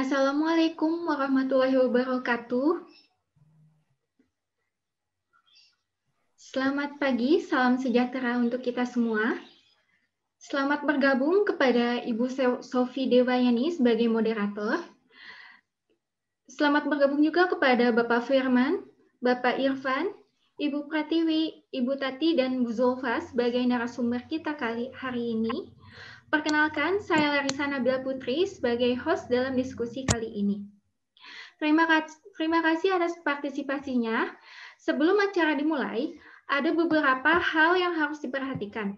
Assalamualaikum warahmatullahi wabarakatuh. Selamat pagi, salam sejahtera untuk kita semua. Selamat bergabung kepada Ibu Sofi Dewayani sebagai moderator. Selamat bergabung juga kepada Bapak Firman, Bapak Irfan, Ibu Pratiwi, Ibu Tati, dan Bu Zulfa sebagai narasumber kita kali hari ini. Perkenalkan, saya Larissa Nabila Putri sebagai host dalam diskusi kali ini. Terima, kasih, terima kasih atas partisipasinya. Sebelum acara dimulai, ada beberapa hal yang harus diperhatikan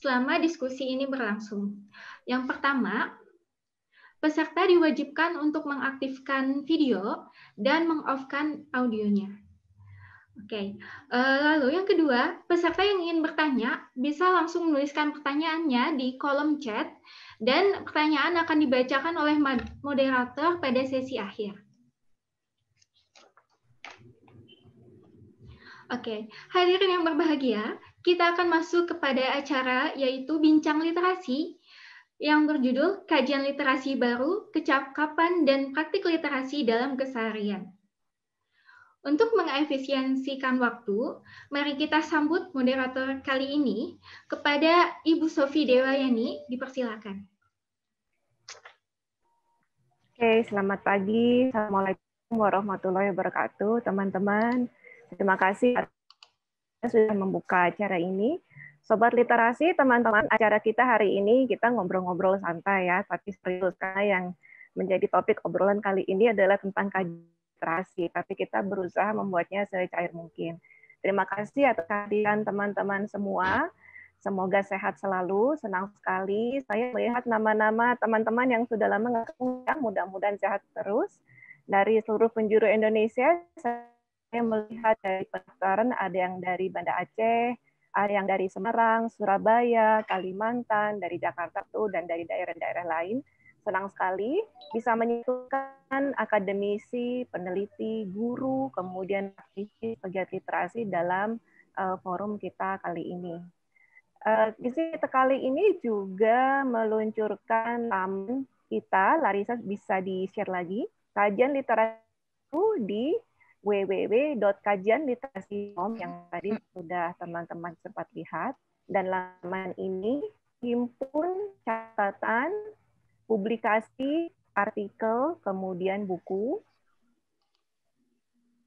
selama diskusi ini berlangsung. Yang pertama, peserta diwajibkan untuk mengaktifkan video dan meng-off meng-offkan audionya. Oke, okay. Eh, lalu yang kedua, peserta yang ingin bertanya bisa langsung menuliskan pertanyaannya di kolom chat dan pertanyaan akan dibacakan oleh moderator pada sesi akhir. Oke, okay. hadirin yang berbahagia, kita akan masuk kepada acara yaitu Bincang Literasi yang berjudul Kajian Literasi Baru, Kecakapan dan Praktik Literasi dalam Keseharian. Untuk mengefisiensikan waktu, mari kita sambut moderator kali ini kepada Ibu Sofi Dewayani, dipersilakan. Oke, selamat pagi. Assalamualaikum warahmatullahi wabarakatuh, teman-teman. Terima kasih sudah membuka acara ini. Sobat literasi, teman-teman, acara kita hari ini kita ngobrol-ngobrol santai ya, tapi serius karena yang menjadi topik obrolan kali ini adalah tentang kajian literasi, tapi kita berusaha membuatnya secair mungkin. Terima kasih atas kehadiran teman-teman semua. Semoga sehat selalu, senang sekali. Saya melihat nama-nama teman-teman yang sudah lama nggak ya. mudah-mudahan sehat terus. Dari seluruh penjuru Indonesia, saya melihat dari pendaftaran ada yang dari Banda Aceh, ada yang dari Semarang, Surabaya, Kalimantan, dari Jakarta tuh dan dari daerah-daerah lain senang sekali bisa menyatukan akademisi, peneliti, guru, kemudian aktivis pegiat literasi dalam eh, forum kita kali ini. Uh, eh, Gizi kali ini juga meluncurkan laman kita, Larisa bisa di-share lagi, kajian literasi di www.kajianliterasi.com yang tadi hmm. sudah teman-teman sempat lihat. Dan laman ini himpun catatan publikasi artikel, kemudian buku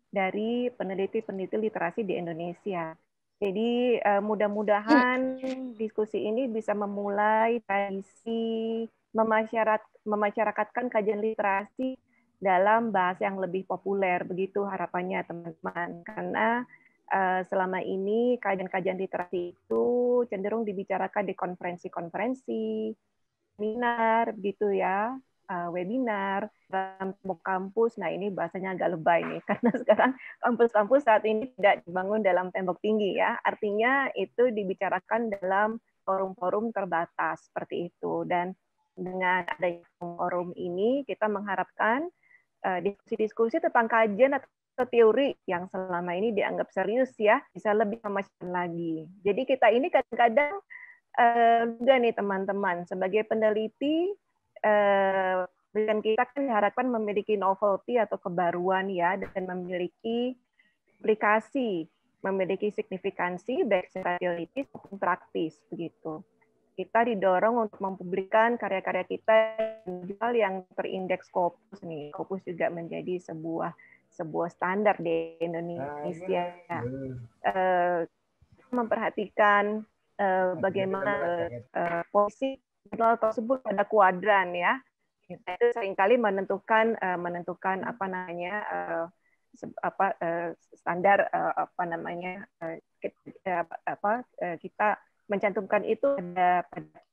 dari peneliti-peneliti literasi di Indonesia. Jadi eh, mudah-mudahan diskusi ini bisa memulai tradisi memasyarakat, memasyarakatkan kajian literasi dalam bahasa yang lebih populer. Begitu harapannya teman-teman. Karena eh, selama ini kajian-kajian literasi itu cenderung dibicarakan di konferensi-konferensi, seminar gitu ya uh, webinar dalam kampus. Nah, ini bahasanya agak lebay nih karena sekarang kampus-kampus saat ini tidak dibangun dalam tembok tinggi ya. Artinya itu dibicarakan dalam forum-forum terbatas seperti itu dan dengan adanya forum ini kita mengharapkan eh, diskusi-diskusi uh, tentang kajian atau teori yang selama ini dianggap serius ya bisa lebih memasukkan lagi. Jadi kita ini kadang-kadang Eh, juga nih teman-teman sebagai peneliti eh, dan kita kan diharapkan memiliki novelty atau kebaruan ya dan memiliki aplikasi memiliki signifikansi baik secara teoritis maupun praktis begitu kita didorong untuk mempublikkan karya-karya kita jual yang terindeks Scopus nih. Scopus juga menjadi sebuah sebuah standar di Indonesia. Nah, ya. uh, memperhatikan Eh, bagaimana ya. eh, posisi jurnal tersebut pada kuadran ya itu seringkali menentukan eh, menentukan apa namanya apa standar apa namanya kita, apa kita mencantumkan itu pada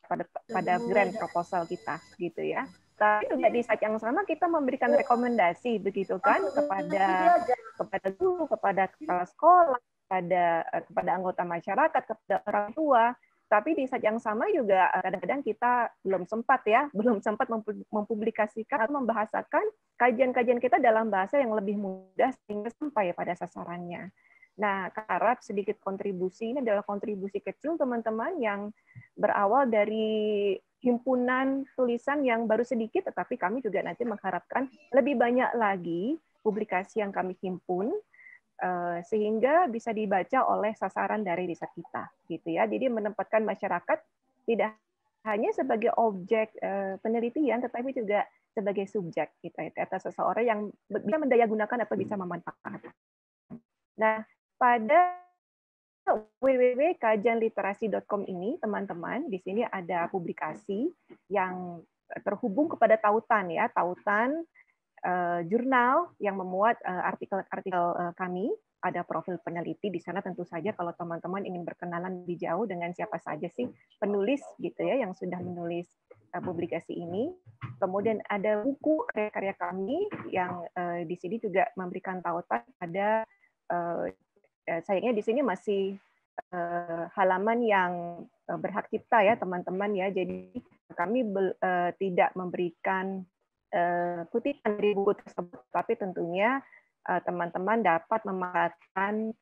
pada pada hmm. grand proposal kita gitu ya tapi juga di saat yang sama kita memberikan rekomendasi begitu kan kepada kepada guru kepada kepala sekolah kepada eh, kepada anggota masyarakat, kepada orang tua, tapi di saat yang sama juga eh, kadang-kadang kita belum sempat ya, belum sempat mempublikasikan atau membahasakan kajian-kajian kita dalam bahasa yang lebih mudah sehingga sampai pada sasarannya. Nah, harap sedikit kontribusi ini adalah kontribusi kecil teman-teman yang berawal dari himpunan tulisan yang baru sedikit, tetapi kami juga nanti mengharapkan lebih banyak lagi publikasi yang kami himpun Eh, sehingga bisa dibaca oleh sasaran dari riset kita gitu ya. Jadi menempatkan masyarakat tidak hanya sebagai objek eh, penelitian tetapi juga sebagai subjek kita gitu, ya, atau seseorang yang bisa mendaya atau bisa memanfaatkan. Nah, pada www.kajianliterasi.com ini teman-teman di sini ada publikasi yang terhubung kepada tautan ya, tautan uh, jurnal yang memuat eh, artikel-artikel uh, uh, kami. Ada profil peneliti di sana tentu saja kalau teman-teman ingin berkenalan lebih jauh dengan siapa saja sih penulis gitu ya yang sudah menulis publikasi ini. Kemudian ada buku karya-karya kami yang uh, di sini juga memberikan tautan ada uh, sayangnya di sini masih uh, halaman yang berhak cipta ya teman-teman ya. Jadi kami uh, tidak memberikan Eh, kutipan dari buku tersebut, tapi tentunya eh, teman-teman dapat memanfaatkan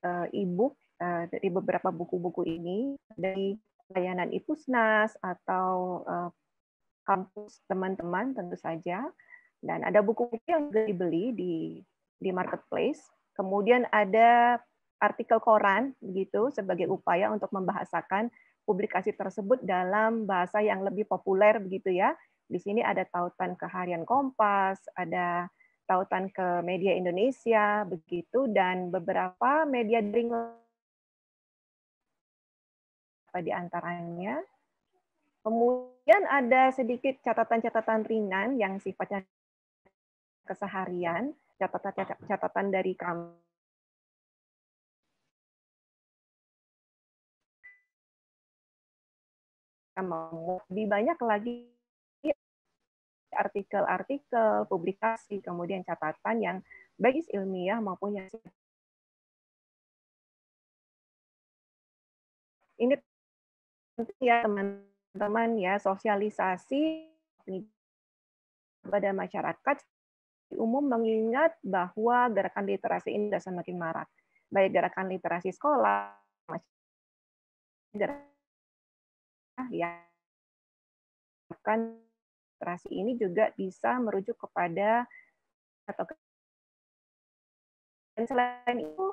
eh, e-book dari beberapa buku-buku ini dari layanan IPUSNAS atau kampus teman-teman tentu saja. Dan ada buku-buku yang juga dibeli di di marketplace. Kemudian ada artikel koran begitu sebagai upaya untuk membahasakan publikasi tersebut dalam bahasa yang lebih populer begitu ya di sini ada tautan ke Harian Kompas, ada tautan ke media Indonesia, begitu, dan beberapa media daring di antaranya. Kemudian ada sedikit catatan-catatan ringan yang sifatnya keseharian, catatan-catatan dari kami Lebih banyak lagi artikel-artikel, publikasi, kemudian catatan yang baik ilmiah maupun yang ini ya teman-teman ya sosialisasi kepada masyarakat umum mengingat bahwa gerakan literasi ini sudah semakin marak baik gerakan literasi sekolah masyarakat ya akan administrasi ini juga bisa merujuk kepada atau dan selain itu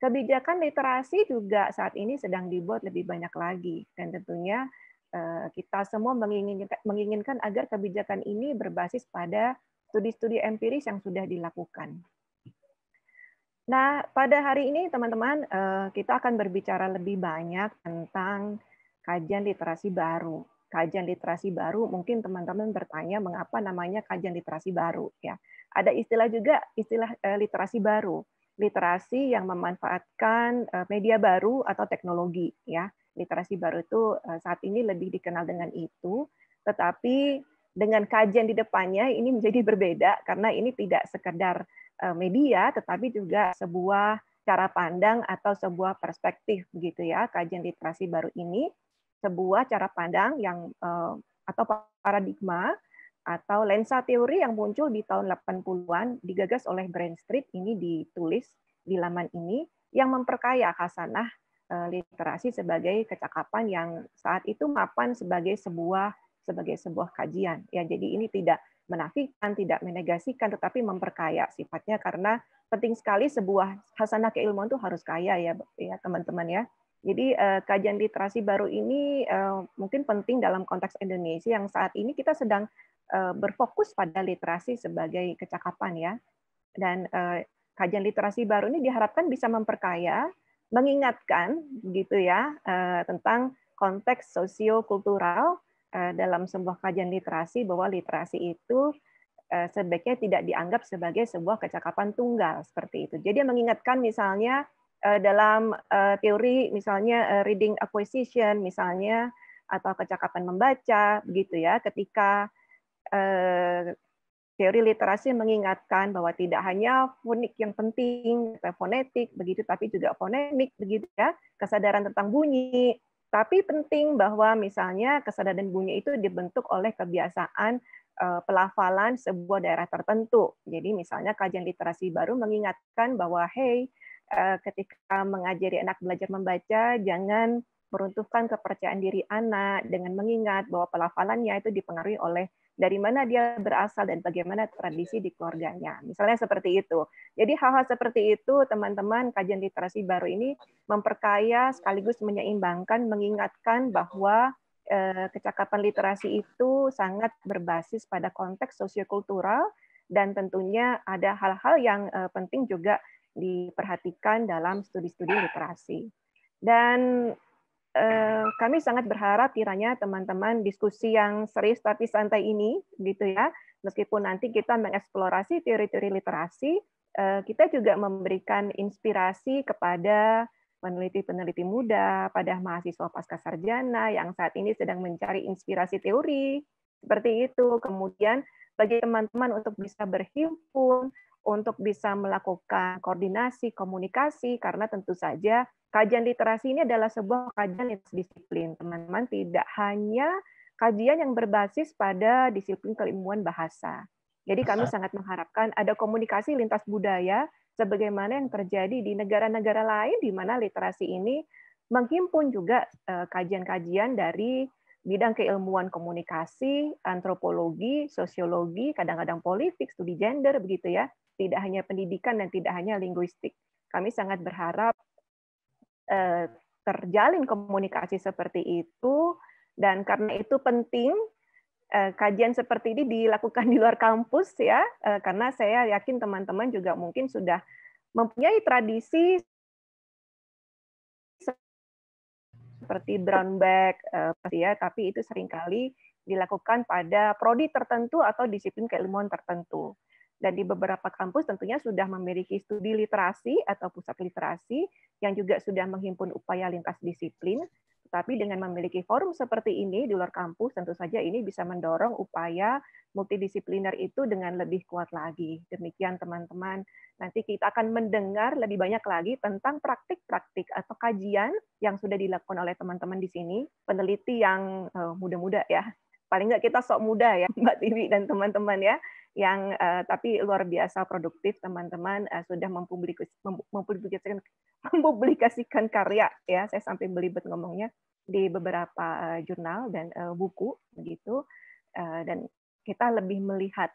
kebijakan literasi juga saat ini sedang dibuat lebih banyak lagi dan tentunya eh, kita semua menginginkan, menginginkan agar kebijakan ini berbasis pada studi-studi empiris yang sudah dilakukan. Nah, pada hari ini teman-teman eh, kita akan berbicara lebih banyak tentang kajian literasi baru kajian literasi baru, mungkin teman-teman bertanya mengapa namanya kajian literasi baru ya. Ada istilah juga istilah eh, literasi baru, literasi yang memanfaatkan eh, media baru atau teknologi ya. Literasi baru itu eh, saat ini lebih dikenal dengan itu, tetapi dengan kajian di depannya ini menjadi berbeda karena ini tidak sekedar media tetapi juga sebuah cara pandang atau sebuah perspektif begitu ya kajian literasi baru ini sebuah cara pandang yang eh, atau paradigma atau lensa teori yang muncul di tahun 80-an digagas oleh Street ini ditulis di laman ini yang memperkaya khasanah eh, literasi sebagai kecakapan yang saat itu mapan sebagai sebuah sebagai sebuah kajian ya jadi ini tidak menafikan tidak menegasikan tetapi memperkaya sifatnya karena penting sekali sebuah khasanah keilmuan itu harus kaya ya ya teman-teman ya jadi uh, kajian literasi baru ini uh, mungkin penting dalam konteks Indonesia yang saat ini kita sedang uh, berfokus pada literasi sebagai kecakapan ya. Dan uh, kajian literasi baru ini diharapkan bisa memperkaya, mengingatkan gitu ya uh, tentang konteks sosio uh, dalam sebuah kajian literasi bahwa literasi itu uh, sebaiknya tidak dianggap sebagai sebuah kecakapan tunggal seperti itu. Jadi mengingatkan misalnya uh, dalam uh, teori misalnya uh, reading acquisition misalnya atau kecakapan membaca begitu ya ketika uh, teori literasi mengingatkan bahwa tidak hanya fonik yang penting, fonetik begitu, tapi juga fonemik begitu ya, kesadaran tentang bunyi. Tapi penting bahwa misalnya kesadaran bunyi itu dibentuk oleh kebiasaan pelafalan sebuah daerah tertentu. Jadi misalnya kajian literasi baru mengingatkan bahwa hey, Eh, ketika mengajari anak belajar membaca, jangan meruntuhkan kepercayaan diri anak dengan mengingat bahwa pelafalannya itu dipengaruhi oleh dari mana dia berasal dan bagaimana tradisi di keluarganya. Misalnya seperti itu. Jadi hal-hal seperti itu teman-teman kajian literasi baru ini memperkaya sekaligus menyeimbangkan mengingatkan bahwa eh, kecakapan literasi itu sangat berbasis pada konteks sosiokultural dan tentunya ada hal-hal yang eh, penting juga diperhatikan dalam studi-studi literasi. Dan eh, kami sangat berharap kiranya teman-teman diskusi yang serius tapi santai ini, gitu ya, meskipun nanti kita mengeksplorasi teori-teori literasi, eh, kita juga memberikan inspirasi kepada peneliti-peneliti muda, pada mahasiswa pasca sarjana yang saat ini sedang mencari inspirasi teori, seperti itu. Kemudian bagi teman-teman untuk bisa berhimpun, untuk bisa melakukan koordinasi, komunikasi, karena tentu saja kajian literasi ini adalah sebuah kajian yang disiplin. Teman-teman tidak hanya kajian yang berbasis pada disiplin keilmuan bahasa. Jadi kami sangat mengharapkan ada komunikasi lintas budaya sebagaimana yang terjadi di negara-negara lain di mana literasi ini menghimpun juga eh, kajian-kajian dari bidang keilmuan komunikasi, antropologi, sosiologi, kadang-kadang politik, studi gender begitu ya tidak hanya pendidikan dan tidak hanya linguistik. Kami sangat berharap eh, terjalin komunikasi seperti itu dan karena itu penting eh, kajian seperti ini dilakukan di luar kampus ya eh, karena saya yakin teman-teman juga mungkin sudah mempunyai tradisi seperti brown bag eh, ya tapi itu seringkali dilakukan pada prodi tertentu atau disiplin keilmuan tertentu. Dan di beberapa kampus tentunya sudah memiliki studi literasi atau pusat literasi yang juga sudah menghimpun upaya lintas disiplin. Tetapi dengan memiliki forum seperti ini di luar kampus, tentu saja ini bisa mendorong upaya multidisipliner itu dengan lebih kuat lagi. Demikian teman-teman, nanti kita akan mendengar lebih banyak lagi tentang praktik-praktik atau kajian yang sudah dilakukan oleh teman-teman di sini, peneliti yang eh, muda-muda ya, paling nggak kita sok muda ya Mbak Tiwi dan teman-teman ya yang uh, tapi luar biasa produktif teman-teman uh, sudah mempublikasikan mempublikasikan karya ya saya sampai melibat ngomongnya di beberapa eh, jurnal dan uh, buku begitu uh, dan kita lebih melihat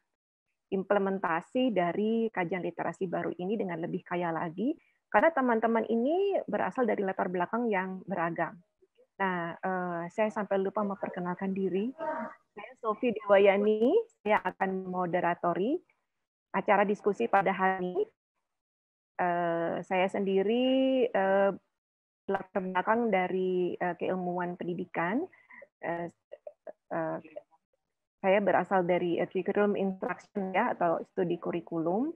implementasi dari kajian literasi baru ini dengan lebih kaya lagi karena teman-teman ini berasal dari latar belakang yang beragam Nah, uh, saya sampai lupa memperkenalkan diri. Saya Sofi Dewayani, saya akan moderatori acara diskusi pada hari ini. Uh, saya sendiri uh, latar dari uh, keilmuan pendidikan. Uh, uh, saya berasal dari curriculum instruction ya atau studi kurikulum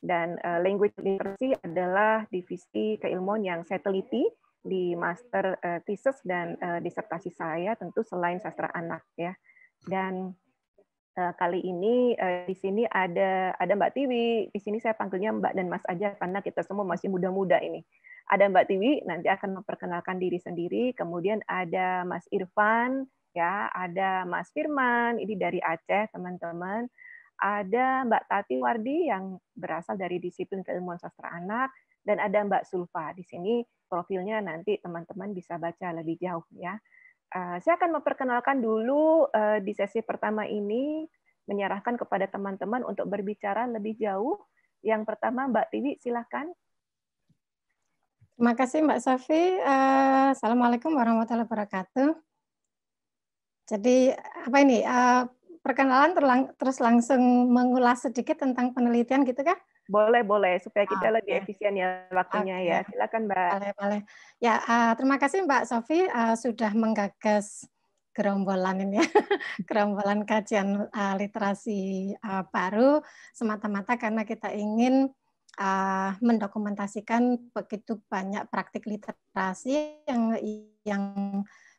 dan uh, language literacy adalah divisi keilmuan yang saya teliti di master eh, thesis dan uh, disertasi saya tentu selain sastra anak ya. Dan eh, kali ini di sini ada ada Mbak Tiwi. Di sini saya panggilnya Mbak dan Mas aja karena kita semua masih muda-muda ini. Ada Mbak Tiwi nanti akan memperkenalkan diri sendiri, kemudian ada Mas Irfan ya, ada Mas Firman ini dari Aceh, teman-teman. Ada Mbak Tati Wardi yang berasal dari disiplin keilmuan sastra anak dan ada Mbak Sulfa di sini profilnya nanti teman-teman bisa baca lebih jauh ya. Eh, saya akan memperkenalkan dulu eh, di sesi pertama ini menyerahkan kepada teman-teman untuk berbicara lebih jauh. Yang pertama Mbak Tiwi silahkan. Terima kasih Mbak Safi. Eh, Assalamualaikum warahmatullahi wabarakatuh. Jadi apa ini perkenalan terus langsung mengulas sedikit tentang penelitian gitu kah? Boleh, boleh, supaya kita lebih efisien ya waktunya okay. ya. Silakan Mbak. Boleh, boleh. Ya, uh, terima kasih Mbak Sofi uh, sudah menggagas gerombolan ini ya, gerombolan kajian uh, literasi uh, baru semata-mata karena kita ingin uh, mendokumentasikan begitu banyak praktik literasi yang yang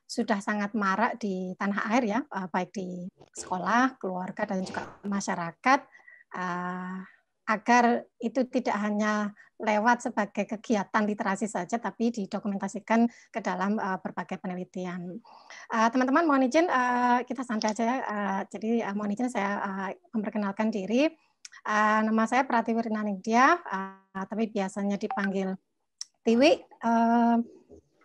sudah sangat marak di tanah air ya, uh, baik di sekolah, keluarga dan juga masyarakat. Uh, agar itu tidak hanya lewat sebagai kegiatan literasi saja, tapi didokumentasikan ke dalam uh, berbagai penelitian. Eh, teman-teman uh, mohon izin, uh, kita santai aja. Uh, jadi uh, mohon izin saya uh, memperkenalkan diri. Uh, nama saya Pratiwi Nindya, uh, tapi biasanya dipanggil Tiwi. Uh,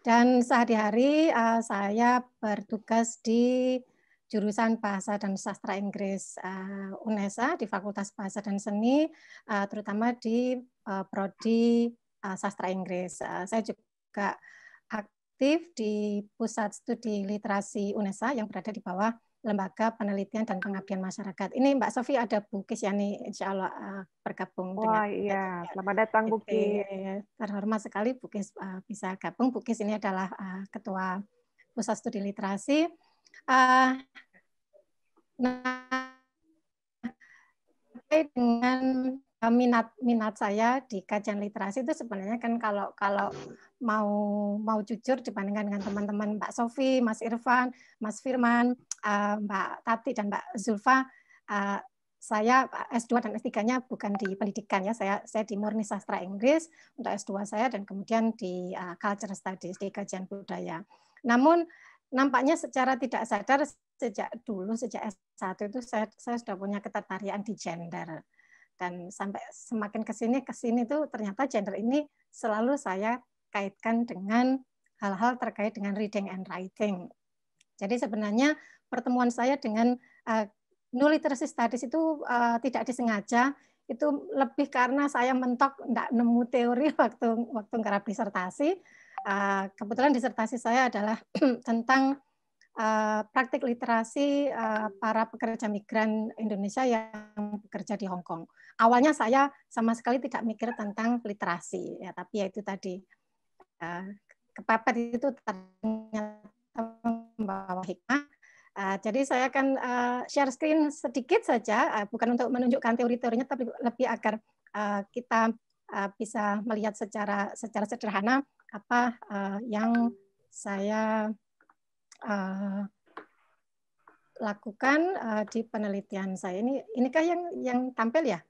dan sehari-hari uh, saya bertugas di jurusan Bahasa dan Sastra Inggris uh, UNESA di Fakultas Bahasa dan Seni, uh, terutama di uh, Prodi uh, Sastra Inggris. Uh, saya juga aktif di Pusat Studi Literasi UNESA yang berada di bawah Lembaga Penelitian dan Pengabdian Masyarakat. Ini Mbak Sofi ada Bu Kisyani, insya Allah uh, bergabung. Wah dengan iya, selamat datang Bu Kis. Terhormat sekali Bu Kis uh, bisa gabung. Bu Kis ini adalah uh, Ketua Pusat Studi Literasi Ah, nah, terkait dengan eh, minat minat saya di kajian literasi itu sebenarnya kan kalau kalau mau mau jujur dibandingkan dengan teman-teman Mbak Sofi, Mas Irfan, Mas Firman, eh, Mbak Tati dan Mbak Zulfa, eh, saya S2 dan S3-nya bukan di pendidikan ya, saya saya di murni sastra Inggris untuk S2 saya dan kemudian di uh, culture studies di kajian budaya. Namun nampaknya secara tidak sadar sejak dulu sejak S1 itu saya, saya sudah punya ketertarikan di gender dan sampai semakin ke sini ke sini tuh ternyata gender ini selalu saya kaitkan dengan hal-hal terkait dengan reading and writing. Jadi sebenarnya pertemuan saya dengan uh, eh, new literacy studies itu uh, tidak disengaja itu lebih karena saya mentok tidak nemu teori waktu waktu garap disertasi Eh, kebetulan disertasi saya adalah tentang eh, praktik literasi eh, para pekerja migran Indonesia yang bekerja di Hong Kong. Awalnya saya sama sekali tidak mikir tentang literasi, ya, tapi ya itu tadi kepepet itu ternyata membawa hikmah. jadi saya akan share screen sedikit saja, bukan untuk menunjukkan teori-teorinya, tapi lebih agar kita bisa melihat secara secara sederhana apa uh, yang saya uh, lakukan uh, di penelitian saya ini inikah yang yang tampil ya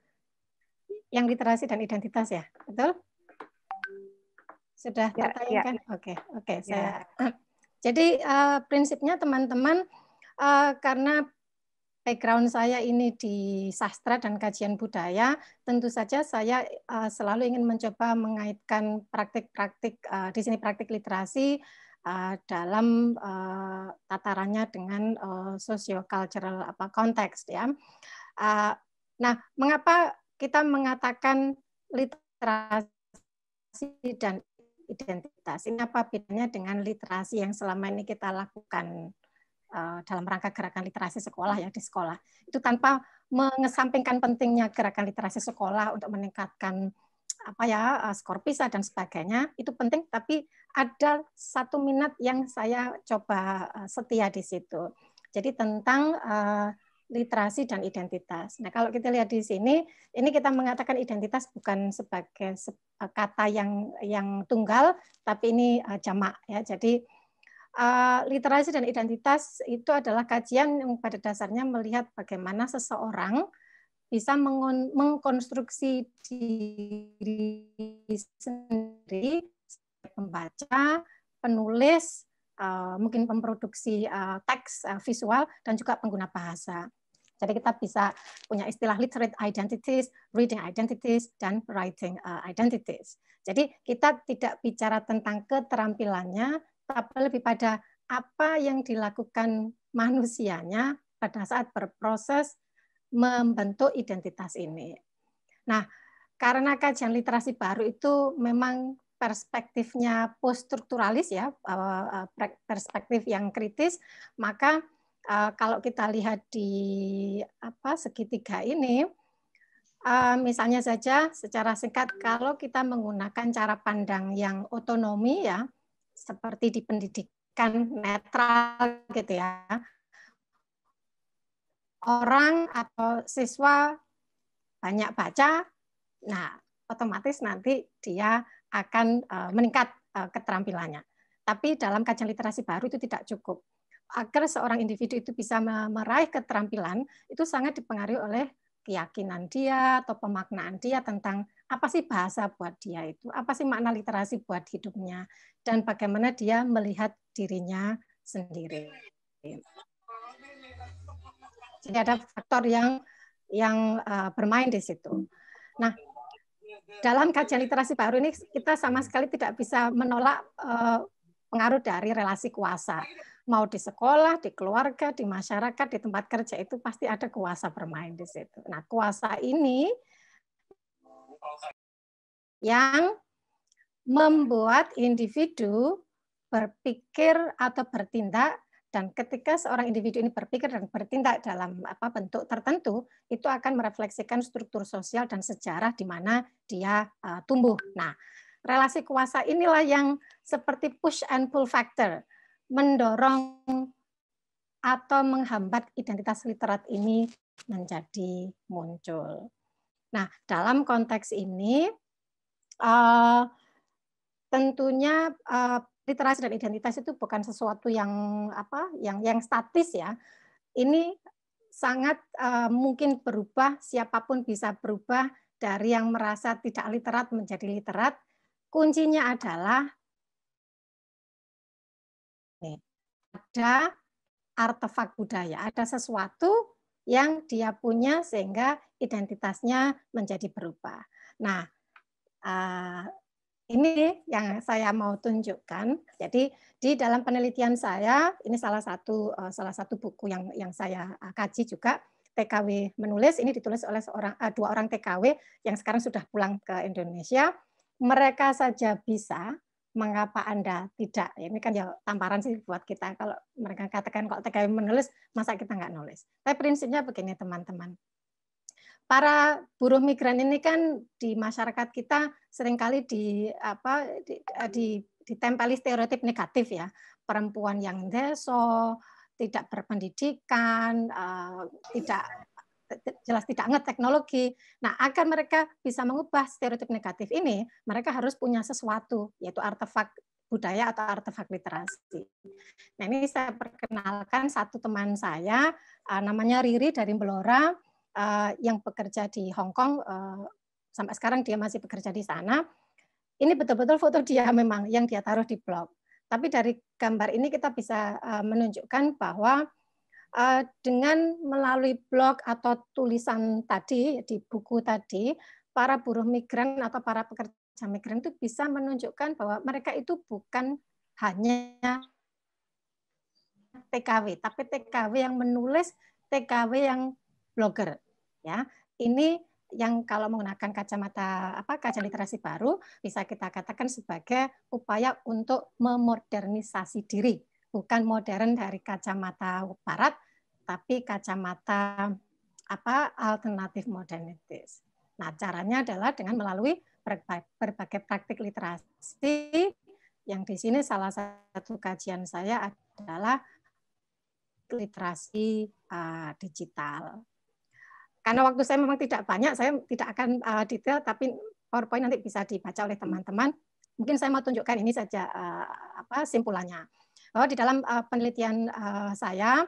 yang literasi dan identitas ya betul sudah ya, ya. tertayangkan ya. oke oke ya. saya jadi uh, prinsipnya teman-teman uh, karena background saya ini di sastra dan kajian budaya, tentu saja saya eh, selalu ingin mencoba mengaitkan praktik-praktik eh, di sini praktik literasi eh, dalam tatarannya dengan sosio cultural apa konteks ya. nah, mengapa kita mengatakan literasi dan identitas? Ini apa bedanya dengan literasi yang selama ini kita lakukan? Eh, dalam rangka gerakan literasi sekolah ya di sekolah. Itu tanpa mengesampingkan pentingnya gerakan literasi sekolah untuk meningkatkan apa ya eh, skor PISA dan sebagainya itu penting tapi ada satu minat yang saya coba eh, setia di situ. Jadi tentang literasi dan identitas. Nah, kalau kita lihat di sini, ini kita mengatakan identitas bukan sebagai kata yang yang tunggal, tapi ini jamak ya. Jadi Eh, literasi dan identitas itu adalah kajian yang pada dasarnya melihat bagaimana seseorang bisa mengkonstruksi diri sendiri pembaca, penulis, eh, mungkin pemproduksi eh, teks visual dan juga pengguna bahasa. Jadi kita bisa punya istilah literate identities, reading identities, dan writing identities. Jadi kita tidak bicara tentang keterampilannya, tapi lebih pada apa yang dilakukan manusianya pada saat berproses membentuk identitas ini. Nah, karena kajian literasi baru itu memang perspektifnya poststrukturalis ya, eh, eh, perspektif yang kritis, maka eh, kalau kita lihat di apa segitiga ini, misalnya saja secara singkat kalau kita menggunakan cara pandang yang otonomi ya, seperti di pendidikan netral gitu ya. Orang atau siswa banyak baca, nah otomatis nanti dia akan eh, meningkat eh, keterampilannya. Tapi dalam kajian literasi baru itu tidak cukup. Agar seorang individu itu bisa meraih keterampilan, itu sangat dipengaruhi oleh keyakinan dia atau pemaknaan dia tentang apa sih bahasa buat dia itu, apa sih makna literasi buat hidupnya, dan bagaimana dia melihat dirinya sendiri. Jadi ada faktor yang yang uh, bermain di situ. Nah, dalam kajian literasi baru ini kita sama sekali tidak bisa menolak uh, pengaruh dari relasi kuasa. Mau di sekolah, di keluarga, di masyarakat, di tempat kerja itu pasti ada kuasa bermain di situ. Nah, kuasa ini yang membuat individu berpikir atau bertindak dan ketika seorang individu ini berpikir dan bertindak dalam apa bentuk tertentu itu akan merefleksikan struktur sosial dan sejarah di mana dia uh, tumbuh. Nah, relasi kuasa inilah yang seperti push and pull factor mendorong atau menghambat identitas literat ini menjadi muncul. Nah, dalam konteks ini uh, tentunya uh, literasi dan identitas itu bukan sesuatu yang apa yang yang statis ya. Ini sangat uh, mungkin berubah, siapapun bisa berubah dari yang merasa tidak literat menjadi literat. Kuncinya adalah ada artefak budaya, ada sesuatu yang dia punya sehingga identitasnya menjadi berubah. Nah, eh, ini yang saya mau tunjukkan. Jadi di dalam penelitian saya, ini salah satu eh, salah satu buku yang yang saya eh, kaji juga TKW menulis. Ini ditulis oleh seorang dua orang TKW yang sekarang sudah pulang ke Indonesia. Mereka saja bisa, mengapa Anda tidak? Ya, ini kan ya tamparan sih buat kita. Kalau mereka katakan kalau TKW menulis, masa kita nggak nulis? Tapi prinsipnya begini teman-teman para buruh migran ini kan di masyarakat kita seringkali di apa di, eh, di ditempeli stereotip negatif ya perempuan yang deso tidak berpendidikan uh, tidak jelas tidak ngerti teknologi. Nah, agar mereka bisa mengubah stereotip negatif ini, mereka harus punya sesuatu yaitu artefak budaya atau artefak literasi. Nah, ini saya perkenalkan satu teman saya eh, namanya Riri dari Belora Eh, yang bekerja di Hong Kong eh, sampai sekarang dia masih bekerja di sana. Ini betul-betul foto dia memang yang dia taruh di blog. Tapi dari gambar ini kita bisa eh, menunjukkan bahwa dengan melalui blog atau tulisan tadi di buku tadi, para buruh migran atau para pekerja migran itu bisa menunjukkan bahwa mereka itu bukan hanya TKW, tapi TKW yang menulis, TKW yang blogger ya ini yang kalau menggunakan kacamata apa kaca literasi baru bisa kita katakan sebagai upaya untuk memodernisasi diri bukan modern dari kacamata barat tapi kacamata apa alternatif modernitas. Nah, caranya adalah dengan melalui berbagai praktik literasi yang di sini salah satu kajian saya adalah literasi uh, digital karena waktu saya memang tidak banyak, saya tidak akan uh, detail, tapi PowerPoint nanti bisa dibaca oleh teman-teman. Mungkin saya mau tunjukkan ini saja uh, apa simpulannya. Bahwa oh, di dalam uh, penelitian uh, saya,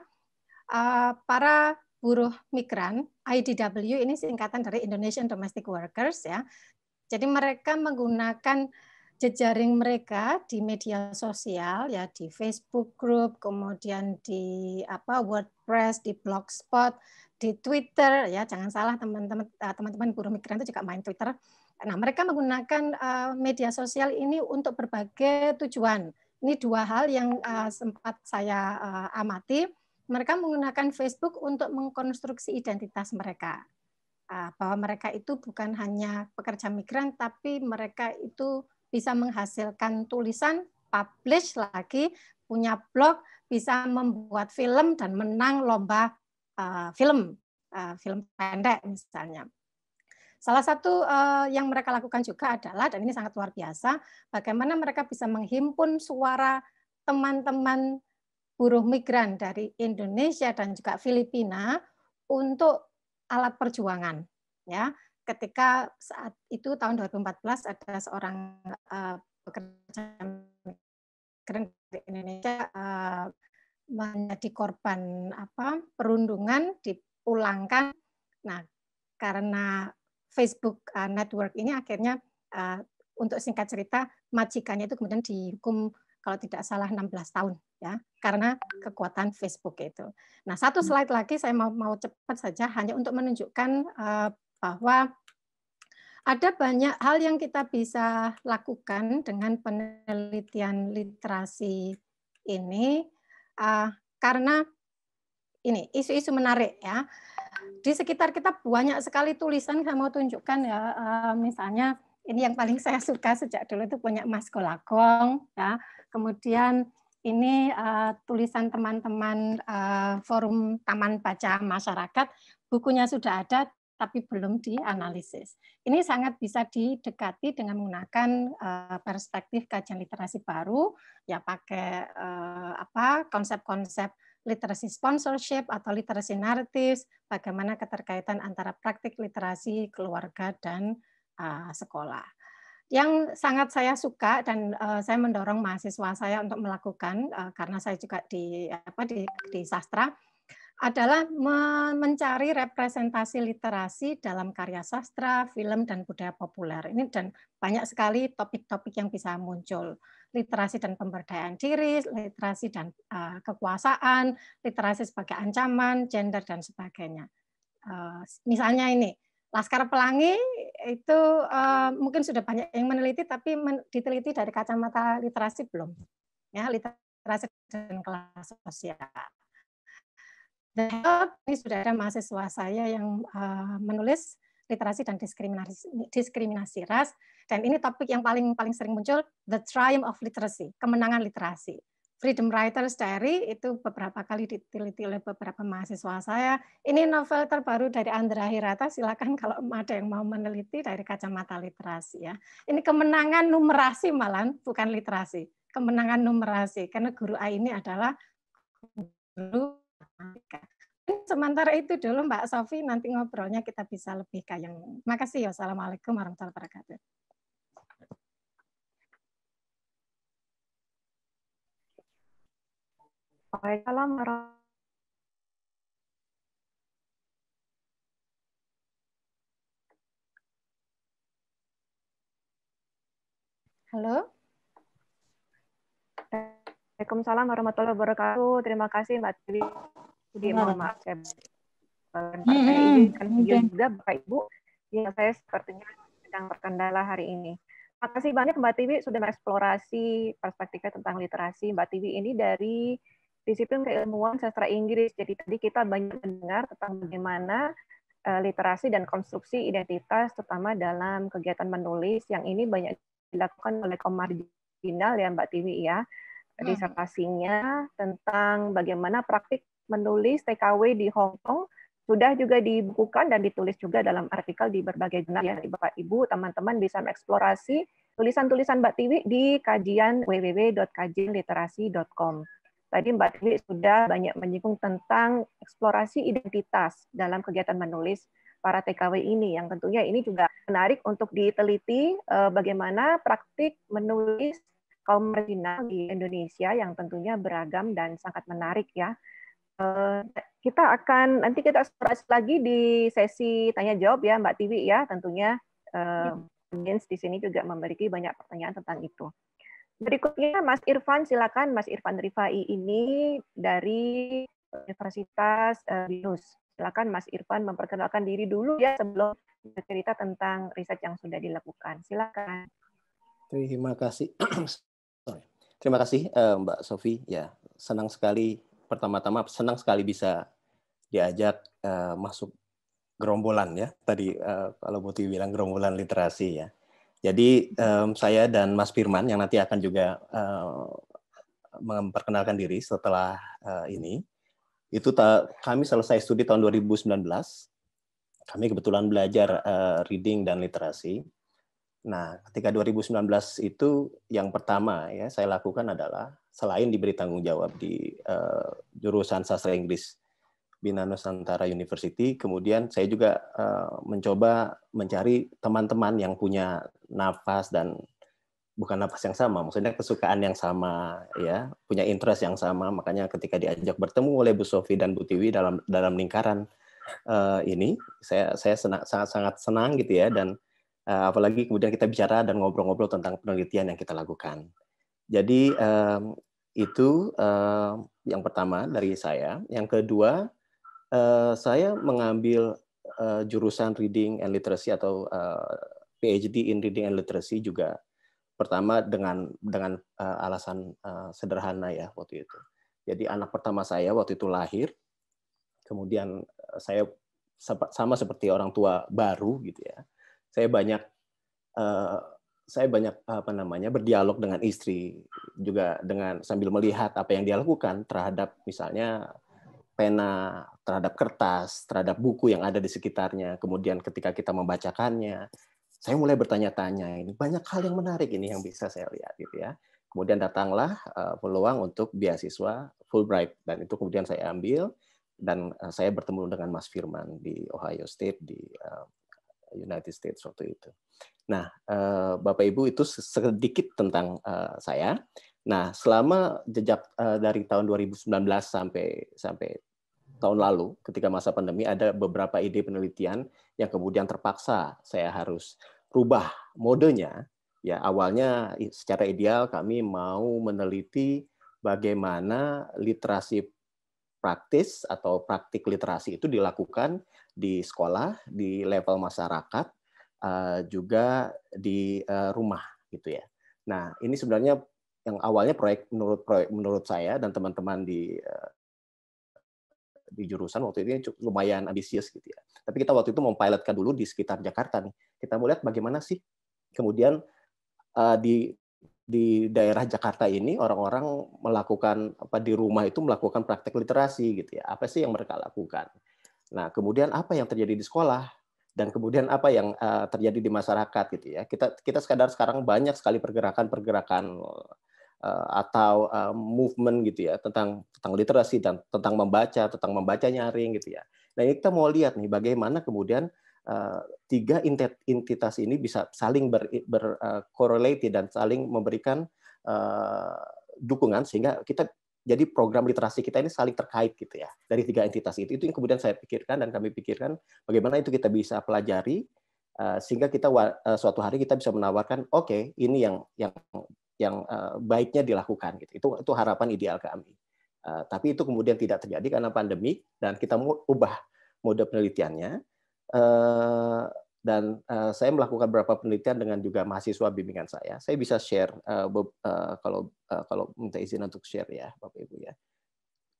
uh, para buruh migran IDW ini singkatan dari Indonesian Domestic Workers ya. Jadi mereka menggunakan jejaring mereka di media sosial ya di Facebook group, kemudian di apa WordPress, di Blogspot di Twitter ya jangan salah teman-teman eh, teman-teman buruh migran itu juga main Twitter. Nah, mereka menggunakan uh, media sosial ini untuk berbagai tujuan. Ini dua hal yang uh, sempat saya uh, amati. Mereka menggunakan Facebook untuk mengkonstruksi identitas mereka. Uh, bahwa mereka itu bukan hanya pekerja migran tapi mereka itu bisa menghasilkan tulisan, publish lagi, punya blog, bisa membuat film dan menang lomba uh, film uh, film pendek misalnya. Salah satu uh, yang mereka lakukan juga adalah dan ini sangat luar biasa bagaimana mereka bisa menghimpun suara teman-teman buruh migran dari Indonesia dan juga Filipina untuk alat perjuangan ya ketika saat itu tahun 2014 ada seorang uh, pekerja migran dari Indonesia uh, menjadi korban apa perundungan dipulangkan. Nah, karena Facebook uh, network ini akhirnya uh, untuk singkat cerita majikannya itu kemudian dihukum kalau tidak salah 16 tahun ya karena kekuatan Facebook itu. Nah, satu hmm. slide lagi saya mau mau cepat saja hanya untuk menunjukkan uh, bahwa ada banyak hal yang kita bisa lakukan dengan penelitian literasi ini uh, karena ini isu-isu menarik ya. Di sekitar kita banyak sekali tulisan saya mau tunjukkan ya uh, misalnya ini yang paling saya suka sejak dulu itu punya Mas Golagong ya. Kemudian ini uh, tulisan teman-teman uh, forum Taman Baca Masyarakat, bukunya sudah ada, tapi belum dianalisis. Ini sangat bisa didekati dengan menggunakan eh, perspektif kajian literasi baru, ya pakai eh, apa konsep-konsep literasi sponsorship atau literasi naratif, bagaimana keterkaitan antara praktik literasi keluarga dan eh, sekolah. Yang sangat saya suka dan saya mendorong mahasiswa saya untuk melakukan karena saya juga di apa di, di sastra adalah mencari representasi literasi dalam karya sastra, film, dan budaya populer. Ini dan banyak sekali topik-topik yang bisa muncul. Literasi dan pemberdayaan diri, literasi dan eh, kekuasaan, literasi sebagai ancaman, gender, dan sebagainya. Eh, misalnya ini, Laskar Pelangi itu eh, mungkin sudah banyak yang meneliti, tapi diteliti dari kacamata literasi belum. Ya, literasi dan kelas sosial The Help ini sudah ada mahasiswa saya yang uh, menulis literasi dan diskriminasi, diskriminasi ras dan ini topik yang paling paling sering muncul The Triumph of Literacy, kemenangan literasi. Freedom Writers Diary itu beberapa kali diteliti oleh beberapa mahasiswa saya. Ini novel terbaru dari Andra Hirata, silakan kalau ada yang mau meneliti dari kacamata literasi ya. Ini kemenangan numerasi malam, bukan literasi. Kemenangan numerasi karena guru A ini adalah guru Sementara itu dulu Mbak Sofi, nanti ngobrolnya kita bisa lebih kayang. Makasih ya. Assalamualaikum warahmatullahi wabarakatuh. Waalaikumsalam wabarakatuh. Halo. Waalaikumsalam warahmatullahi wabarakatuh. Terima kasih Mbak Tili. Jadi mohon maaf saya bukan Pak kan juga ya Bapak Ibu. yang saya sepertinya sedang terkendala hari ini. Terima kasih banyak Mbak Tiwi sudah mengeksplorasi perspektifnya tentang literasi. Mbak Tiwi ini dari disiplin keilmuan sastra Inggris. Jadi tadi kita banyak mendengar tentang bagaimana e, literasi dan konstruksi identitas, terutama dalam kegiatan menulis yang ini banyak dilakukan oleh komar marginal ya Mbak Tiwi ya. Disertasinya tentang bagaimana praktik menulis TKW di Hong Kong sudah juga dibukukan dan ditulis juga dalam artikel di berbagai jurnal ya Bapak Ibu teman-teman bisa mengeksplorasi tulisan-tulisan Mbak Tiwi di kajian www.kajianliterasi.com. Tadi Mbak Tiwi sudah banyak menyinggung tentang eksplorasi identitas dalam kegiatan menulis para TKW ini yang tentunya ini juga menarik untuk diteliti eh, bagaimana praktik menulis kaum marginal di Indonesia yang tentunya beragam dan sangat menarik ya. Eh, kita akan nanti kita bahas lagi di sesi tanya jawab ya Mbak Tiwi ya tentunya audiens iya. eh, di sini juga memiliki banyak pertanyaan tentang itu. Berikutnya Mas Irfan silakan Mas Irfan Rifai ini dari Universitas Binus. Eh, silakan Mas Irfan memperkenalkan diri dulu ya sebelum bercerita tentang riset yang sudah dilakukan. Silakan. Terima kasih. Terima kasih Mbak Sofi. Ya, senang sekali pertama-tama senang sekali bisa diajak uh, masuk gerombolan ya. Tadi uh, kalau Buti bilang gerombolan literasi ya. Jadi um, saya dan Mas Firman yang nanti akan juga uh, memperkenalkan diri setelah uh, ini. Itu kami selesai studi tahun 2019. Kami kebetulan belajar uh, reading dan literasi Nah, ketika 2019 itu yang pertama ya saya lakukan adalah selain diberi tanggung jawab di uh, jurusan sastra Inggris Bina Nusantara University, kemudian saya juga uh, mencoba mencari teman-teman yang punya nafas dan bukan nafas yang sama, maksudnya kesukaan yang sama ya, punya interest yang sama, makanya ketika diajak bertemu oleh Bu Sofi dan Bu Tiwi dalam dalam lingkaran uh, ini, saya saya sangat sangat sangat senang gitu ya dan Uh, apalagi kemudian kita bicara dan ngobrol-ngobrol tentang penelitian yang kita lakukan. Jadi um, itu uh, yang pertama dari saya. Yang kedua, uh, saya mengambil uh, jurusan reading and literacy atau uh, PhD in reading and literacy juga. Pertama dengan dengan uh, alasan uh, sederhana ya waktu itu. Jadi anak pertama saya waktu itu lahir, kemudian saya sama seperti orang tua baru gitu ya saya banyak uh, saya banyak apa namanya berdialog dengan istri juga dengan sambil melihat apa yang dia lakukan terhadap misalnya pena terhadap kertas terhadap buku yang ada di sekitarnya kemudian ketika kita membacakannya saya mulai bertanya-tanya ini banyak hal yang menarik ini yang bisa saya lihat gitu ya kemudian datanglah uh, peluang untuk beasiswa Fulbright dan itu kemudian saya ambil dan eh, saya bertemu dengan Mas Firman di Ohio State di uh, United States waktu itu. Nah, eh, Bapak Ibu itu sedikit tentang eh, saya. Nah, selama jejak eh, dari tahun 2019 sampai sampai tahun lalu ketika masa pandemi ada beberapa ide penelitian yang kemudian terpaksa saya harus rubah modenya. Ya, awalnya secara ideal kami mau meneliti bagaimana literasi praktis atau praktik literasi itu dilakukan di sekolah, di level masyarakat, eh, juga di eh, rumah gitu ya. Nah, ini sebenarnya yang awalnya proyek menurut proyek menurut saya dan teman-teman di eh, di jurusan waktu itu ya cukup lumayan ambisius gitu ya. Tapi kita waktu itu mau pilotkan dulu di sekitar Jakarta nih. Kita mau lihat bagaimana sih kemudian di di daerah Jakarta ini orang-orang melakukan apa di rumah itu melakukan praktek literasi gitu ya. Apa sih yang mereka lakukan? Nah, kemudian apa yang terjadi di sekolah dan kemudian apa yang uh, terjadi di masyarakat gitu ya. Kita kita sekadar sekarang banyak sekali pergerakan-pergerakan uh, atau uh, movement gitu ya tentang tentang literasi dan tentang membaca, tentang membaca nyaring gitu ya. Nah, ini kita mau lihat nih bagaimana kemudian Uh, tiga entitas ini bisa saling berkorelasi ber, uh, dan saling memberikan uh, dukungan sehingga kita jadi program literasi kita ini saling terkait gitu ya dari tiga entitas itu itu yang kemudian saya pikirkan dan kami pikirkan bagaimana itu kita bisa pelajari uh, sehingga kita uh, suatu hari kita bisa menawarkan oke okay, ini yang yang yang uh, baiknya dilakukan gitu itu itu harapan ideal kami uh, tapi itu kemudian tidak terjadi karena pandemi dan kita mau ubah mode penelitiannya uh, dan uh, saya melakukan beberapa penelitian dengan juga mahasiswa bimbingan saya. Saya bisa share uh, uh, kalau uh, kalau minta izin untuk share ya, Bapak Ibu ya.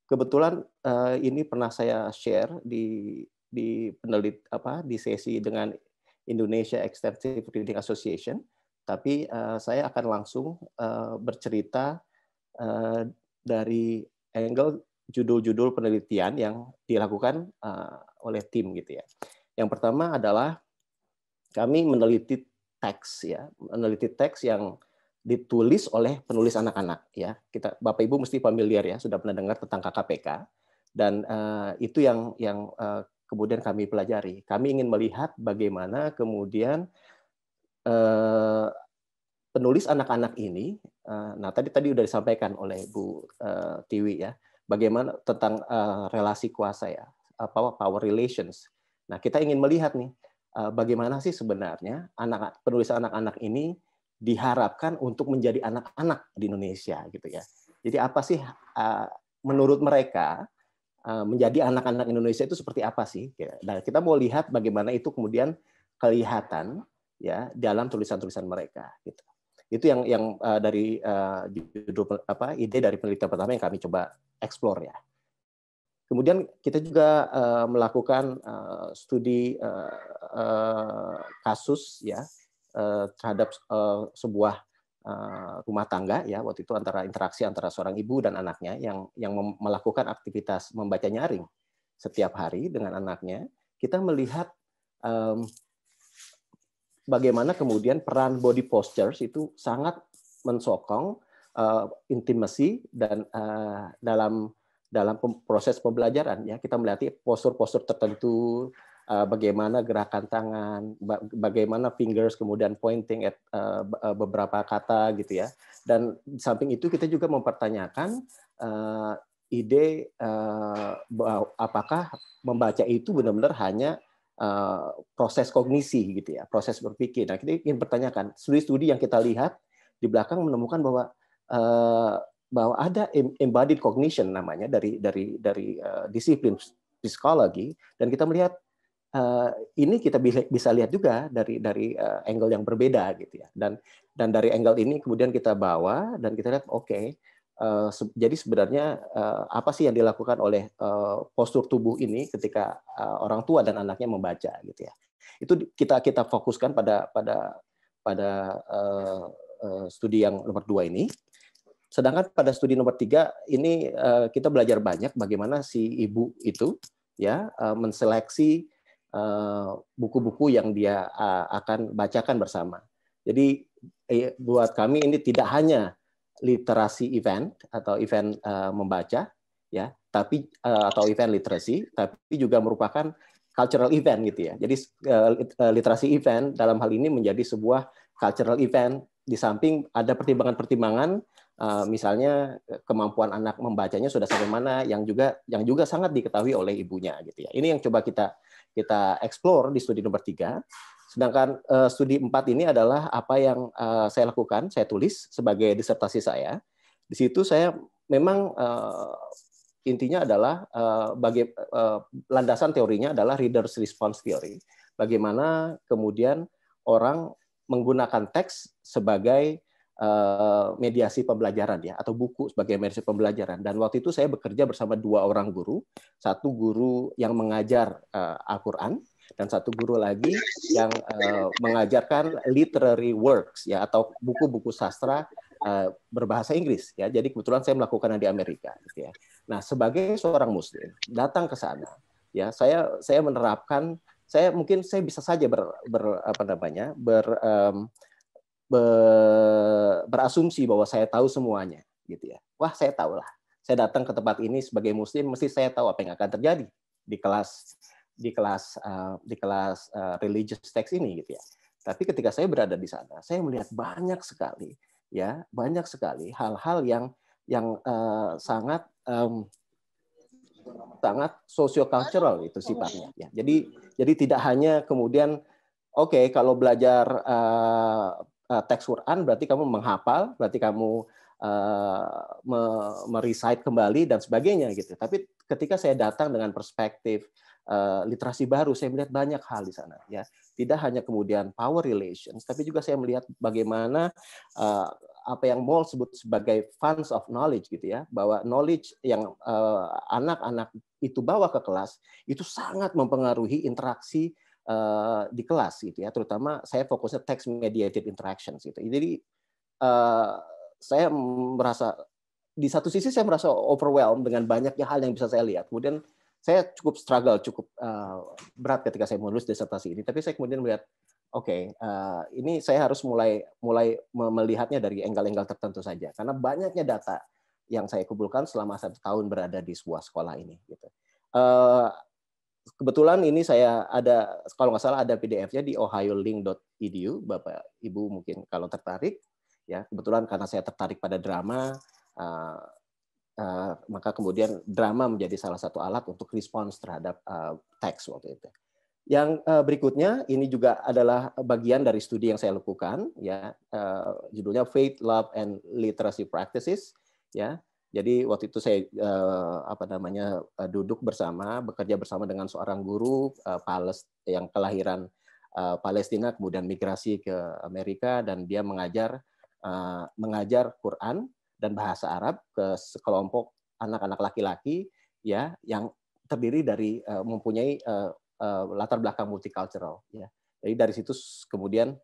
Kebetulan uh, ini pernah saya share di di penelit apa di sesi dengan Indonesia Extensive Reading Association, tapi uh, saya akan langsung uh, bercerita uh, dari angle judul-judul penelitian yang dilakukan uh, oleh tim gitu ya. Yang pertama adalah kami meneliti teks ya, meneliti teks yang ditulis oleh penulis anak-anak ya. Kita Bapak Ibu mesti familiar ya, sudah pernah dengar tentang KKPK dan uh, itu yang yang uh, kemudian kami pelajari. Kami ingin melihat bagaimana kemudian uh, penulis anak-anak ini uh, nah tadi tadi sudah disampaikan oleh Bu uh, Tiwi ya, bagaimana tentang uh, relasi kuasa ya, apa power relations. Nah, kita ingin melihat nih Eh, bagaimana sih sebenarnya anak penulis anak-anak ini diharapkan untuk menjadi anak-anak di Indonesia gitu ya. Jadi apa sih eh, menurut mereka eh, menjadi anak-anak Indonesia itu seperti apa sih? Nah, kita mau lihat bagaimana itu kemudian kelihatan ya dalam tulisan-tulisan mereka gitu. Itu yang yang dari judul apa ide dari penelitian pertama yang kami coba explore ya. Kemudian kita juga uh, melakukan uh, studi uh, uh, kasus ya uh, terhadap uh, sebuah uh, rumah tangga ya waktu itu antara interaksi antara seorang ibu dan anaknya yang yang melakukan aktivitas membaca nyaring setiap hari dengan anaknya. Kita melihat um, bagaimana kemudian peran body postures itu sangat mensokong uh, intimasi dan uh, dalam dalam proses pembelajaran ya kita melihat postur-postur tertentu eh, bagaimana gerakan tangan bagaimana fingers kemudian pointing at eh, eh, beberapa kata gitu ya dan di samping itu kita juga mempertanyakan ide apakah membaca itu benar-benar hanya proses kognisi gitu ya proses berpikir nah kita ingin pertanyakan studi-studi yang kita lihat di belakang menemukan bahwa bahwa ada embodied cognition namanya dari dari dari uh, disiplin psikologi dan kita melihat uh, ini kita bisa lihat juga dari dari uh, angle yang berbeda gitu ya dan dan dari angle ini kemudian kita bawa dan kita lihat oke okay, uh, jadi sebenarnya uh, apa sih yang dilakukan oleh uh, postur tubuh ini ketika uh, orang tua dan anaknya membaca gitu ya itu kita kita fokuskan pada pada pada uh, uh, studi yang nomor dua ini Sedangkan pada studi nomor tiga ini eh, kita belajar banyak bagaimana si ibu itu ya eh, menseleksi eh, buku-buku yang dia akan bacakan bersama. Jadi buat kami ini tidak hanya literasi event atau event membaca ya, tapi atau event literasi, tapi juga merupakan cultural event gitu ya. Jadi literasi event dalam hal ini menjadi sebuah cultural event di samping ada pertimbangan-pertimbangan Eh, misalnya eh, kemampuan anak membacanya sudah sampai mana yang juga yang juga sangat diketahui oleh ibunya gitu ya. Ini yang coba kita kita explore di studi nomor tiga. Sedangkan uh, studi 4 ini adalah apa yang uh, saya lakukan, saya tulis sebagai disertasi saya. Di situ saya memang uh, intinya adalah uh, bagi uh, landasan teorinya adalah readers response theory. Bagaimana kemudian orang menggunakan teks sebagai Eh, mediasi pembelajaran ya atau buku sebagai mediasi pembelajaran dan waktu itu saya bekerja bersama dua orang guru satu guru yang mengajar uh, Al-Qur'an dan satu guru lagi yang uh, mengajarkan literary works ya atau buku-buku sastra uh, berbahasa Inggris ya jadi kebetulan saya melakukan di Amerika gitu ya nah sebagai seorang muslim datang ke sana ya saya saya menerapkan saya mungkin saya bisa saja ber, ber apa namanya ber um, berasumsi bahwa saya tahu semuanya gitu ya. Wah, saya tahu lah. Saya datang ke tempat ini sebagai muslim mesti saya tahu apa yang akan terjadi di kelas di kelas uh, di kelas uh, religious text ini gitu ya. Tapi ketika saya berada di sana, saya melihat banyak sekali ya, banyak sekali hal-hal yang yang uh, sangat um, sangat sociocultural itu sifatnya ya. Jadi jadi tidak hanya kemudian oke okay, kalau belajar uh, Eh, teks Quran berarti kamu menghafal, berarti kamu uh, merecite kembali dan sebagainya gitu. Tapi ketika saya datang dengan perspektif uh, literasi baru, saya melihat banyak hal di sana ya. Tidak hanya kemudian power relations, tapi juga saya melihat bagaimana uh, apa yang Moll sebut sebagai funds of knowledge gitu ya, bahwa knowledge yang anak anak -anak itu bawa ke kelas itu sangat mempengaruhi interaksi Eh, di kelas gitu ya terutama saya fokusnya text mediated interactions gitu jadi eh, saya merasa di satu sisi saya merasa overwhelmed dengan banyaknya hal yang bisa saya lihat kemudian saya cukup struggle cukup eh, berat ketika saya menulis disertasi ini tapi saya kemudian melihat oke okay, uh, ini saya harus mulai mulai melihatnya dari angle-angle tertentu saja karena banyaknya data yang saya kumpulkan selama satu tahun berada di sebuah sekolah ini gitu uh, kebetulan ini saya ada kalau nggak salah ada PDF-nya di ohiolink.edu Bapak Ibu mungkin kalau tertarik ya kebetulan karena saya tertarik pada drama uh, uh, maka kemudian drama menjadi salah satu alat untuk respons terhadap uh, teks waktu itu. Yang uh, berikutnya ini juga adalah bagian dari studi yang saya lakukan ya uh, judulnya Faith, Love and Literacy Practices ya jadi waktu itu saya eh, apa namanya eh, duduk bersama, bekerja bersama dengan seorang guru eh, yang kelahiran eh, Palestina kemudian migrasi ke Amerika dan dia mengajar mengajar Quran dan bahasa Arab ke sekelompok anak-anak laki-laki ya yang terdiri dari mempunyai latar belakang multicultural ya. Jadi dari situ kemudian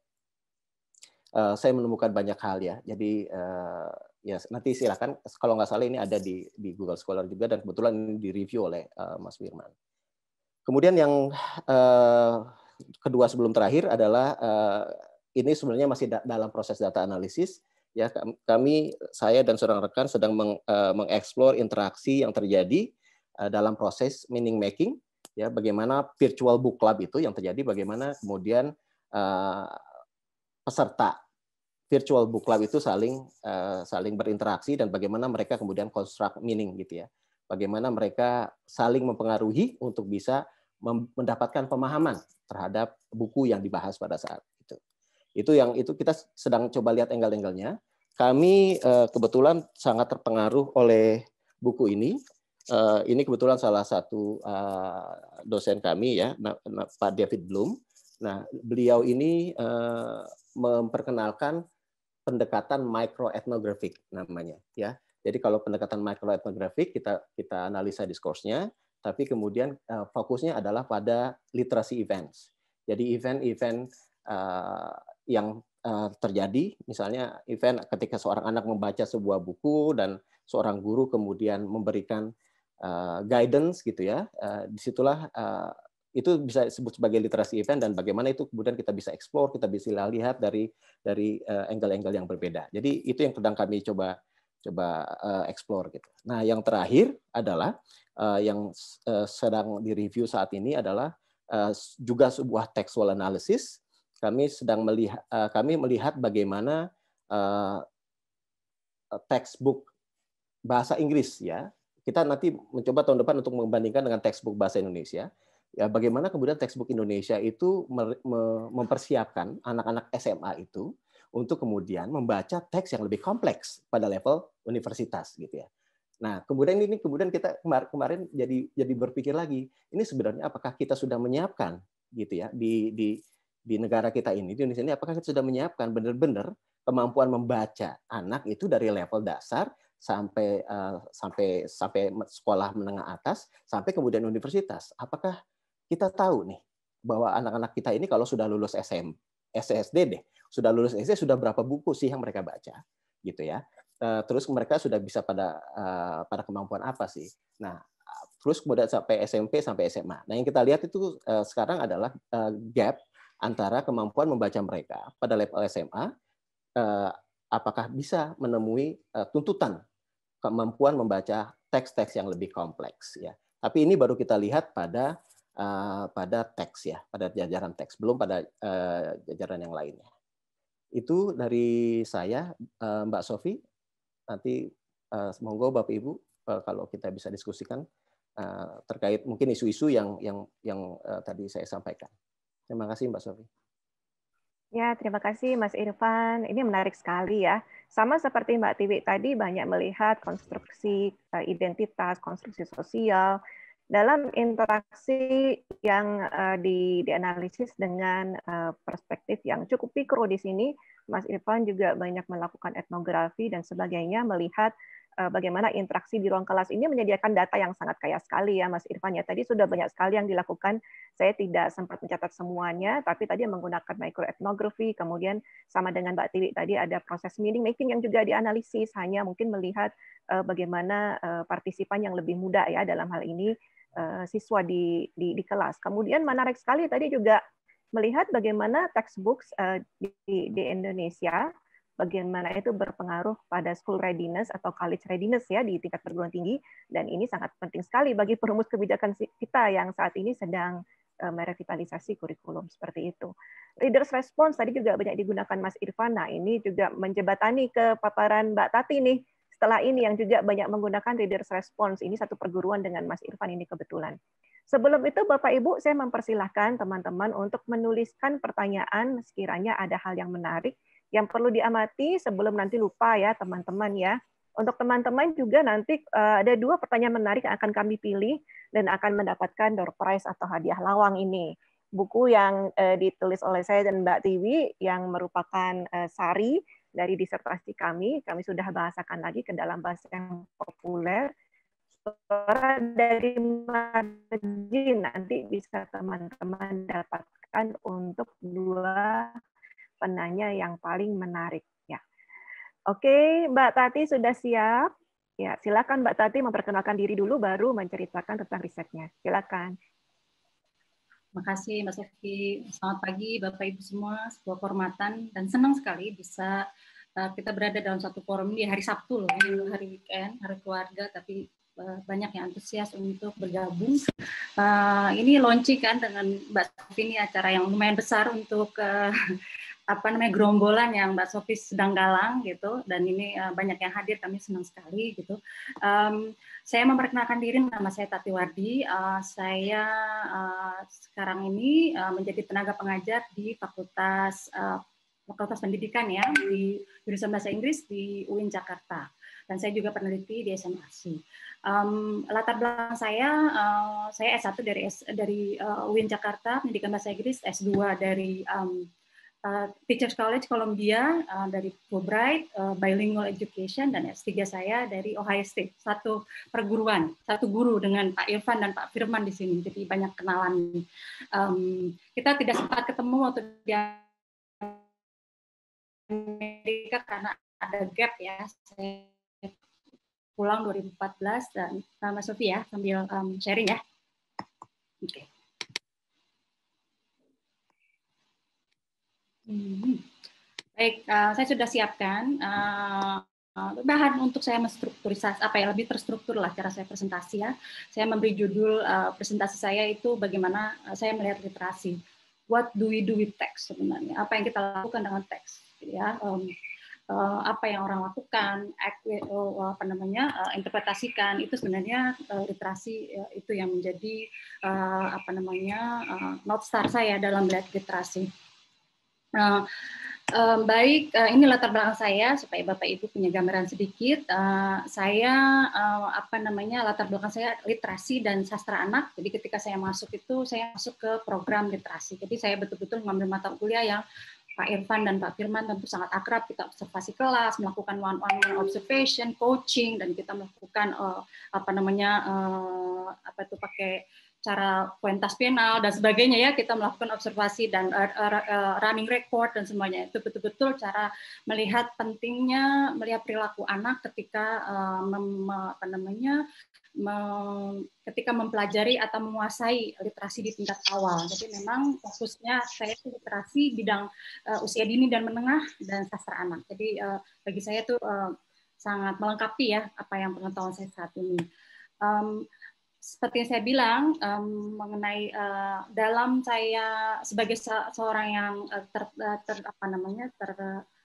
saya menemukan banyak hal ya. Jadi ya nanti silahkan kalau nggak salah ini ada di di Google Scholar juga dan kebetulan ini direview oleh uh, Mas Firman. Kemudian yang uh, kedua sebelum terakhir adalah uh, ini sebenarnya masih da dalam proses data analisis ya kami saya dan seorang rekan sedang meng, uh, mengeksplor interaksi yang terjadi uh, dalam proses meaning making ya bagaimana virtual book club itu yang terjadi bagaimana kemudian uh, peserta virtual book club itu saling uh, saling berinteraksi dan bagaimana mereka kemudian construct meaning gitu ya. Bagaimana mereka saling mempengaruhi untuk bisa mendapatkan pemahaman terhadap buku yang dibahas pada saat itu. Itu yang itu kita sedang coba lihat angle-angle-nya. Kami uh, kebetulan sangat terpengaruh oleh buku ini. Uh, ini kebetulan salah satu uh, dosen kami ya, Pak David Bloom. Nah, beliau ini uh, memperkenalkan pendekatan microethnografik namanya ya. Jadi kalau pendekatan microethnografik kita kita analisa diskursnya, tapi kemudian uh, fokusnya adalah pada literasi events. Jadi event-event uh, yang uh, terjadi, misalnya event ketika seorang anak membaca sebuah buku dan seorang guru kemudian memberikan uh, guidance gitu ya. Uh, disitulah uh, itu bisa disebut sebagai literasi event dan bagaimana itu kemudian kita bisa explore, kita bisa lihat dari dari eh, angle-angle yang berbeda. Jadi itu yang sedang kami coba coba eh, explore gitu. Nah, yang terakhir adalah eh, yang sedang direview saat ini adalah juga sebuah textual analysis. Kami sedang melihat kami melihat bagaimana textbook bahasa Inggris ya. Kita nanti mencoba tahun depan untuk membandingkan dengan textbook bahasa Indonesia ya bagaimana kemudian textbook Indonesia itu mempersiapkan anak-anak SMA itu untuk kemudian membaca teks yang lebih kompleks pada level universitas gitu ya. Nah, kemudian ini kemudian kita kemarin jadi jadi berpikir lagi, ini sebenarnya apakah kita sudah menyiapkan gitu ya di di di negara kita ini di Indonesia ini apakah kita sudah menyiapkan benar-benar kemampuan membaca anak itu dari level dasar sampai uh, sampai sampai sekolah menengah atas sampai kemudian universitas. Apakah kita tahu nih bahwa anak-anak kita ini kalau sudah lulus SM, SD deh, sudah lulus SD sudah berapa buku sih yang mereka baca, gitu ya. Eh, terus mereka sudah bisa pada eh, pada kemampuan apa sih? Nah, terus kemudian sampai SMP sampai SMA. Nah, yang kita lihat itu eh, sekarang adalah gap antara kemampuan membaca mereka pada level SMA, apakah bisa menemui tuntutan kemampuan membaca teks-teks yang lebih kompleks ya. Tapi ini baru kita lihat pada Eh, pada teks ya, pada jajaran teks, belum pada eh, jajaran yang lainnya. Itu dari saya, eh, Mbak Sofi. Nanti uh, monggo Bapak Ibu kalau kita bisa diskusikan terkait mungkin isu-isu yang yang yang tadi saya sampaikan. Terima kasih Mbak Sofi. Ya, terima kasih Mas Irfan. Ini menarik sekali ya. Sama seperti Mbak Tiwi tadi banyak melihat konstruksi identitas, konstruksi sosial, dalam interaksi yang uh, di dianalisis dengan uh, perspektif yang cukup mikro di sini, Mas Irfan juga banyak melakukan etnografi dan sebagainya melihat uh, bagaimana interaksi di ruang kelas ini menyediakan data yang sangat kaya sekali ya Mas Irfan ya. Tadi sudah banyak sekali yang dilakukan. Saya tidak sempat mencatat semuanya, tapi tadi menggunakan mikroetnografi, kemudian sama dengan Mbak Tiwi tadi ada proses meaning making yang juga dianalisis, hanya mungkin melihat bagaimana partisipan yang lebih muda ya dalam hal ini Eh, siswa di, di, di kelas. Kemudian menarik sekali tadi juga melihat bagaimana textbooks uh, di, di Indonesia, bagaimana itu berpengaruh pada school readiness atau college readiness ya di tingkat perguruan tinggi, dan ini sangat penting sekali bagi perumus kebijakan kita yang saat ini sedang eh, merevitalisasi kurikulum seperti itu. Readers response tadi juga banyak digunakan Mas Irvana. Nah, ini juga menjebatani ke paparan Mbak Tati nih setelah ini yang juga banyak menggunakan readers response. Ini satu perguruan dengan Mas Irfan ini kebetulan. Sebelum itu Bapak Ibu saya mempersilahkan teman-teman untuk menuliskan pertanyaan sekiranya ada hal yang menarik yang perlu diamati sebelum nanti lupa ya teman-teman ya. Untuk teman-teman juga nanti eh, ada dua pertanyaan menarik yang akan kami pilih dan akan mendapatkan door prize atau hadiah lawang ini. Buku yang eh, ditulis oleh saya dan Mbak Tiwi yang merupakan eh, sari dari disertasi kami, kami sudah bahasakan lagi ke dalam bahasa yang populer. Suara dari margin nanti bisa teman-teman dapatkan untuk dua penanya yang paling menarik. Ya, oke, Mbak Tati sudah siap. Ya, silakan Mbak Tati memperkenalkan diri dulu, baru menceritakan tentang risetnya. Silakan. Terima kasih Mbak Sofi. Selamat pagi Bapak Ibu semua. Sebuah kehormatan dan senang sekali bisa eh, kita berada dalam satu forum di hari Sabtu loh, ini hari weekend, hari keluarga, tapi eh, banyak yang antusias untuk bergabung. Eh, ini launching kan dengan Mbak Sofi ini acara yang lumayan besar untuk apa namanya gerombolan yang Mbak Sofi sedang galang gitu dan ini uh, banyak yang hadir kami senang sekali gitu. Um, saya memperkenalkan diri nama saya Tati Wardi. Uh, saya uh, sekarang ini uh, menjadi tenaga pengajar di Fakultas uh, Fakultas Pendidikan ya di jurusan Bahasa Inggris di UIN Jakarta dan saya juga peneliti di SMRC. Um, latar belakang saya, uh, saya S1 dari S, dari uh, UIN Jakarta, pendidikan bahasa Inggris, S2 dari um, Uh, Teachers College Columbia uh, dari Fulbright, uh, bilingual education, dan S3 saya dari Ohio State. Satu perguruan, satu guru dengan Pak Irfan dan Pak Firman di sini. Jadi banyak kenalan. Um, kita tidak sempat ketemu waktu di Amerika karena ada gap ya. Saya pulang 2014 dan sama Sofi ya sambil um, sharing ya. Oke. Okay. Hmm. Baik, uh, saya sudah siapkan uh, bahan untuk saya menstrukturisasi apa ya lebih terstruktur lah cara saya presentasi ya. Saya memberi judul uh, presentasi saya itu bagaimana saya melihat literasi. What do we do with text sebenarnya? Apa yang kita lakukan dengan teks? Gitu ya, um, uh, apa yang orang lakukan, oh, oh, apa namanya, uh, interpretasikan itu sebenarnya uh, literasi uh, itu yang menjadi uh, apa namanya uh, not star saya dalam melihat literasi. Nah, eh, baik, eh, ini latar belakang saya supaya Bapak Ibu punya gambaran sedikit. Eh, saya eh, apa namanya latar belakang saya literasi dan sastra anak. Jadi ketika saya masuk itu saya masuk ke program literasi. Jadi saya betul-betul mengambil mata kuliah yang Pak Irfan dan Pak Firman tentu sangat akrab. Kita observasi kelas, melakukan one on one observation, coaching, dan kita melakukan uh, apa namanya uh, apa itu pakai cara pentas penal dan sebagainya ya kita melakukan observasi dan eh, eh, eh, running record dan semuanya itu betul-betul cara melihat pentingnya melihat perilaku anak ketika apa namanya ketika mempelajari atau menguasai literasi di tingkat awal jadi memang fokusnya saya itu literasi bidang usia dini dan menengah dan sastra anak jadi bagi saya itu sangat melengkapi ya apa yang pengetahuan saya saat ini um, seperti yang saya bilang um, mengenai uh, dalam saya sebagai se seorang yang uh, ter, eh, ter apa namanya ter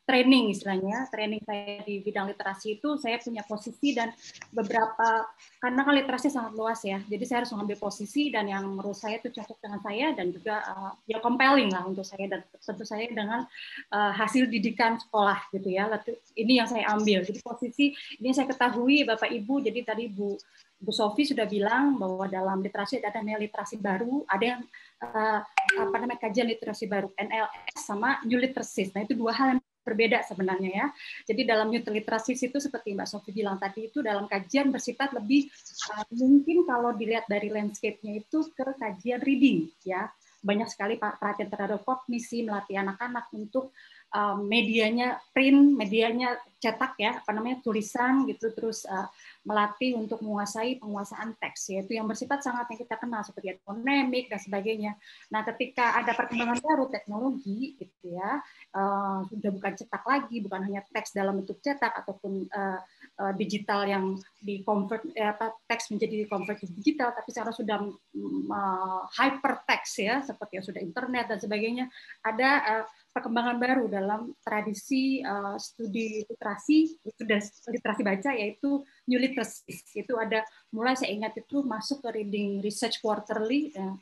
training istilahnya ya, training saya di bidang literasi itu saya punya posisi dan beberapa karena kan literasi sangat luas ya jadi saya harus mengambil posisi dan yang menurut saya itu cocok dengan saya dan juga uh, ya compelling lah untuk saya dan tentu saya dengan uh, hasil didikan sekolah gitu ya ini yang saya ambil jadi posisi ini saya ketahui bapak ibu jadi tadi bu Bu Sofi sudah bilang bahwa dalam literasi ada literasi baru, ada yang uh, apa namanya kajian literasi baru NLS sama new literacy. Nah itu dua hal yang berbeda sebenarnya ya. Jadi dalam new literacy itu seperti Mbak Sofi bilang tadi itu dalam kajian bersifat lebih uh, mungkin kalau dilihat dari landscape-nya itu ke kajian reading ya. Banyak sekali perhatian terhadap kognisi, melatih anak-anak untuk uh, medianya print, medianya cetak ya, apa namanya tulisan gitu terus uh, melatih untuk menguasai penguasaan teks, yaitu yang bersifat sangat yang kita kenal seperti ekonomik dan sebagainya. Nah, ketika ada perkembangan baru teknologi, gitu ya, uh, sudah bukan cetak lagi, bukan hanya teks dalam bentuk cetak ataupun uh, uh, digital yang di convert eh, apa teks menjadi convert digital, tapi sekarang sudah uh, hypertext ya, seperti yang sudah internet dan sebagainya, ada uh, perkembangan baru dalam tradisi uh, studi literasi, studi literasi baca yaitu new literacies. Itu ada mulai saya ingat itu masuk ke reading research quarterly. Ya.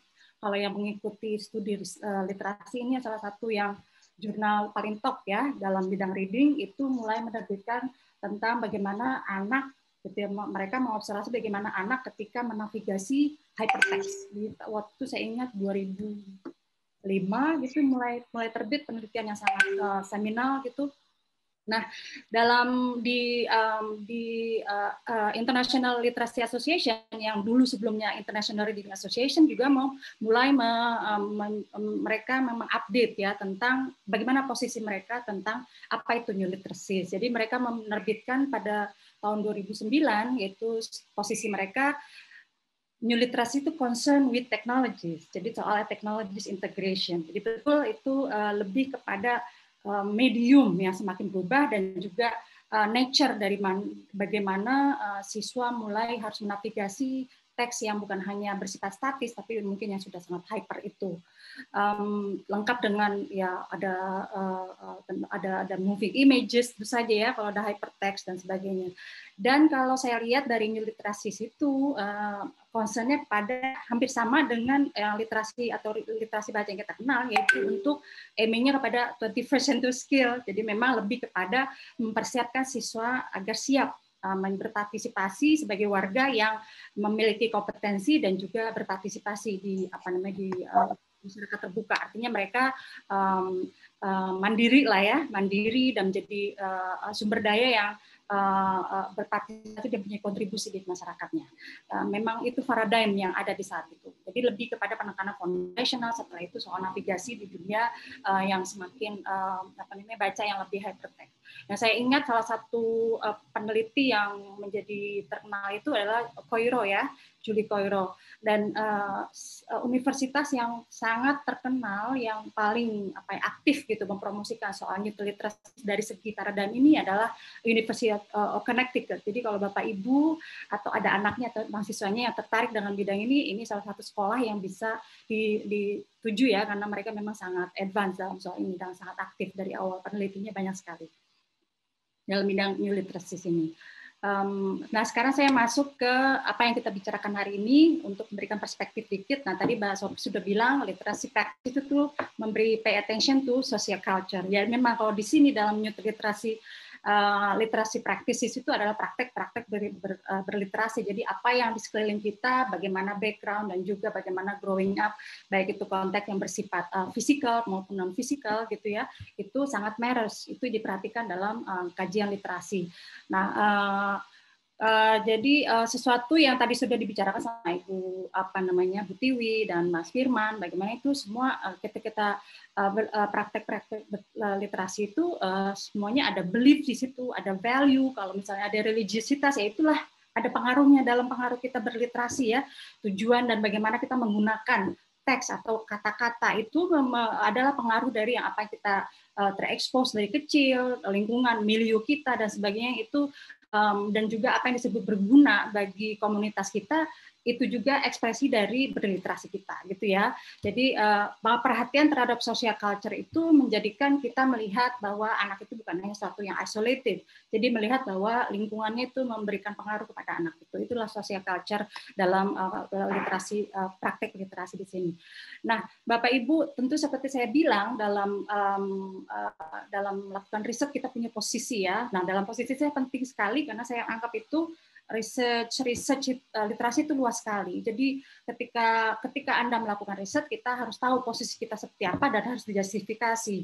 Kalau yang mengikuti studi uh, literasi ini salah satu yang jurnal paling top ya dalam bidang reading itu mulai menerbitkan tentang bagaimana anak gitu ya, mereka mengobservasi bagaimana anak ketika menavigasi hypertext. Waktu saya ingat 2005 gitu mulai mulai terbit penelitian yang sangat uh, seminal gitu Nah, dalam di um, di uh, uh, International Literacy Association yang dulu sebelumnya International Reading Association juga mau mulai me, um, men, um, mereka mengupdate ya tentang bagaimana posisi mereka tentang apa itu new literacy. Jadi mereka menerbitkan pada tahun 2009 yaitu posisi mereka new literacy itu concern with technologies. Jadi soal technologies integration. Jadi betul itu uh, lebih kepada Eh, medium yang semakin berubah dan juga eh, nature dari man, bagaimana eh, siswa mulai harus menavigasi teks yang bukan hanya bersifat statis tapi mungkin yang sudah sangat hyper itu um, lengkap dengan ya ada uh, ada ada moving images itu saja ya kalau ada hypertext dan sebagainya dan kalau saya lihat dari new literasi itu uh, konsennya pada hampir sama dengan eh, literasi atau literasi baca yang kita kenal yaitu untuk aimingnya kepada 21st century skill jadi memang lebih kepada mempersiapkan siswa agar siap eh, berpartisipasi sebagai warga yang memiliki kompetensi dan juga berpartisipasi di apa namanya di eh, masyarakat terbuka artinya mereka um, uh, mandiri lah ya mandiri dan menjadi uh, sumber daya yang Eh, eh, berpartisipasi dan punya kontribusi di masyarakatnya. Eh, memang itu paradigm yang ada di saat itu. Jadi lebih kepada penekanan konvensional setelah itu soal navigasi di dunia yang semakin apa namanya baca yang lebih high hypertext. Yang nah, saya ingat salah satu uh, peneliti yang menjadi terkenal itu adalah Koiro ya, Julie Koiro. Dan uh, universitas yang sangat terkenal yang paling apa ya, aktif gitu mempromosikan soal new dari segi dan ini adalah University eh, of Connecticut. Jadi kalau Bapak Ibu atau ada anaknya atau mahasiswanya yang tertarik dengan bidang ini, ini salah satu sekolah yang bisa di, dituju ya karena mereka memang sangat advance dalam soal ini dan sangat aktif dari awal penelitinya banyak sekali dalam bidang new literacy ini. Um, nah sekarang saya masuk ke apa yang kita bicarakan hari ini untuk memberikan perspektif dikit. Nah tadi Mbak Sop sudah bilang literasi praktis itu tuh memberi pay attention to social culture. Ya memang kalau di sini dalam new literasi Eh, literasi praktis itu adalah praktek-praktek ber, ber, eh, berliterasi. Jadi apa yang di sekeliling kita, bagaimana background dan juga bagaimana growing up, baik itu konteks yang bersifat uh, maupun non fisikal gitu ya, itu sangat meres. Itu diperhatikan dalam uh, kajian literasi. Nah. Uh, Uh, jadi uh, sesuatu yang tadi sudah dibicarakan sama Ibu apa namanya Bu Tiwi dan Mas Firman, bagaimana itu semua uh, kita kita Eh, eh, praktek-praktek eh, literasi itu semuanya ada belief di situ, ada value. Kalau misalnya ada religiositas, ya itulah ada pengaruhnya dalam pengaruh kita berliterasi ya. Tujuan dan bagaimana kita menggunakan teks atau kata-kata itu adalah pengaruh dari yang apa yang kita terekspos dari kecil, lingkungan, milieu kita dan sebagainya itu dan juga apa yang disebut berguna bagi komunitas kita itu juga ekspresi dari berliterasi kita gitu ya. Jadi eh, bahwa perhatian terhadap sosial culture itu menjadikan kita melihat bahwa anak itu bukan hanya satu yang isolated. Jadi melihat bahwa lingkungannya itu memberikan pengaruh kepada anak itu. Itulah sosial culture dalam eh, literasi eh, praktek literasi di sini. Nah, Bapak Ibu tentu seperti saya bilang dalam dalam melakukan riset kita punya posisi ya. Nah, dalam posisi saya penting sekali karena saya anggap itu research research eh, literasi itu luas sekali. Jadi ketika ketika Anda melakukan riset kita harus tahu posisi kita seperti apa dan harus dijustifikasi.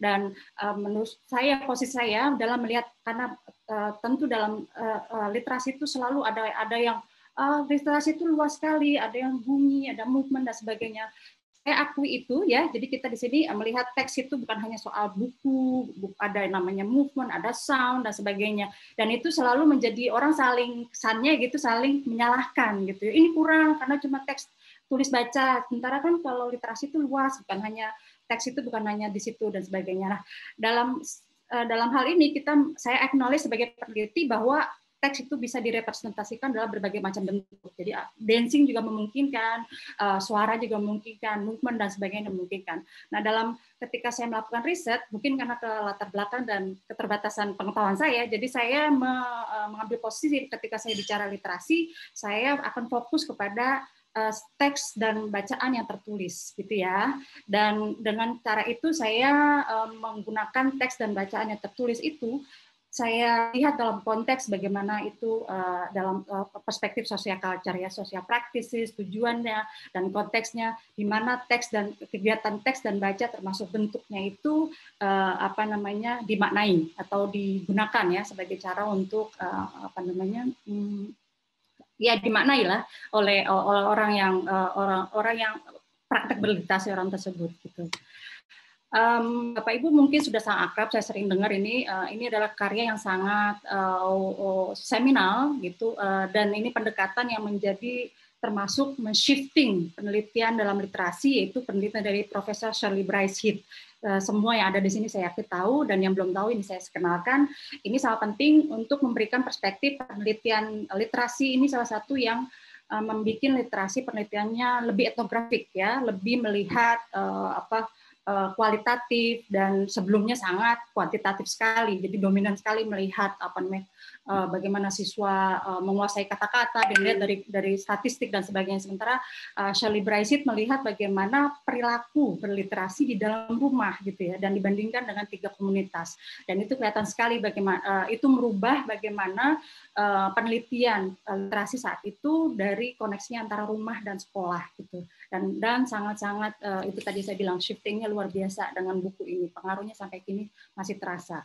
Dan eh, menurut saya posisi saya dalam melihat karena eh, tentu dalam literasi itu selalu ada ada yang Uh, literasi itu luas sekali, ada yang bunyi, ada movement dan sebagainya saya akui itu ya. Jadi kita di sini eh, melihat teks itu bukan hanya soal buku, ada namanya movement, ada sound dan sebagainya. Dan itu selalu menjadi orang saling kesannya gitu saling menyalahkan gitu. Ini kurang karena cuma teks tulis baca. Sementara kan kalau literasi itu luas, bukan hanya teks itu bukan hanya di situ dan sebagainya. Nah, dalam eh, dalam hal ini kita saya acknowledge sebagai peneliti bahwa teks itu bisa direpresentasikan dalam berbagai macam bentuk. Jadi ah, dancing juga memungkinkan, eh, suara juga memungkinkan, movement dan sebagainya memungkinkan. Nah dalam ketika saya melakukan riset, mungkin karena ke latar belakang dan keterbatasan pengetahuan saya, jadi saya eh, mengambil posisi ketika saya bicara literasi, saya akan fokus kepada eh, teks dan bacaan yang tertulis gitu ya dan dengan cara itu saya menggunakan teks dan bacaan yang tertulis itu saya lihat dalam konteks bagaimana itu uh, dalam uh, perspektif sosial culture ya, sosial practices, tujuannya dan konteksnya di mana teks dan kegiatan teks dan baca termasuk bentuknya itu uh, apa namanya dimaknai atau digunakan ya sebagai cara untuk uh, apa namanya um, ya dimaknai lah oleh, oleh orang yang uh, orang orang yang praktek berliterasi orang tersebut gitu. Um, Bapak Ibu mungkin sudah sangat akrab, saya sering dengar ini. Uh, ini adalah karya yang sangat uh, seminal gitu, uh, dan ini pendekatan yang menjadi termasuk men-shifting penelitian dalam literasi, yaitu penelitian dari Profesor Shirley Bryce Heath. Uh, semua yang ada di sini saya yakin tahu, dan yang belum tahu ini saya kenalkan. Ini sangat penting untuk memberikan perspektif penelitian literasi ini salah satu yang uh, membuat literasi penelitiannya lebih etnografik ya, lebih melihat uh, apa Eh, kualitatif dan sebelumnya sangat kuantitatif sekali. Jadi dominan sekali melihat apa namanya eh, bagaimana siswa eh, menguasai kata-kata dilihat dari dari statistik dan sebagainya. Sementara Shelley Brysit melihat bagaimana perilaku berliterasi di dalam rumah gitu ya dan dibandingkan dengan tiga komunitas. Dan itu kelihatan sekali bagaimana itu merubah bagaimana penelitian literasi saat itu dari koneksi antara rumah dan sekolah gitu dan dan sangat-sangat uh, itu tadi saya bilang shiftingnya luar biasa dengan buku ini pengaruhnya sampai kini masih terasa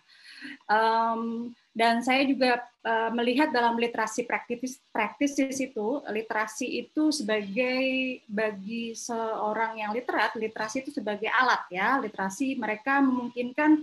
um, dan saya juga uh, melihat dalam literasi praktis di situ literasi itu sebagai bagi seorang yang literat literasi itu sebagai alat ya literasi mereka memungkinkan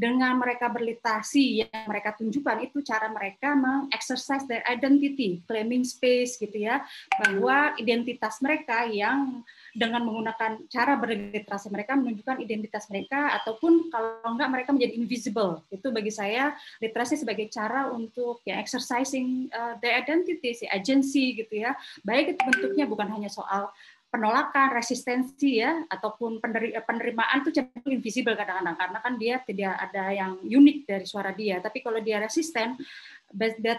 dengan mereka berliterasi yang mereka tunjukkan itu cara mereka mengexercise their identity, claiming space gitu ya, bahwa identitas mereka yang dengan menggunakan cara berliterasi mereka menunjukkan identitas mereka ataupun kalau enggak mereka menjadi invisible. Itu bagi saya literasi sebagai cara untuk ya exercising uh, the identity, si agency gitu ya. Baik itu bentuknya bukan hanya soal penolakan, resistensi ya, ataupun eh, penerimaan itu cenderung invisible kadang-kadang karena kan dia tidak ada yang unik dari suara dia. Tapi kalau dia resisten,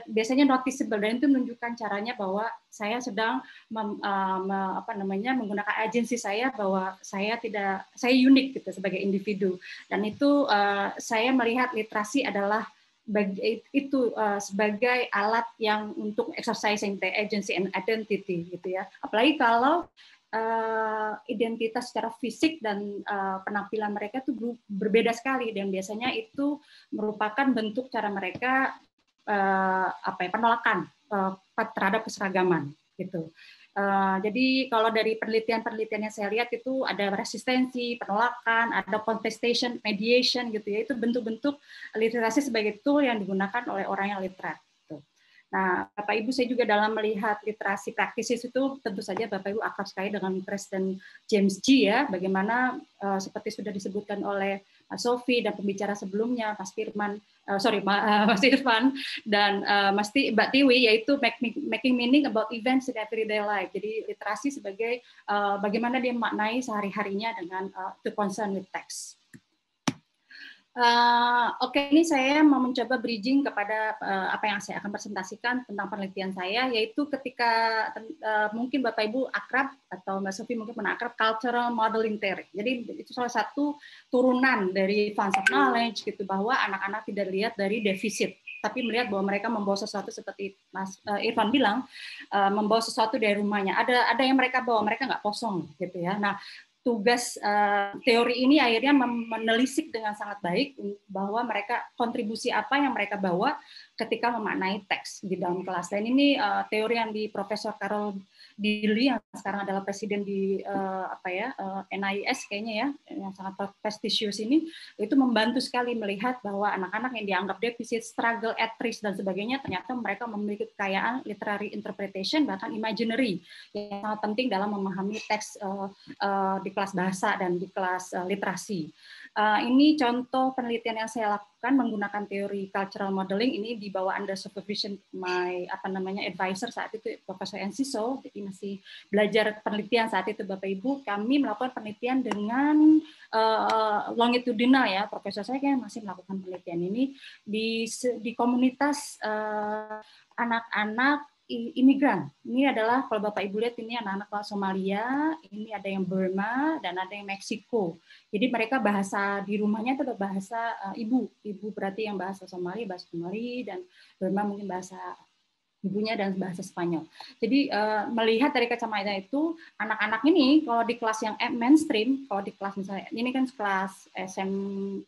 biasanya noticeable dan itu menunjukkan caranya bahwa saya sedang mem, eh, apa namanya menggunakan agensi saya bahwa saya tidak saya unik gitu sebagai individu dan itu eh, saya melihat literasi adalah itu sebagai alat yang untuk exercising the agency and identity gitu ya. Apalagi kalau uh, identitas secara fisik dan uh, penampilan mereka itu berbeda sekali dan biasanya itu merupakan bentuk cara mereka uh, apa ya penolakan uh, terhadap keseragaman gitu. Uh, jadi kalau dari penelitian penelitiannya saya lihat itu ada resistensi, penolakan, ada contestation, mediation gitu ya. Itu bentuk-bentuk literasi sebagai tool yang digunakan oleh orang yang literat. Nah, Bapak Ibu saya juga dalam melihat literasi praktis itu tentu saja Bapak Ibu akrab sekali dengan Presiden James G ya, bagaimana eh, seperti sudah disebutkan oleh Mas Sofi dan pembicara sebelumnya Mas Firman, eh, sorry Ma, uh, Mas Irfan dan Mas T, Mbak Tiwi yaitu making meaning about events in everyday life. Jadi literasi sebagai bagaimana dia maknai sehari-harinya dengan uh, to concern with text. Eh, oke, okay, ini saya mau mencoba bridging kepada uh, apa yang saya akan presentasikan tentang penelitian saya, yaitu ketika uh, mungkin Bapak Ibu akrab atau Mbak Sofi mungkin pernah akrab cultural modeling theory. Jadi itu salah satu turunan dari funds knowledge gitu bahwa anak-anak tidak lihat dari defisit, tapi melihat bahwa mereka membawa sesuatu seperti Mas uh, Irfan bilang uh, membawa sesuatu dari rumahnya. Ada ada yang mereka bawa, mereka nggak kosong gitu ya. Nah tugas uh, teori ini akhirnya menelisik dengan sangat baik bahwa mereka kontribusi apa yang mereka bawa ketika memaknai teks di dalam kelas. Dan ini uh, teori yang di Profesor Carol Dili yang sekarang adalah presiden di uh, apa ya uh, eh, NIS kayaknya ya yang sangat prestisius ini itu membantu sekali melihat bahwa anak-anak yang dianggap defisit struggle at risk dan sebagainya ternyata mereka memiliki kekayaan literary interpretation bahkan imaginary yang sangat penting dalam memahami teks uh, uh, di kelas bahasa dan di kelas uh, literasi. Eh, ini contoh penelitian yang saya lakukan menggunakan teori cultural modeling ini di bawah under supervision my apa namanya advisor saat itu Profesor Enciso jadi masih belajar penelitian saat itu Bapak Ibu kami melakukan penelitian dengan uh, longitudinal ya Profesor saya kan masih melakukan penelitian ini di di komunitas uh, anak-anak imigran. Ini adalah kalau Bapak Ibu lihat ini anak-anak kelas Somalia, ini ada yang Burma dan ada yang Meksiko. Jadi mereka bahasa di rumahnya itu bahasa uh, ibu. Ibu berarti yang bahasa Somalia bahasa Somali dan Burma mungkin bahasa ibunya dan bahasa Spanyol. Jadi eh, melihat dari kacamata itu anak-anak ini kalau di kelas yang eh, mainstream, kalau di kelas misalnya ini kan kelas SM,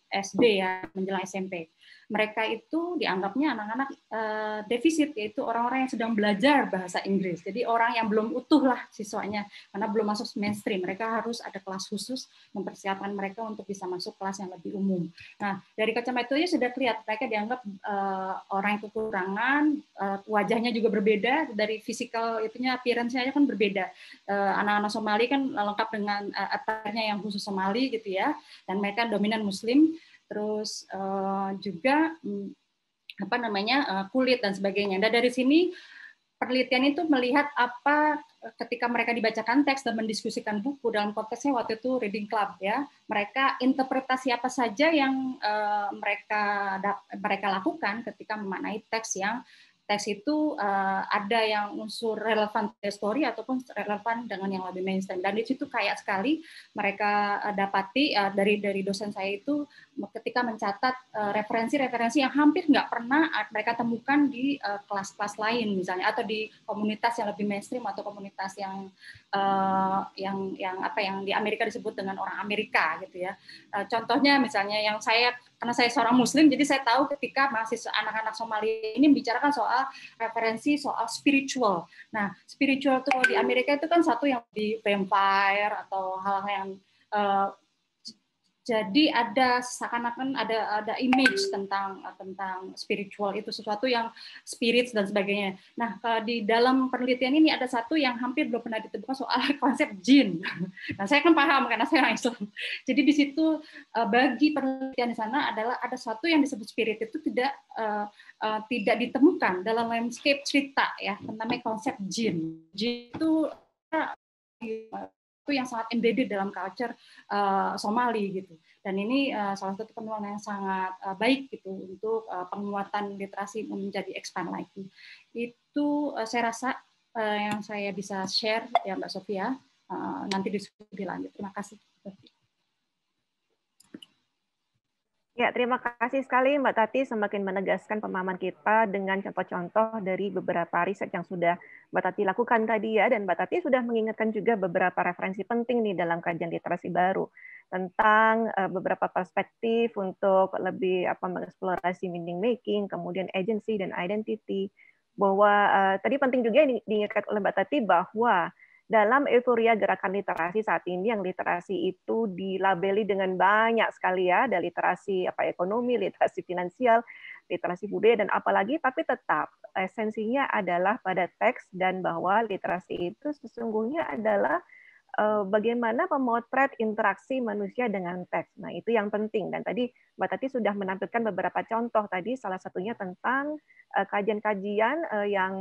SD ya menjelang SMP, mereka itu dianggapnya anak-anak eh, defisit yaitu orang-orang yang sedang belajar bahasa Inggris. Jadi orang yang belum utuh lah siswanya karena belum masuk mainstream. Mereka harus ada kelas khusus mempersiapkan mereka untuk bisa masuk kelas yang lebih umum. Nah dari kacamata itu sudah terlihat mereka dianggap orang yang kekurangan, wajah wajahnya juga berbeda dari fisikal itunya appearance-nya aja kan berbeda. Eh, anak-anak Somali kan lengkap dengan eh, attire-nya yang khusus Somali gitu ya dan mereka dominan muslim terus eh, juga mm, apa namanya kulit dan sebagainya. Dan dari sini penelitian itu melihat apa ketika mereka dibacakan teks dan mendiskusikan buku dalam konteksnya waktu itu reading club ya mereka interpretasi apa saja yang uh, mereka mereka lakukan ketika memaknai teks yang teks itu uh, ada yang unsur relevan to story ataupun relevan dengan yang lebih mainstream dan di situ kayak sekali mereka eh, dapati uh, dari dari dosen saya itu ketika mencatat eh, referensi-referensi yang hampir nggak pernah eh, mereka temukan di eh, kelas-kelas lain misalnya atau di komunitas yang lebih mainstream atau komunitas yang yang yang apa yang di Amerika disebut dengan orang Amerika gitu ya contohnya misalnya yang saya karena saya seorang Muslim jadi saya tahu ketika mahasiswa anak-anak Somalia ini membicarakan soal referensi soal spiritual nah spiritual tuh di Amerika itu kan satu yang di vampire atau hal-hal yang jadi ada seakan-akan ada ada image tentang tentang spiritual itu sesuatu yang spirits dan sebagainya. Nah eh, di dalam penelitian ini ada satu yang hampir belum pernah ditemukan soal konsep jin. Nah saya kan paham karena saya orang Islam. Jadi di situ eh, bagi penelitian di sana adalah ada satu yang disebut spirit itu tidak eh, tidak ditemukan dalam landscape cerita ya tentang konsep jin. Jin itu itu yang sangat embedded dalam culture uh, Somali gitu. Dan ini uh, salah satu penuaan yang sangat uh, baik gitu untuk uh, penguatan literasi menjadi expand lagi. Itu uh, saya rasa uh, yang saya bisa share ya Mbak Sofia. Uh, nanti diskusi lanjut. Terima kasih. Ya, terima kasih sekali Mbak Tati semakin menegaskan pemahaman kita dengan contoh-contoh dari beberapa riset yang sudah Mbak Tati lakukan tadi ya, dan Mbak Tati sudah mengingatkan juga beberapa referensi penting nih dalam kajian literasi baru tentang eh, beberapa perspektif untuk lebih apa mengeksplorasi meaning making, kemudian agency dan identity, bahwa uh, tadi penting juga diingatkan oleh Mbak Tati bahwa dalam euforia gerakan literasi saat ini yang literasi itu dilabeli dengan banyak sekali ya, ada literasi apa ekonomi, literasi finansial, literasi budaya dan apalagi tapi tetap esensinya adalah pada teks dan bahwa literasi itu sesungguhnya adalah eh, bagaimana memotret interaksi manusia dengan teks. Nah, itu yang penting. Dan tadi Mbak Tati sudah menampilkan beberapa contoh tadi, salah satunya tentang eh, kajian-kajian eh, yang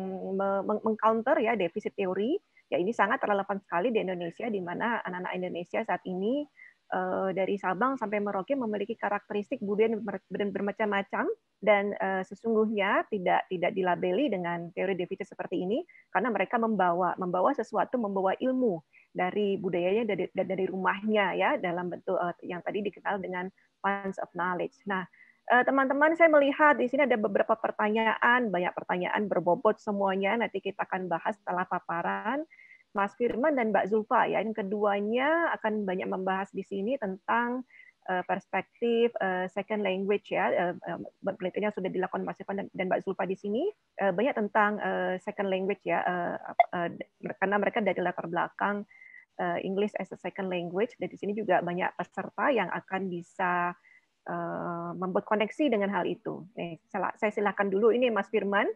mengcounter ya defisit teori Ya ini sangat relevan sekali di Indonesia di mana anak-anak Indonesia saat ini eh, dari Sabang sampai Merauke memiliki karakteristik budaya dan bermacam-macam dan eh, sesungguhnya tidak tidak dilabeli dengan teori defisit seperti ini karena mereka membawa membawa sesuatu membawa ilmu dari budayanya dari dari rumahnya ya dalam bentuk eh, yang tadi dikenal dengan funds of knowledge. Nah, teman-teman saya melihat di sini ada beberapa pertanyaan, banyak pertanyaan berbobot semuanya nanti kita akan bahas setelah paparan. Mas Firman dan Mbak Zulfa ya. Yang keduanya akan banyak membahas di sini tentang eh, perspektif eh, second language ya. Penelitiannya eh, sudah dilakukan Mas Firman dan Mbak Zulfa di sini banyak tentang second language ya karena mereka dari latar belakang English as a second language dan di sini juga banyak peserta yang akan bisa membuat koneksi dengan hal itu. Nih, saya silakan dulu ini Mas Firman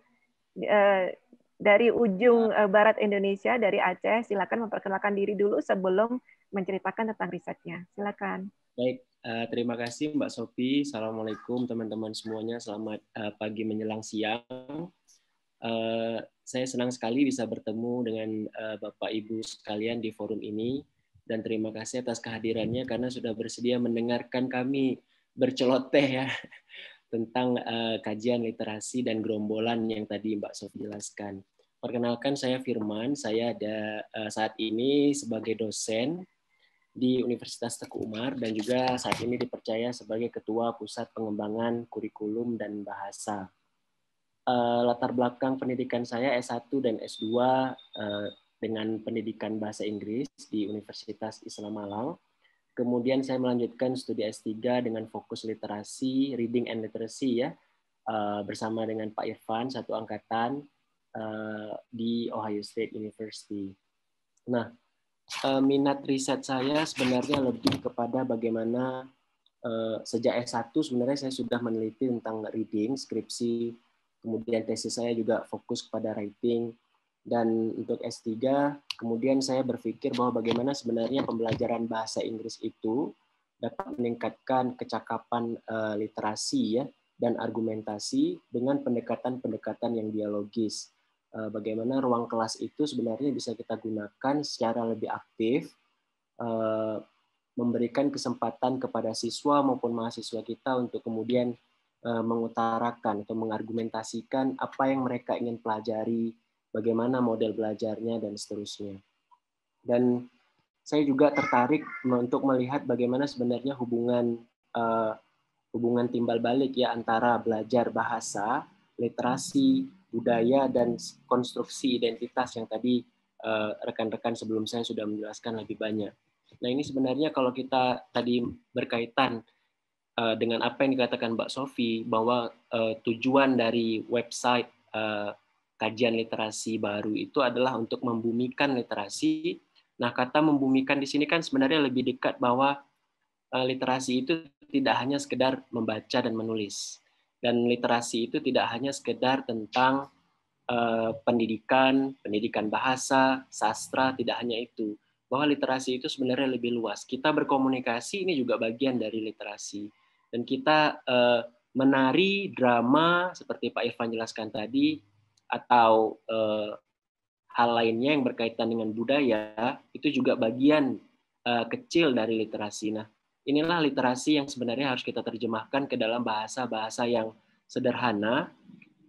dari ujung eh, barat Indonesia, dari Aceh, silakan memperkenalkan diri dulu sebelum menceritakan tentang risetnya. Silakan. Baik, uh, terima kasih Mbak Sofi. Assalamualaikum teman-teman semuanya. Selamat uh, pagi menjelang siang. Uh, saya senang sekali bisa bertemu dengan uh, Bapak Ibu sekalian di forum ini dan terima kasih atas kehadirannya karena sudah bersedia mendengarkan kami berceloteh ya tentang uh, kajian literasi dan gerombolan yang tadi Mbak Sofi jelaskan. Perkenalkan saya Firman, saya ada uh, saat ini sebagai dosen di Universitas Teku Umar dan juga saat ini dipercaya sebagai Ketua Pusat Pengembangan Kurikulum dan Bahasa. Uh, latar belakang pendidikan saya S1 dan S2 uh, dengan pendidikan bahasa Inggris di Universitas Islam Malang Kemudian saya melanjutkan studi S3 dengan fokus literasi, reading and literacy ya, eh, bersama dengan Pak Irfan, satu angkatan eh, di Ohio State University. Nah, eh, minat riset saya sebenarnya lebih kepada bagaimana sejak S1 sebenarnya saya sudah meneliti tentang reading, skripsi, kemudian tesis saya juga fokus kepada writing, dan untuk S3 kemudian saya berpikir bahwa bagaimana sebenarnya pembelajaran bahasa Inggris itu dapat meningkatkan kecakapan uh, literasi ya dan argumentasi dengan pendekatan-pendekatan yang dialogis. Uh, bagaimana ruang kelas itu sebenarnya bisa kita gunakan secara lebih aktif, uh, memberikan kesempatan kepada siswa maupun mahasiswa kita untuk kemudian mengutarakan atau mengargumentasikan apa yang mereka ingin pelajari, bagaimana model belajarnya dan seterusnya. Dan saya juga tertarik untuk melihat bagaimana sebenarnya hubungan uh, hubungan timbal balik ya antara belajar bahasa, literasi, budaya dan konstruksi identitas yang tadi eh, rekan-rekan uh, sebelum saya sudah menjelaskan lebih banyak. Nah ini sebenarnya kalau kita tadi berkaitan uh, dengan apa yang dikatakan Mbak Sofi bahwa uh, tujuan dari website uh, kajian literasi baru itu adalah untuk membumikan literasi. Nah, kata membumikan di sini kan sebenarnya lebih dekat bahwa eh, literasi itu tidak hanya sekedar membaca dan menulis. Dan literasi itu tidak hanya sekedar tentang eh, pendidikan, pendidikan bahasa, sastra, tidak hanya itu. Bahwa literasi itu sebenarnya lebih luas. Kita berkomunikasi ini juga bagian dari literasi. Dan kita eh, menari, drama, seperti Pak Irfan jelaskan tadi, atau uh, hal lainnya yang berkaitan dengan budaya itu juga bagian uh, kecil dari literasi. Nah, inilah literasi yang sebenarnya harus kita terjemahkan ke dalam bahasa-bahasa yang sederhana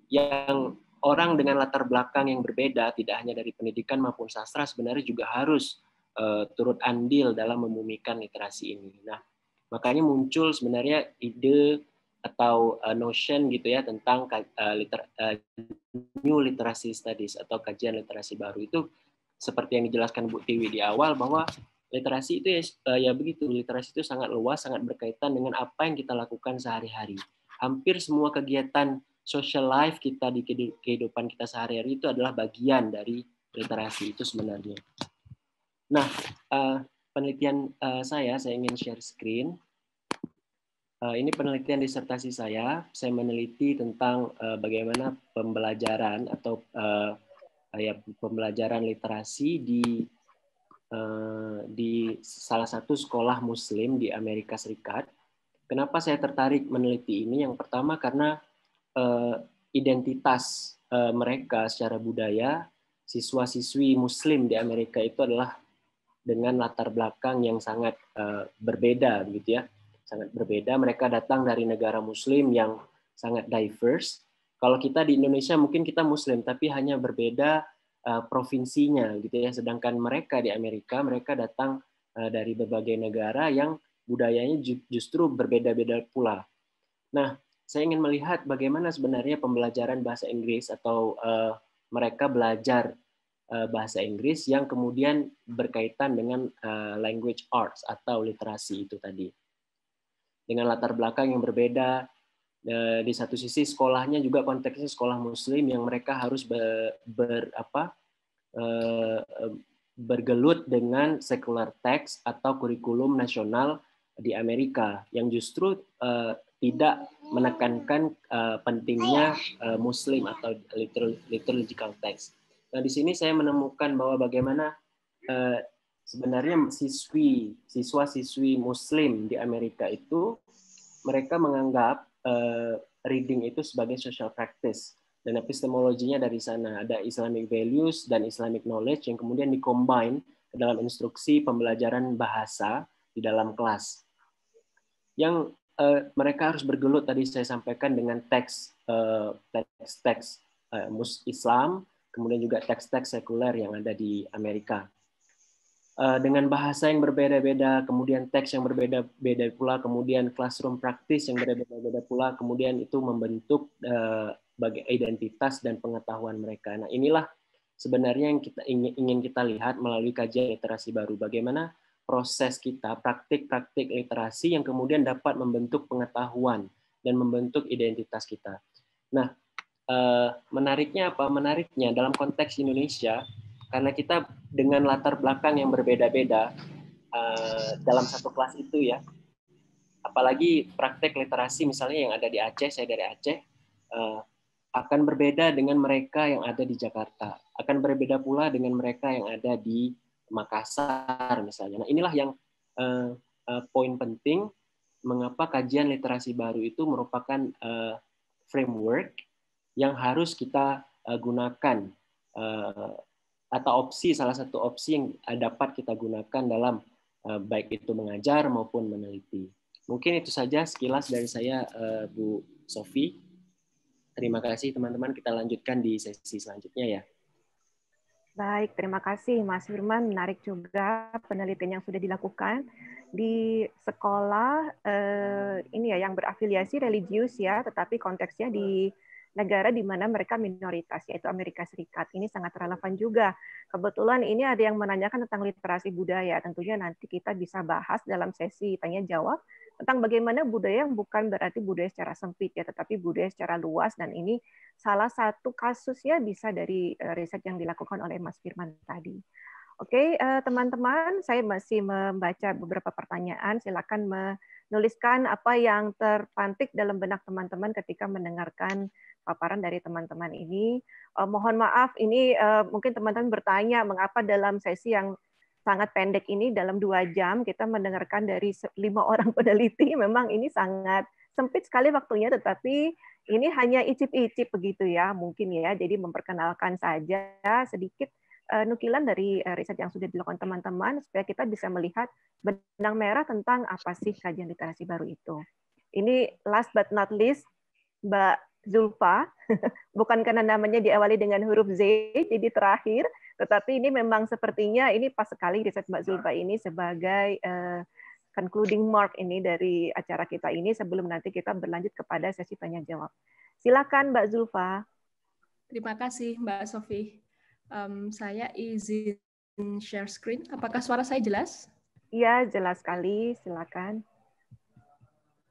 yang orang dengan latar belakang yang berbeda tidak hanya dari pendidikan maupun sastra sebenarnya juga harus uh, turut andil dalam membumikan literasi ini. Nah, makanya muncul sebenarnya ide atau uh, notion gitu ya tentang uh, liter, uh, new literacy studies atau kajian literasi baru itu seperti yang dijelaskan Bu Tiwi di awal bahwa literasi itu ya, uh, ya begitu literasi itu sangat luas sangat berkaitan dengan apa yang kita lakukan sehari-hari hampir semua kegiatan social life kita di kehidupan kita sehari-hari itu adalah bagian dari literasi itu sebenarnya nah uh, penelitian uh, saya saya ingin share screen Eh, ini penelitian disertasi saya. Saya meneliti tentang uh, bagaimana pembelajaran atau uh, ya pembelajaran literasi di uh, di salah satu sekolah Muslim di Amerika Serikat. Kenapa saya tertarik meneliti ini? Yang pertama karena uh, identitas uh, mereka secara budaya siswa-siswi Muslim di Amerika itu adalah dengan latar belakang yang sangat uh, berbeda, gitu ya sangat berbeda. Mereka datang dari negara Muslim yang sangat diverse. Kalau kita di Indonesia mungkin kita Muslim, tapi hanya berbeda uh, provinsinya, gitu ya. Sedangkan mereka di Amerika, mereka datang uh, dari berbagai negara yang budayanya justru berbeda-beda pula. Nah, saya ingin melihat bagaimana sebenarnya pembelajaran bahasa Inggris atau uh, mereka belajar uh, bahasa Inggris yang kemudian berkaitan dengan uh, language arts atau literasi itu tadi dengan latar belakang yang berbeda. Eh, di satu sisi sekolahnya juga konteksnya sekolah muslim yang mereka harus ber, ber apa eh, bergelut dengan secular text atau kurikulum nasional di Amerika yang justru eh, tidak menekankan pentingnya muslim atau liturgical text. Nah, di sini saya menemukan bahwa bagaimana sebenarnya siswi siswa siswi muslim di Amerika itu mereka menganggap uh, reading itu sebagai social practice dan epistemologinya dari sana ada Islamic values dan Islamic knowledge yang kemudian dikombin ke dalam instruksi pembelajaran bahasa di dalam kelas yang uh, mereka harus bergelut tadi saya sampaikan dengan teks uh, eh, teks teks uh, Islam kemudian juga teks-teks sekuler yang ada di Amerika Eh, dengan bahasa yang berbeda-beda, kemudian teks yang berbeda-beda pula, kemudian classroom praktis yang berbeda-beda pula, kemudian itu membentuk uh, identitas dan pengetahuan mereka. Nah, inilah sebenarnya yang kita ingin, kita lihat melalui kajian literasi baru bagaimana proses kita praktik-praktik literasi yang kemudian dapat membentuk pengetahuan dan membentuk identitas kita. Nah, eh, menariknya apa? Menariknya dalam konteks Indonesia karena kita dengan latar belakang yang berbeda-beda uh, dalam satu kelas itu ya apalagi praktek literasi misalnya yang ada di Aceh saya dari Aceh uh, akan berbeda dengan mereka yang ada di Jakarta akan berbeda pula dengan mereka yang ada di Makassar misalnya nah inilah yang uh, uh, poin penting mengapa kajian literasi baru itu merupakan uh, framework yang harus kita uh, gunakan uh, atau opsi salah satu opsi yang dapat kita gunakan dalam eh, baik itu mengajar maupun meneliti. Mungkin itu saja sekilas dari saya eh, Bu Sofi. Terima kasih teman-teman, kita lanjutkan di sesi selanjutnya ya. Baik, terima kasih Mas Firman. Menarik juga penelitian yang sudah dilakukan di sekolah eh, ini ya yang berafiliasi religius ya, tetapi konteksnya di negara di mana mereka minoritas, yaitu Amerika Serikat. Ini sangat relevan juga. Kebetulan ini ada yang menanyakan tentang literasi budaya. Tentunya nanti kita bisa bahas dalam sesi tanya-jawab tentang bagaimana budaya yang bukan berarti budaya secara sempit ya, tetapi budaya secara luas dan ini salah satu kasusnya bisa dari eh, riset yang dilakukan oleh Mas Firman tadi. Oke, eh, teman-teman, saya masih membaca beberapa pertanyaan. Silakan me nuliskan apa yang terpantik dalam benak teman-teman ketika mendengarkan paparan dari teman-teman ini. Uh, mohon maaf, ini uh, mungkin teman-teman bertanya mengapa dalam sesi yang sangat pendek ini dalam dua jam kita mendengarkan dari lima orang peneliti. Memang ini sangat sempit sekali waktunya, tetapi ini hanya icip-icip begitu ya, mungkin ya. Jadi memperkenalkan saja sedikit Eh, nukilan dari eh, riset yang sudah dilakukan teman-teman supaya kita bisa melihat benang merah tentang apa sih kajian literasi baru itu. Ini last but not least, Mbak Zulfa, bukan karena namanya diawali dengan huruf Z jadi terakhir, tetapi ini memang sepertinya ini pas sekali riset Mbak Zulfa ini sebagai eh, concluding mark ini dari acara kita ini sebelum nanti kita berlanjut kepada sesi tanya jawab. Silakan Mbak Zulfa. Terima kasih Mbak Sofi. Um, saya izin share screen. Apakah suara saya jelas? Iya, jelas sekali. Silakan.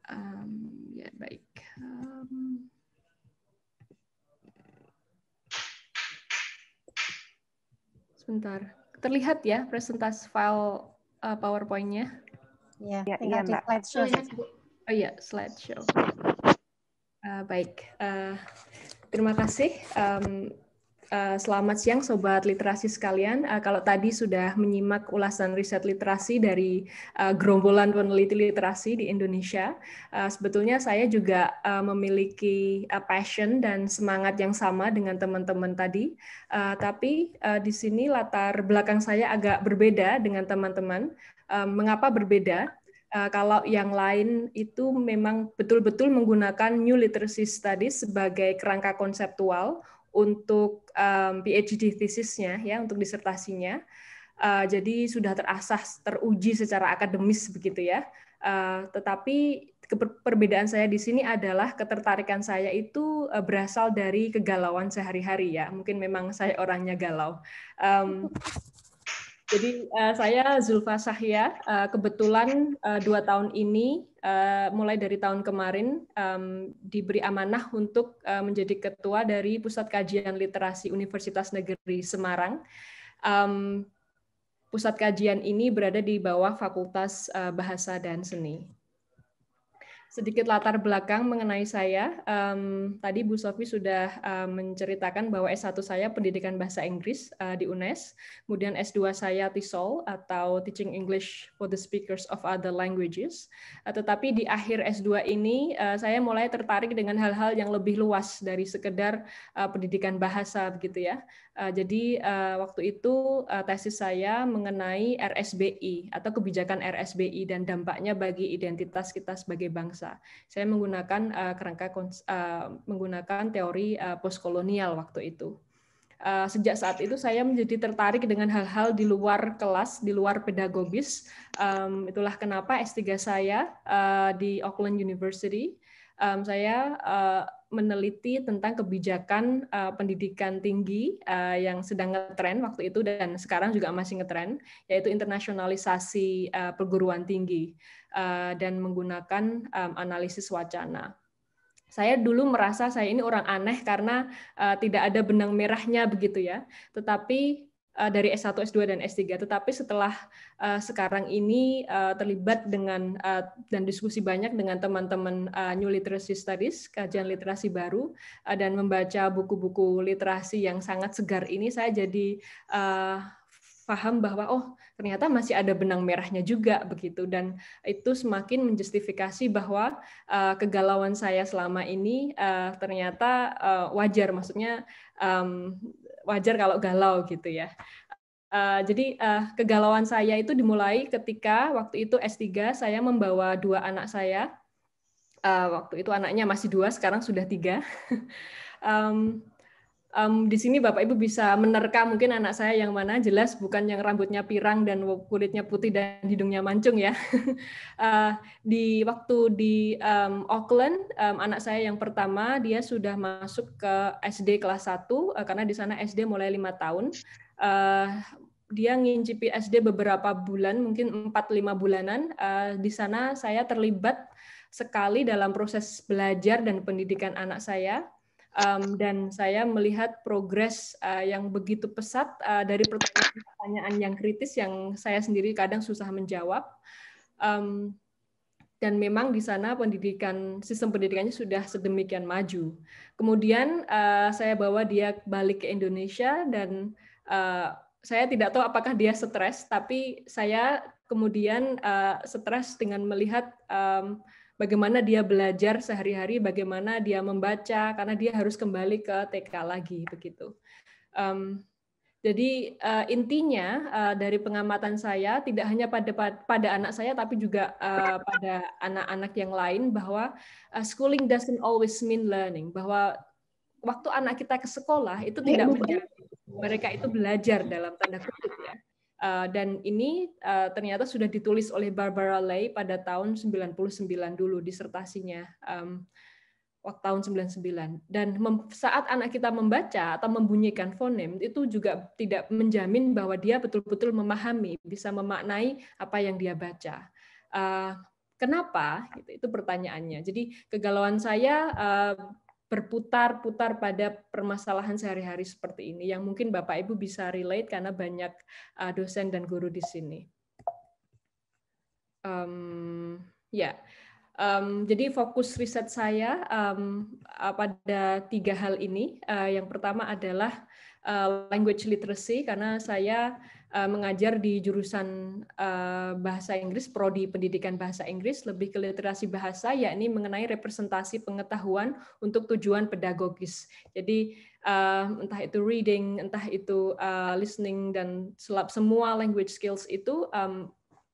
Um, ya, baik. Um, sebentar. Terlihat ya presentasi file uh, PowerPoint-nya? Ya, ya, ya, di slideshow. Oh iya, slideshow. Uh, baik. Uh, terima kasih. Um, Eh, selamat siang sobat literasi sekalian. Eh, kalau tadi sudah menyimak ulasan riset literasi dari eh, gerombolan peneliti literasi di Indonesia, sebetulnya saya juga memiliki passion dan semangat yang sama dengan teman-teman tadi. tapi di sini latar belakang saya agak berbeda dengan teman-teman. mengapa berbeda? Uh, kalau yang lain itu memang betul-betul menggunakan New Literacy Studies sebagai kerangka konseptual untuk um, PhD thesisnya ya untuk disertasinya. Uh, jadi sudah terasah, teruji secara akademis begitu ya. Uh, tetapi perbedaan saya di sini adalah ketertarikan saya itu eh, berasal dari kegalauan sehari-hari ya. Mungkin memang saya orangnya galau. Um, jadi uh, saya Zulfa Sahya, uh, kebetulan uh, dua tahun ini, uh, mulai dari tahun kemarin, um, diberi amanah untuk uh, menjadi ketua dari Pusat Kajian Literasi Universitas Negeri Semarang. Um, pusat kajian ini berada di bawah Fakultas uh, Bahasa dan Seni sedikit latar belakang mengenai saya. Um, tadi Bu Sofi sudah um, menceritakan bahwa S1 saya pendidikan bahasa Inggris uh, di UNES, kemudian S2 saya TESOL atau Teaching English for the Speakers of Other Languages. Uh, tetapi di akhir S2 ini uh, saya mulai tertarik dengan hal-hal yang lebih luas dari sekedar uh, pendidikan bahasa begitu ya. Uh, jadi uh, waktu itu uh, tesis saya mengenai RSBI atau kebijakan RSBI dan dampaknya bagi identitas kita sebagai bangsa bangsa. Saya menggunakan uh, kerangka uh, menggunakan teori uh, postkolonial waktu itu. Uh, sejak saat itu saya menjadi tertarik dengan hal-hal di luar kelas, di luar pedagogis. Um, itulah kenapa S3 saya uh, di Auckland University. Um, saya uh, meneliti tentang kebijakan uh, pendidikan tinggi uh, yang sedang ngetren waktu itu dan sekarang juga masih ngetren, yaitu internasionalisasi uh, perguruan tinggi uh, dan menggunakan um, analisis wacana saya dulu merasa saya ini orang aneh karena uh, tidak ada benang merahnya begitu ya. Tetapi uh, dari S1, S2 dan S3. Tetapi setelah uh, sekarang ini uh, terlibat dengan uh, dan diskusi banyak dengan teman-teman uh, New Literacy Studies, kajian literasi baru uh, dan membaca buku-buku literasi yang sangat segar ini saya jadi uh, paham bahwa oh ternyata masih ada benang merahnya juga begitu dan itu semakin menjustifikasi bahwa uh, kegalauan saya selama ini uh, ternyata uh, wajar maksudnya um, wajar kalau galau gitu ya. Eh, jadi eh, kegalauan saya itu dimulai ketika waktu itu S3 saya membawa dua anak saya. Eh, waktu itu anaknya masih dua, sekarang sudah tiga. um, di sini Bapak Ibu bisa menerka mungkin anak saya yang mana jelas bukan yang rambutnya pirang dan kulitnya putih dan hidungnya mancung ya. uh, di waktu di um, Auckland um, anak saya yang pertama dia sudah masuk ke SD kelas 1 uh, eh, karena di sana SD mulai lima tahun. Uh, dia ngincipi SD beberapa bulan, mungkin 4-5 bulanan. Uh, di sana saya terlibat sekali dalam proses belajar dan pendidikan anak saya um, dan saya melihat progres uh, yang begitu pesat uh, dari pertanyaan-pertanyaan yang kritis yang saya sendiri kadang susah menjawab. Um, dan memang di sana pendidikan sistem pendidikannya sudah sedemikian maju. Kemudian uh, saya bawa dia balik ke Indonesia dan uh, saya tidak tahu apakah dia stres, tapi saya kemudian uh, stres dengan melihat um, bagaimana dia belajar sehari-hari, bagaimana dia membaca, karena dia harus kembali ke TK lagi begitu. Um, jadi uh, intinya uh, dari pengamatan saya tidak hanya pada pada anak saya tapi juga uh, pada anak-anak yang lain bahwa uh, schooling doesn't always mean learning bahwa waktu anak kita ke sekolah itu iya, tidak menjadi mereka itu belajar dalam tanda kutip ya. Eh, dan ini uh, ternyata sudah ditulis oleh Barbara Lay pada tahun 99 dulu disertasinya um, waktu tahun 99 dan saat anak kita membaca atau membunyikan fonem itu juga tidak menjamin bahwa dia betul-betul memahami bisa memaknai apa yang dia baca uh, kenapa itu, itu pertanyaannya jadi kegalauan saya uh, berputar-putar pada permasalahan sehari-hari seperti ini yang mungkin Bapak Ibu bisa relate karena banyak uh, dosen dan guru di sini. Um, ya, um, jadi fokus riset saya um, pada tiga hal ini. Uh, yang pertama adalah Eh, language literacy karena saya eh, mengajar di jurusan eh, bahasa Inggris, prodi pendidikan bahasa Inggris, lebih ke literasi bahasa, yakni mengenai representasi pengetahuan untuk tujuan pedagogis. Jadi entah itu reading, entah itu listening dan selap semua language skills itu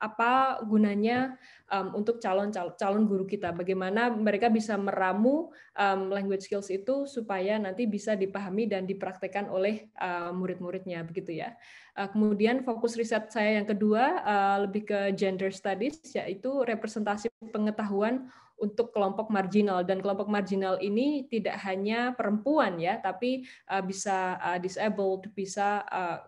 apa gunanya um, untuk calon calon guru kita bagaimana mereka bisa meramu um, language skills itu supaya nanti bisa dipahami dan dipraktekkan oleh uh, murid-muridnya begitu ya uh, kemudian fokus riset saya yang kedua uh, lebih ke gender studies yaitu representasi pengetahuan untuk kelompok marginal dan kelompok marginal ini tidak hanya perempuan ya tapi uh, bisa uh, disabled bisa uh,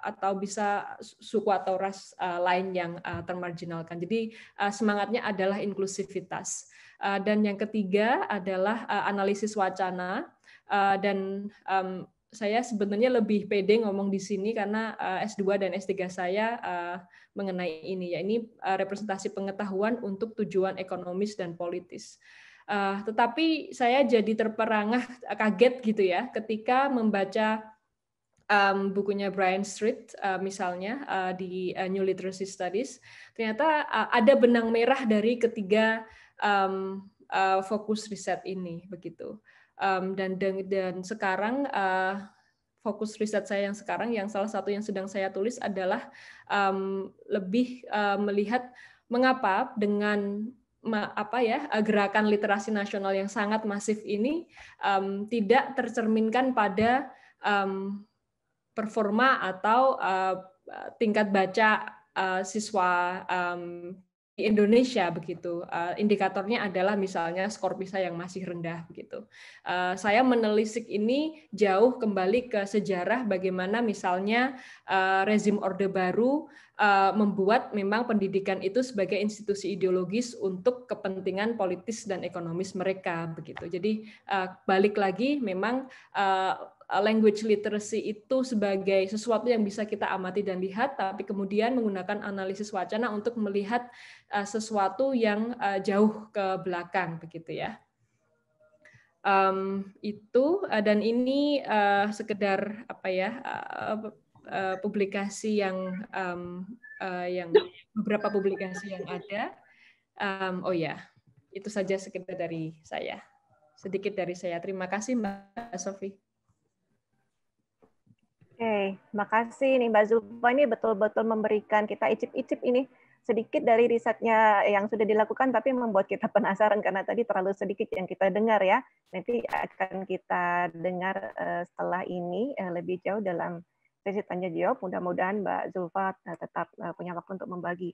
atau bisa suku atau ras eh, lain yang uh, eh, termarginalkan. Jadi eh, semangatnya adalah inklusivitas. dan yang ketiga adalah analisis wacana dan saya sebenarnya lebih pede ngomong di sini karena S2 dan S3 saya mengenai ini ya ini representasi pengetahuan untuk tujuan ekonomis dan politis. tetapi saya jadi terperangah kaget gitu ya ketika membaca um, bukunya Brian Street uh, misalnya uh, di uh, New Literacy Studies ternyata uh, ada benang merah dari ketiga um, uh, fokus riset ini begitu um, dan, dan dan sekarang uh, fokus riset saya yang sekarang yang salah satu yang sedang saya tulis adalah um, lebih uh, melihat mengapa dengan apa ya gerakan literasi nasional yang sangat masif ini um, tidak tercerminkan pada um, performa atau uh, tingkat baca uh, siswa um, di Indonesia begitu. Uh, indikatornya adalah misalnya skor PISA yang masih rendah begitu. Uh, saya menelisik ini jauh kembali ke sejarah bagaimana misalnya uh, rezim Orde Baru uh, membuat memang pendidikan itu sebagai institusi ideologis untuk kepentingan politis dan ekonomis mereka begitu. Jadi uh, balik lagi memang uh, Eh, language literacy itu sebagai sesuatu yang bisa kita amati dan lihat, tapi kemudian menggunakan analisis wacana untuk melihat eh, sesuatu yang eh, jauh ke belakang, begitu ya. Um, itu uh, dan ini uh, sekedar apa ya uh, uh, publikasi yang um, uh, yang beberapa publikasi yang ada. Um, oh ya, itu saja sekedar dari saya. Sedikit dari saya. Terima kasih Mbak Sofi. Oke, okay. makasih nih Mbak Zulfa ini betul-betul memberikan kita icip-icip ini sedikit dari risetnya yang sudah dilakukan tapi membuat kita penasaran karena tadi terlalu sedikit yang kita dengar ya. Nanti akan kita dengar eh, setelah ini eh, lebih jauh dalam sesi tanya jawab. Mudah-mudahan Mbak Zulfa eh, tetap punya waktu untuk membagi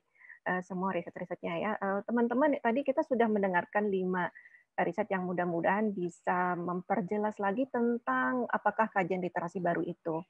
semua riset-risetnya ya. Teman-teman tadi kita sudah mendengarkan lima riset yang mudah-mudahan bisa memperjelas lagi tentang apakah kajian literasi baru itu.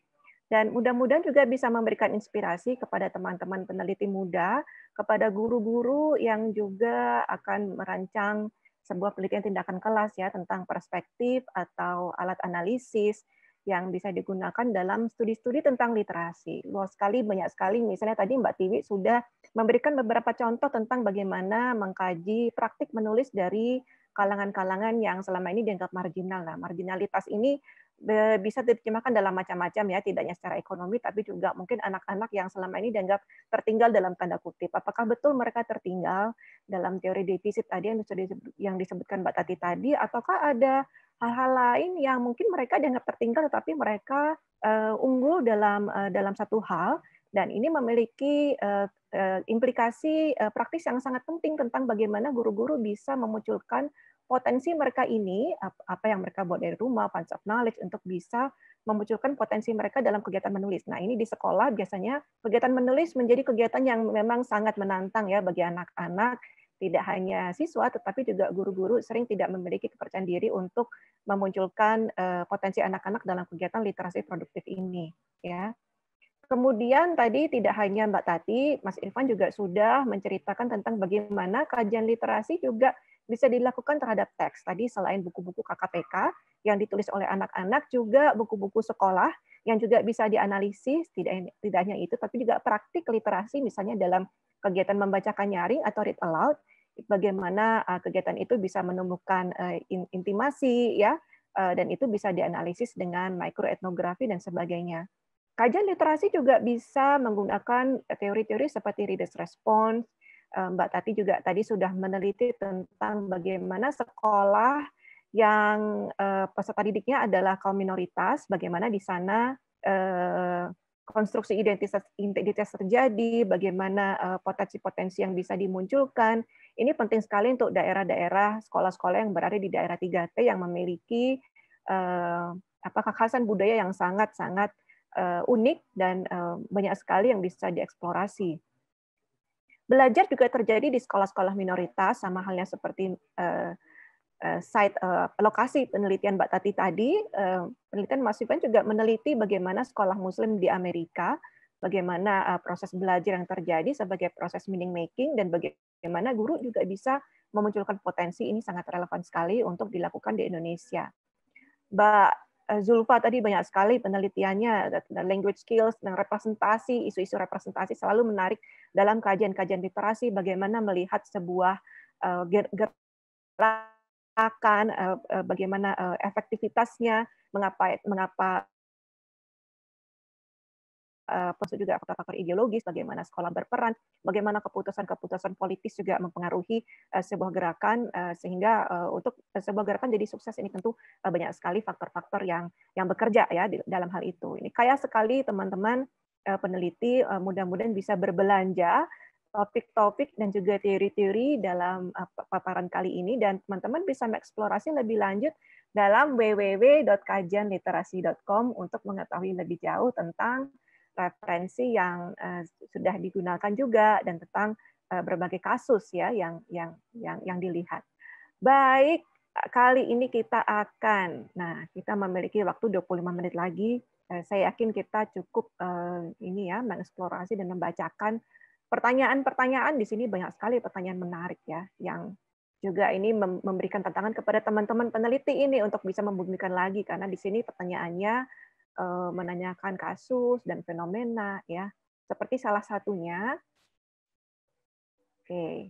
Dan mudah-mudahan juga bisa memberikan inspirasi kepada teman-teman peneliti muda, kepada guru-guru yang juga akan merancang sebuah penelitian tindakan kelas ya tentang perspektif atau alat analisis yang bisa digunakan dalam studi-studi tentang literasi. Luas sekali, banyak sekali. Misalnya tadi Mbak Tiwi sudah memberikan beberapa contoh tentang bagaimana mengkaji praktik menulis dari kalangan-kalangan yang selama ini dianggap marginal. Nah, marginalitas ini bisa diterjemahkan dalam macam-macam ya, tidaknya secara ekonomi, tapi juga mungkin anak-anak yang selama ini dianggap tertinggal dalam tanda kutip. Apakah betul mereka tertinggal dalam teori defisit tadi yang, yang disebutkan Mbak Tati tadi, ataukah ada hal-hal lain yang mungkin mereka dianggap tertinggal, tetapi mereka uh, unggul dalam uh, dalam satu hal, dan ini memiliki uh, implikasi praktis yang sangat penting tentang bagaimana guru-guru bisa memunculkan potensi mereka ini apa yang mereka buat dari rumah, punch of knowledge untuk bisa memunculkan potensi mereka dalam kegiatan menulis. Nah, ini di sekolah biasanya kegiatan menulis menjadi kegiatan yang memang sangat menantang ya bagi anak-anak tidak hanya siswa tetapi juga guru-guru sering tidak memiliki kepercayaan diri untuk memunculkan eh, potensi anak-anak dalam kegiatan literasi produktif ini ya. Kemudian tadi tidak hanya Mbak Tati, Mas Irfan juga sudah menceritakan tentang bagaimana kajian literasi juga bisa dilakukan terhadap teks. Tadi selain buku-buku KKPK yang ditulis oleh anak-anak, juga buku-buku sekolah yang juga bisa dianalisis, tidak, tidak hanya itu, tapi juga praktik literasi misalnya dalam kegiatan membacakan nyaring atau read aloud, bagaimana eh, kegiatan itu bisa menemukan eh, intimasi, ya, eh, dan itu bisa dianalisis dengan mikroetnografi dan sebagainya. Kajian literasi juga bisa menggunakan teori-teori seperti readers response, Eh, Mbak Tati juga tadi sudah meneliti tentang bagaimana sekolah yang eh, peserta didiknya adalah kaum minoritas, bagaimana di sana eh, konstruksi identitas identitas terjadi, bagaimana potensi-potensi yang bisa dimunculkan. Ini penting sekali untuk daerah-daerah sekolah-sekolah yang berada di daerah 3T yang memiliki apa kekhasan budaya yang sangat-sangat unik dan banyak sekali yang bisa dieksplorasi. Belajar juga terjadi di sekolah-sekolah minoritas, sama halnya seperti uh, site uh, lokasi penelitian Mbak Tati tadi. Uh, penelitian Mas juga meneliti bagaimana sekolah Muslim di Amerika, bagaimana uh, proses belajar yang terjadi sebagai proses meaning making, dan bagaimana guru juga bisa memunculkan potensi ini sangat relevan sekali untuk dilakukan di Indonesia. Mbak Eh, Zulfa tadi banyak sekali penelitiannya tentang language skills, tentang representasi, isu-isu representasi selalu menarik dalam kajian-kajian literasi bagaimana melihat sebuah eh, gerakan, eh, bagaimana efektivitasnya, mengapa mengapa termasuk eh, juga faktor-faktor ideologis, bagaimana sekolah berperan, bagaimana keputusan-keputusan politis juga mempengaruhi eh, sebuah gerakan eh, sehingga untuk sebuah gerakan jadi sukses ini tentu banyak sekali faktor-faktor yang yang bekerja ya dalam hal itu. Ini kaya sekali teman-teman peneliti mudah-mudahan bisa berbelanja topik-topik dan juga teori-teori dalam paparan kali ini dan teman-teman bisa mengeksplorasi lebih lanjut dalam www.kajianliterasi.com untuk mengetahui lebih jauh tentang referensi yang uh, sudah digunakan juga dan tentang uh, berbagai kasus ya yang yang yang yang dilihat. Baik, kali ini kita akan nah, kita memiliki waktu 25 menit lagi. Uh, saya yakin kita cukup uh, ini ya mengeksplorasi dan membacakan pertanyaan-pertanyaan di sini banyak sekali pertanyaan menarik ya yang juga ini memberikan tantangan kepada teman-teman peneliti ini untuk bisa membumikan lagi karena di sini pertanyaannya Eh, menanyakan kasus dan fenomena ya seperti salah satunya oke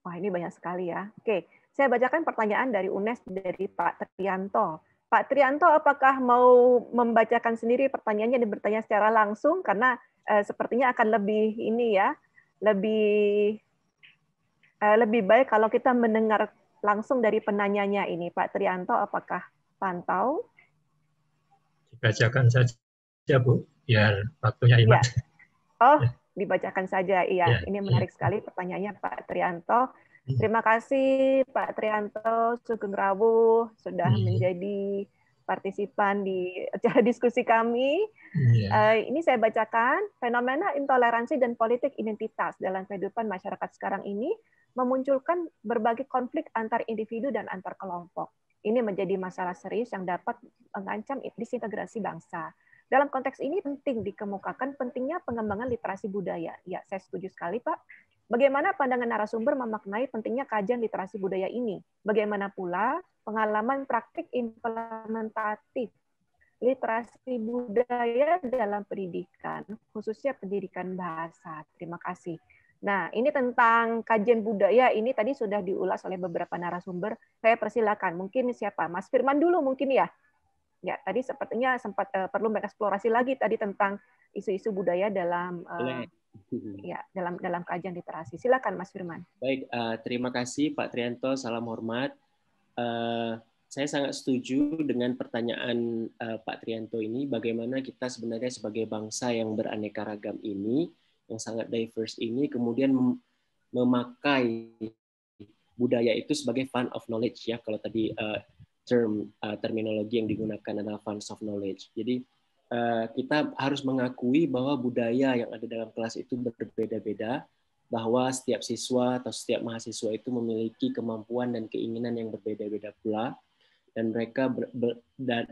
wah ini banyak sekali ya oke saya bacakan pertanyaan dari UNES dari Pak Trianto Pak Trianto apakah mau membacakan sendiri pertanyaannya dan bertanya secara langsung karena eh, sepertinya akan lebih ini ya lebih eh, lebih baik kalau kita mendengar langsung dari penanyanya ini Pak Trianto apakah pantau. Dibacakan saja, Bu, biar waktunya iya. oh, Ya. Oh, dibacakan saja. Iya, ya, ini ya. menarik ya. sekali pertanyaannya Pak Trianto. Hmm. Terima kasih Pak Trianto Sugeng Rawuh sudah ya. menjadi partisipan di acara diskusi kami. Ya. Uh, ini saya bacakan, fenomena intoleransi dan politik identitas dalam kehidupan masyarakat sekarang ini memunculkan berbagai konflik antar individu dan antar kelompok. Ini menjadi masalah serius yang dapat mengancam disintegrasi bangsa. Dalam konteks ini penting dikemukakan pentingnya pengembangan literasi budaya. Ya, saya setuju sekali, Pak. Bagaimana pandangan narasumber memaknai pentingnya kajian literasi budaya ini? Bagaimana pula pengalaman praktik implementatif literasi budaya dalam pendidikan, khususnya pendidikan bahasa? Terima kasih. Nah, ini tentang kajian budaya ini tadi sudah diulas oleh beberapa narasumber. Saya persilakan, mungkin siapa? Mas Firman dulu mungkin ya. Ya, tadi sepertinya sempat uh, perlu mengeksplorasi lagi tadi tentang isu-isu budaya dalam uh, ya dalam dalam kajian literasi. Silakan Mas Firman. Baik, uh, terima kasih Pak Trianto. Salam hormat. Uh, saya sangat setuju dengan pertanyaan uh, Pak Trianto ini. Bagaimana kita sebenarnya sebagai bangsa yang beraneka ragam ini yang sangat diverse ini kemudian memakai budaya itu sebagai fund of knowledge ya kalau tadi uh, term uh, terminologi yang digunakan adalah funds of knowledge. Jadi uh, kita harus mengakui bahwa budaya yang ada dalam kelas itu berbeda-beda, bahwa setiap siswa atau setiap mahasiswa itu memiliki kemampuan dan keinginan yang berbeda-beda pula dan mereka ber, ber,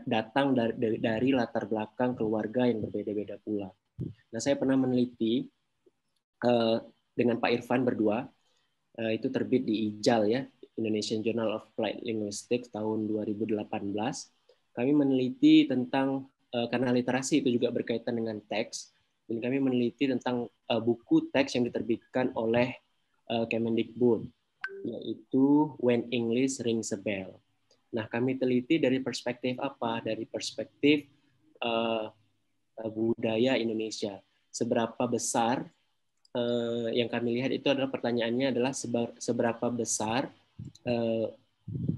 datang dari, dari latar belakang keluarga yang berbeda-beda pula. Nah, saya pernah meneliti Eh, dengan Pak Irfan berdua eh, itu terbit di IJAL ya Indonesian Journal of Applied Linguistics tahun 2018 kami meneliti tentang uh, karena literasi itu juga berkaitan dengan teks dan kami meneliti tentang buku teks yang diterbitkan oleh Kemendikbud yaitu When English Rings a Bell. Nah, kami teliti dari perspektif apa? Dari perspektif uh, budaya Indonesia. Seberapa besar eh, yang kami lihat itu adalah pertanyaannya adalah seberapa besar eh,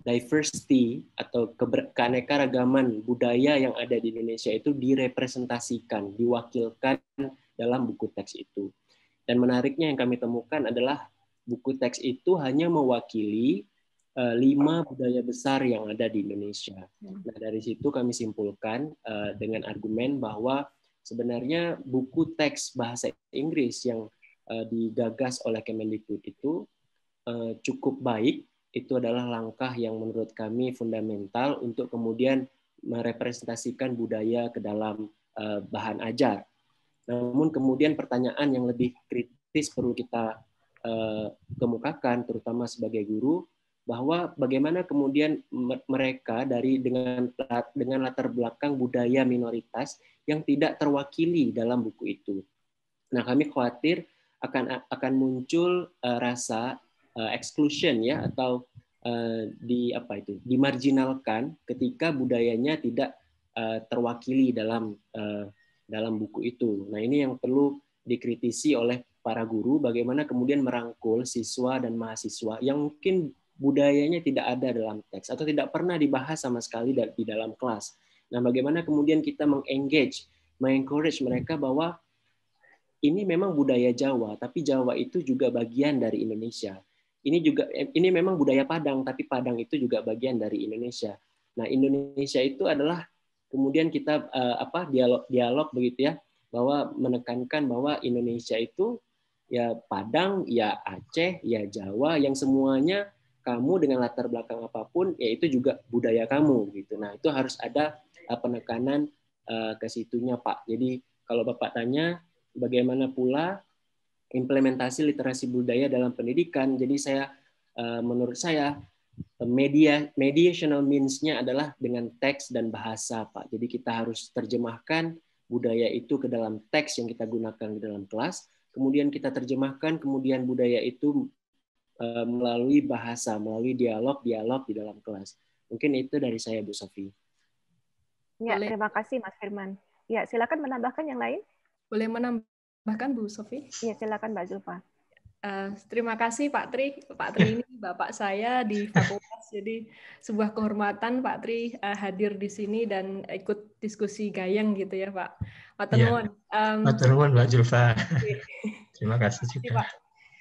diversity atau keanekaragaman budaya yang ada di Indonesia itu direpresentasikan, diwakilkan dalam buku teks itu. Dan menariknya yang kami temukan adalah buku teks itu hanya mewakili uh, lima budaya besar yang ada di Indonesia. Nah dari situ kami simpulkan uh, dengan argumen bahwa sebenarnya buku teks bahasa Inggris yang Eh, digagas oleh Kemendikbud itu eh, cukup baik, itu adalah langkah yang menurut kami fundamental untuk kemudian merepresentasikan budaya ke dalam eh, bahan ajar. Namun kemudian pertanyaan yang lebih kritis perlu kita kemukakan, terutama sebagai guru, bahwa bagaimana kemudian mereka dari dengan dengan latar belakang budaya minoritas yang tidak terwakili dalam buku itu. Nah, kami khawatir akan akan muncul uh, rasa uh, exclusion ya atau uh, di apa itu dimarginalkan ketika budayanya tidak uh, terwakili dalam uh, dalam buku itu. Nah ini yang perlu dikritisi oleh para guru bagaimana kemudian merangkul siswa dan mahasiswa yang mungkin budayanya tidak ada dalam teks atau tidak pernah dibahas sama sekali di dalam kelas. Nah, bagaimana kemudian kita mengengage, mengencourage mereka bahwa ini memang budaya Jawa, tapi Jawa itu juga bagian dari Indonesia. Ini juga eh, ini memang budaya Padang, tapi Padang itu juga bagian dari Indonesia. Nah, Indonesia itu adalah kemudian kita eh, apa dialog dialog begitu ya bahwa menekankan bahwa Indonesia itu ya Padang, ya Aceh, ya Jawa yang semuanya kamu dengan latar belakang apapun yaitu juga budaya kamu gitu. Nah, itu harus ada eh, penekanan eh, ke situnya Pak. Jadi kalau Bapak tanya bagaimana pula implementasi literasi budaya dalam pendidikan. Jadi saya eh, menurut saya media mediational means-nya adalah dengan teks dan bahasa, Pak. Jadi kita harus terjemahkan budaya itu ke dalam teks yang kita gunakan di dalam kelas, kemudian kita terjemahkan, kemudian budaya itu eh, melalui bahasa, melalui dialog-dialog di dalam kelas. Mungkin itu dari saya, Bu Sofi. Ya, terima kasih Mas Firman. Ya, silakan menambahkan yang lain. Boleh menambahkan Bu Sofi? Iya, silakan Mbak Zulfa. Uh, terima kasih Pak Tri. Pak Tri ini bapak saya di fakultas, jadi sebuah kehormatan Pak Tri uh, hadir di sini dan ikut diskusi gayeng gitu ya Pak. Pak iya. Tenuan. Ya. Um, Pak Tenuan, Mbak Julfa. terima kasih juga. Pak.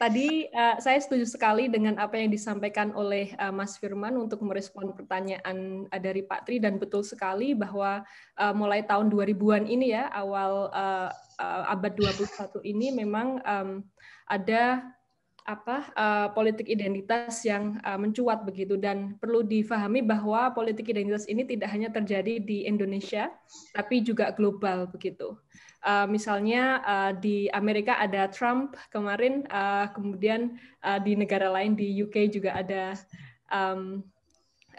Tadi uh, saya setuju sekali dengan apa yang disampaikan oleh uh, Mas Firman untuk merespon pertanyaan uh, dari Pak Tri dan betul sekali bahwa uh, mulai tahun 2000-an ini ya awal uh, uh, abad 21 ini memang um, ada apa uh, politik identitas yang uh, mencuat begitu dan perlu difahami bahwa politik identitas ini tidak hanya terjadi di Indonesia tapi juga global begitu uh, misalnya uh, di Amerika ada Trump kemarin uh, kemudian uh, di negara lain di UK juga ada um,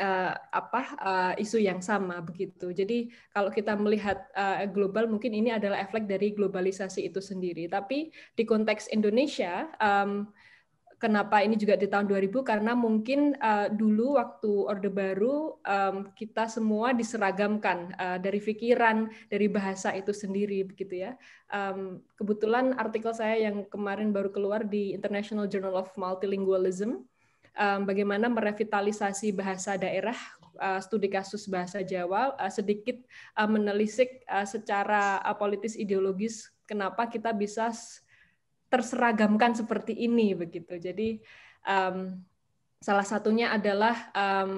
uh, apa uh, isu yang sama begitu. Jadi kalau kita melihat uh, global mungkin ini adalah efek dari globalisasi itu sendiri. Tapi di konteks Indonesia um, kenapa ini juga di tahun 2000 karena mungkin uh, dulu waktu Orde Baru um, kita semua diseragamkan uh, dari pikiran, dari bahasa itu sendiri begitu ya. Um, kebetulan artikel saya yang kemarin baru keluar di International Journal of Multilingualism um, bagaimana merevitalisasi bahasa daerah uh, studi kasus bahasa Jawa uh, sedikit uh, menelisik uh, secara uh, politis ideologis kenapa kita bisa terseragamkan seperti ini begitu. Jadi um, salah satunya adalah usaha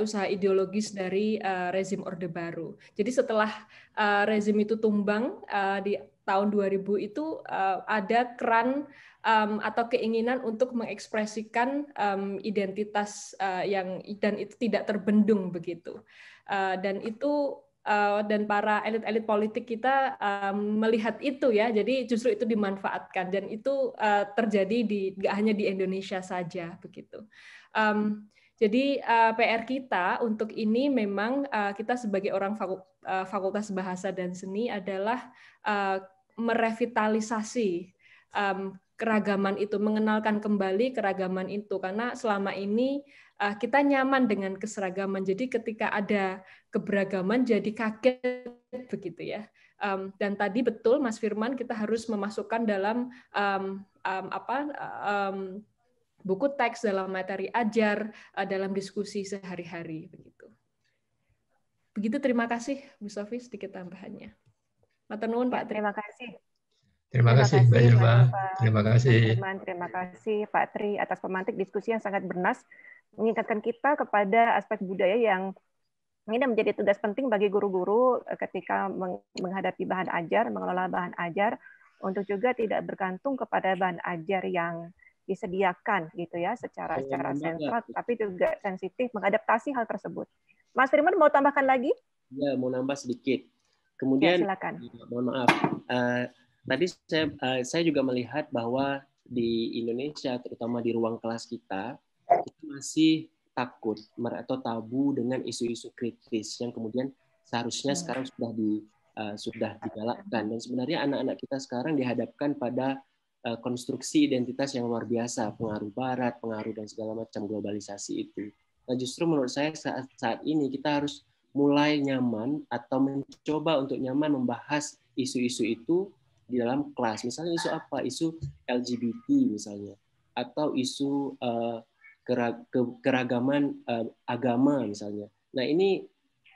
usaha-usaha ideologis dari uh, rezim Orde Baru. Jadi setelah uh, rezim itu tumbang uh, di tahun 2000 itu uh, ada keran um, atau keinginan untuk mengekspresikan um, identitas uh, yang dan itu tidak terbendung begitu uh, dan itu uh, dan para elit-elit politik kita um, melihat itu ya jadi justru itu dimanfaatkan dan itu uh, terjadi di nggak hanya di Indonesia saja begitu. Um, jadi uh, PR kita untuk ini memang uh, kita sebagai orang fakultas bahasa dan seni adalah uh, merevitalisasi um, keragaman itu, mengenalkan kembali keragaman itu karena selama ini uh, kita nyaman dengan keseragaman. Jadi ketika ada keberagaman jadi kaget begitu ya. Um, dan tadi betul Mas Firman kita harus memasukkan dalam um, um, apa um, buku teks dalam materi ajar uh, dalam diskusi sehari-hari begitu. Begitu terima kasih Bu Sofi sedikit tambahannya. Matur Pak. Terima kasih. Terima, kasih Mbak Irma. Terima kasih. Terima, terima kasih Pak Tri atas pemantik diskusi yang sangat bernas mengingatkan kita kepada aspek budaya yang ini menjadi tugas penting bagi guru-guru eh, ketika menghadapi bahan ajar, mengelola bahan ajar untuk juga tidak bergantung kepada bahan ajar yang disediakan gitu ya secara secara sentral tapi juga sensitif mengadaptasi hal tersebut. Mas Firman mau tambahkan lagi? Ya, mau nambah sedikit Kemudian, ya, eh, mohon maaf, uh, tadi saya, uh, saya juga melihat bahwa di Indonesia, terutama di ruang kelas kita, kita masih takut atau tabu dengan isu-isu kritis yang kemudian seharusnya hmm. sekarang sudah di uh, sudah digalakkan dan sebenarnya anak-anak kita sekarang dihadapkan pada uh, konstruksi identitas yang luar biasa pengaruh barat pengaruh dan segala macam globalisasi itu nah justru menurut saya saat saat ini kita harus mulai nyaman atau mencoba untuk nyaman membahas isu-isu itu di dalam kelas. Misalnya isu apa? Isu LGBT misalnya atau isu uh, keragaman uh, agama misalnya. Nah, ini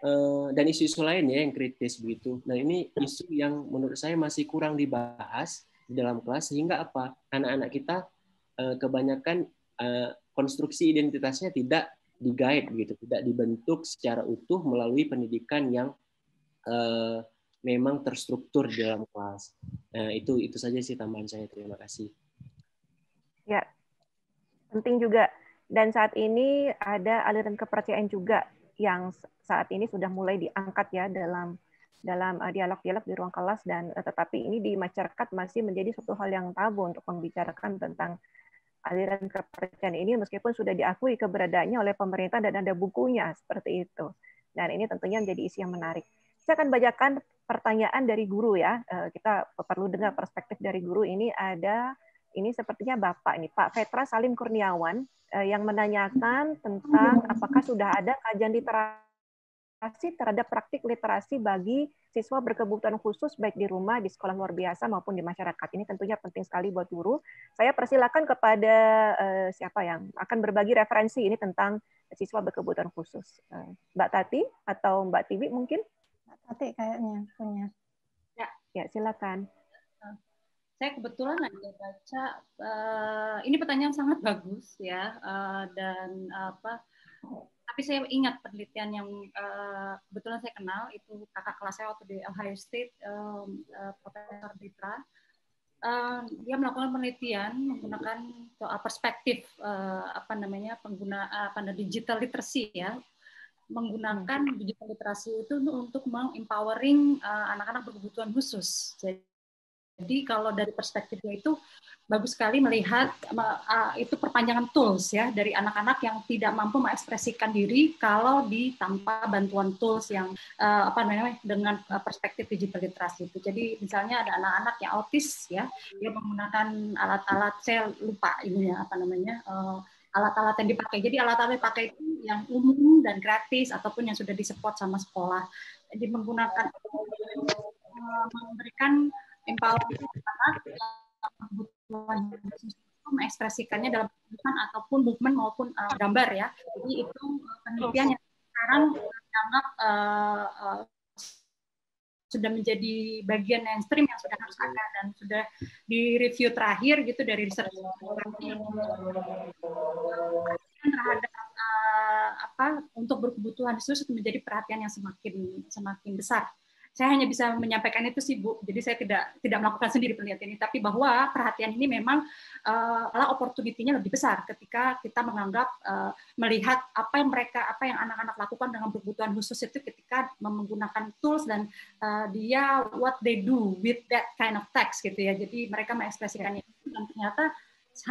uh, dan isu-isu lain ya yang kritis begitu. Nah, ini isu yang menurut saya masih kurang dibahas di dalam kelas sehingga apa? Anak-anak kita uh, kebanyakan uh, konstruksi identitasnya tidak digait begitu, tidak dibentuk secara utuh melalui pendidikan yang uh, memang terstruktur di dalam kelas. Nah, itu itu saja sih tambahan saya. Terima kasih. Ya, penting juga. Dan saat ini ada aliran kepercayaan juga yang saat ini sudah mulai diangkat ya dalam dalam eh, dialog-dialog di ruang kelas dan eh, tetapi ini di masyarakat masih menjadi suatu hal yang tabu untuk membicarakan tentang aliran kepercayaan ini meskipun sudah diakui keberadaannya oleh pemerintah dan ada bukunya seperti itu. Dan ini tentunya menjadi isi yang menarik. Saya akan bacakan pertanyaan dari guru ya. Eh, kita perlu dengar perspektif dari guru ini ada ini sepertinya Bapak ini Pak Petra Salim Kurniawan eh, yang menanyakan tentang apakah sudah ada kajian literasi adaptasi terhadap praktik literasi bagi siswa berkebutuhan khusus baik di rumah, di sekolah luar biasa maupun di masyarakat. Ini tentunya penting sekali buat guru. Saya persilakan kepada uh, siapa yang akan berbagi referensi ini tentang siswa berkebutuhan khusus. Uh, Mbak Tati atau Mbak Tiwi mungkin? Mbak Tati kayaknya punya. Ya, ya silakan. Eh, saya kebetulan lagi baca uh, ini pertanyaan sangat bagus ya uh, dan apa tapi saya ingat penelitian yang uh, kebetulan saya kenal itu kakak kelas saya waktu di Ohio State um, uh, Profesor Ditra uh, dia melakukan penelitian menggunakan soal eh, perspektif uh, apa namanya pengguna uh, digital literacy ya menggunakan hmm. digital literasi itu untuk mengempowering uh, anak-anak berkebutuhan khusus jadi jadi kalau dari perspektifnya itu bagus sekali melihat itu perpanjangan tools ya dari anak-anak yang tidak mampu mengekspresikan diri kalau di tanpa bantuan tools yang e, apa namanya dengan e, perspektif digital literasi itu. Jadi misalnya ada anak-anak yang autis ya, dia menggunakan alat-alat saya lupa ini ya apa namanya e, alat-alat yang dipakai. Jadi alat-alat yang dipakai itu yang umum dan gratis ataupun yang sudah disupport sama sekolah. Jadi menggunakan memberikan empowering itu eh, mengekspresikannya dalam tulisan ataupun movement maupun uh, gambar ya. Jadi itu eh, penelitian yang sekarang sangat uh, uh, sudah menjadi bagian yang mainstream yang sudah harus ada dan sudah di review terakhir gitu dari riset terhadap uh, apa untuk berkebutuhan khusus menjadi perhatian yang semakin semakin besar saya hanya bisa menyampaikan itu sih Bu. Jadi saya tidak tidak melakukan sendiri penelitian ini, tapi bahwa perhatian ini memang malah eh, uh, opportunity-nya lebih besar ketika kita menganggap uh, melihat apa yang mereka apa yang anak-anak lakukan dengan kebutuhan khusus itu ketika menggunakan tools dan uh, dia what they do with that kind of text gitu ya. Jadi mereka mengekspresikannya ya. dan ternyata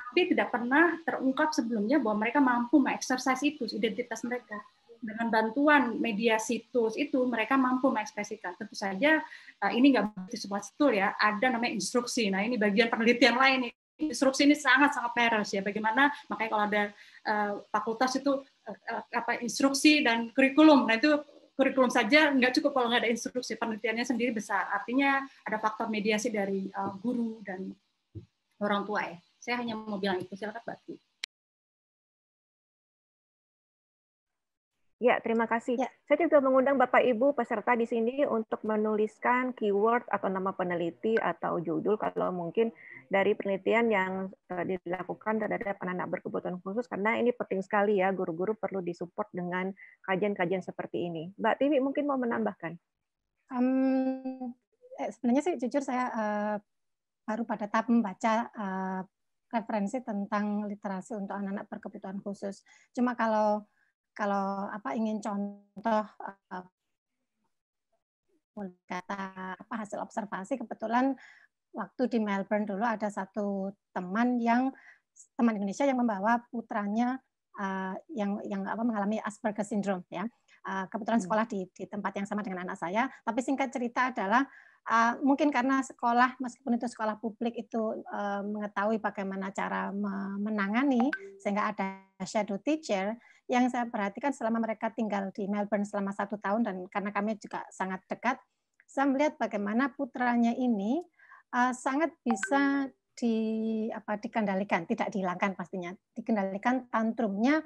hampir tidak pernah terungkap sebelumnya bahwa mereka mampu mengeksersis itu identitas mereka dengan bantuan media situs itu mereka mampu mengekspresikan. Tentu saja eh, ini nggak berarti sebuah tool ya, ada namanya instruksi. Nah ini bagian penelitian lain nih. Instruksi ini sangat-sangat peres ya. Bagaimana makanya kalau ada uh, fakultas itu uh, apa instruksi dan kurikulum. Nah itu kurikulum saja nggak cukup kalau nggak ada instruksi penelitiannya sendiri besar. Artinya ada faktor mediasi dari uh, guru dan orang tua ya. Saya hanya mau bilang itu. Silakan Mbak. Ya, terima kasih. Ya. Saya juga mengundang Bapak Ibu peserta di sini untuk menuliskan keyword atau nama peneliti atau judul kalau mungkin dari penelitian yang eh, dilakukan terhadap anak-anak berkebutuhan khusus karena ini penting sekali ya guru-guru perlu disupport dengan kajian-kajian seperti ini. Mbak Tiwi mungkin mau menambahkan. Um, sebenarnya sih jujur saya uh, baru pada tahap membaca uh, referensi tentang literasi untuk anak-anak berkebutuhan khusus. Cuma kalau kalau apa ingin contoh uh, kata apa hasil observasi kebetulan waktu di Melbourne dulu ada satu teman yang teman Indonesia yang membawa putranya uh, yang yang apa mengalami Asperger syndrome ya. Uh, kebetulan hmm. sekolah di, di tempat yang sama dengan anak saya, tapi singkat cerita adalah uh, mungkin karena sekolah meskipun itu sekolah publik itu uh, mengetahui bagaimana cara menangani sehingga ada shadow teacher yang saya perhatikan selama mereka tinggal di Melbourne selama satu tahun dan karena kami juga sangat dekat saya melihat bagaimana putranya ini uh, sangat bisa di apa dikendalikan tidak dihilangkan pastinya dikendalikan tantrumnya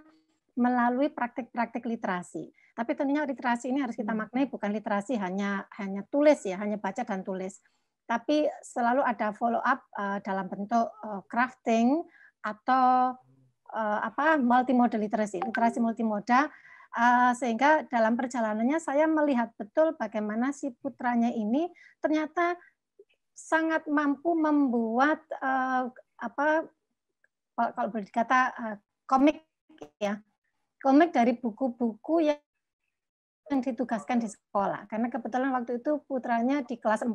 melalui praktik-praktik literasi tapi tentunya literasi ini harus kita hmm. maknai bukan literasi hanya hanya tulis ya, hanya baca dan tulis. Tapi selalu ada follow up uh, eh, dalam bentuk uh, crafting atau uh, apa multimodal literasi, literasi multimoda uh, sehingga dalam perjalanannya saya melihat betul bagaimana si putranya ini ternyata sangat mampu membuat uh, apa kalau boleh dikata uh, komik ya komik dari buku-buku yang, yang ditugaskan di sekolah. Karena kebetulan waktu itu putranya di kelas 4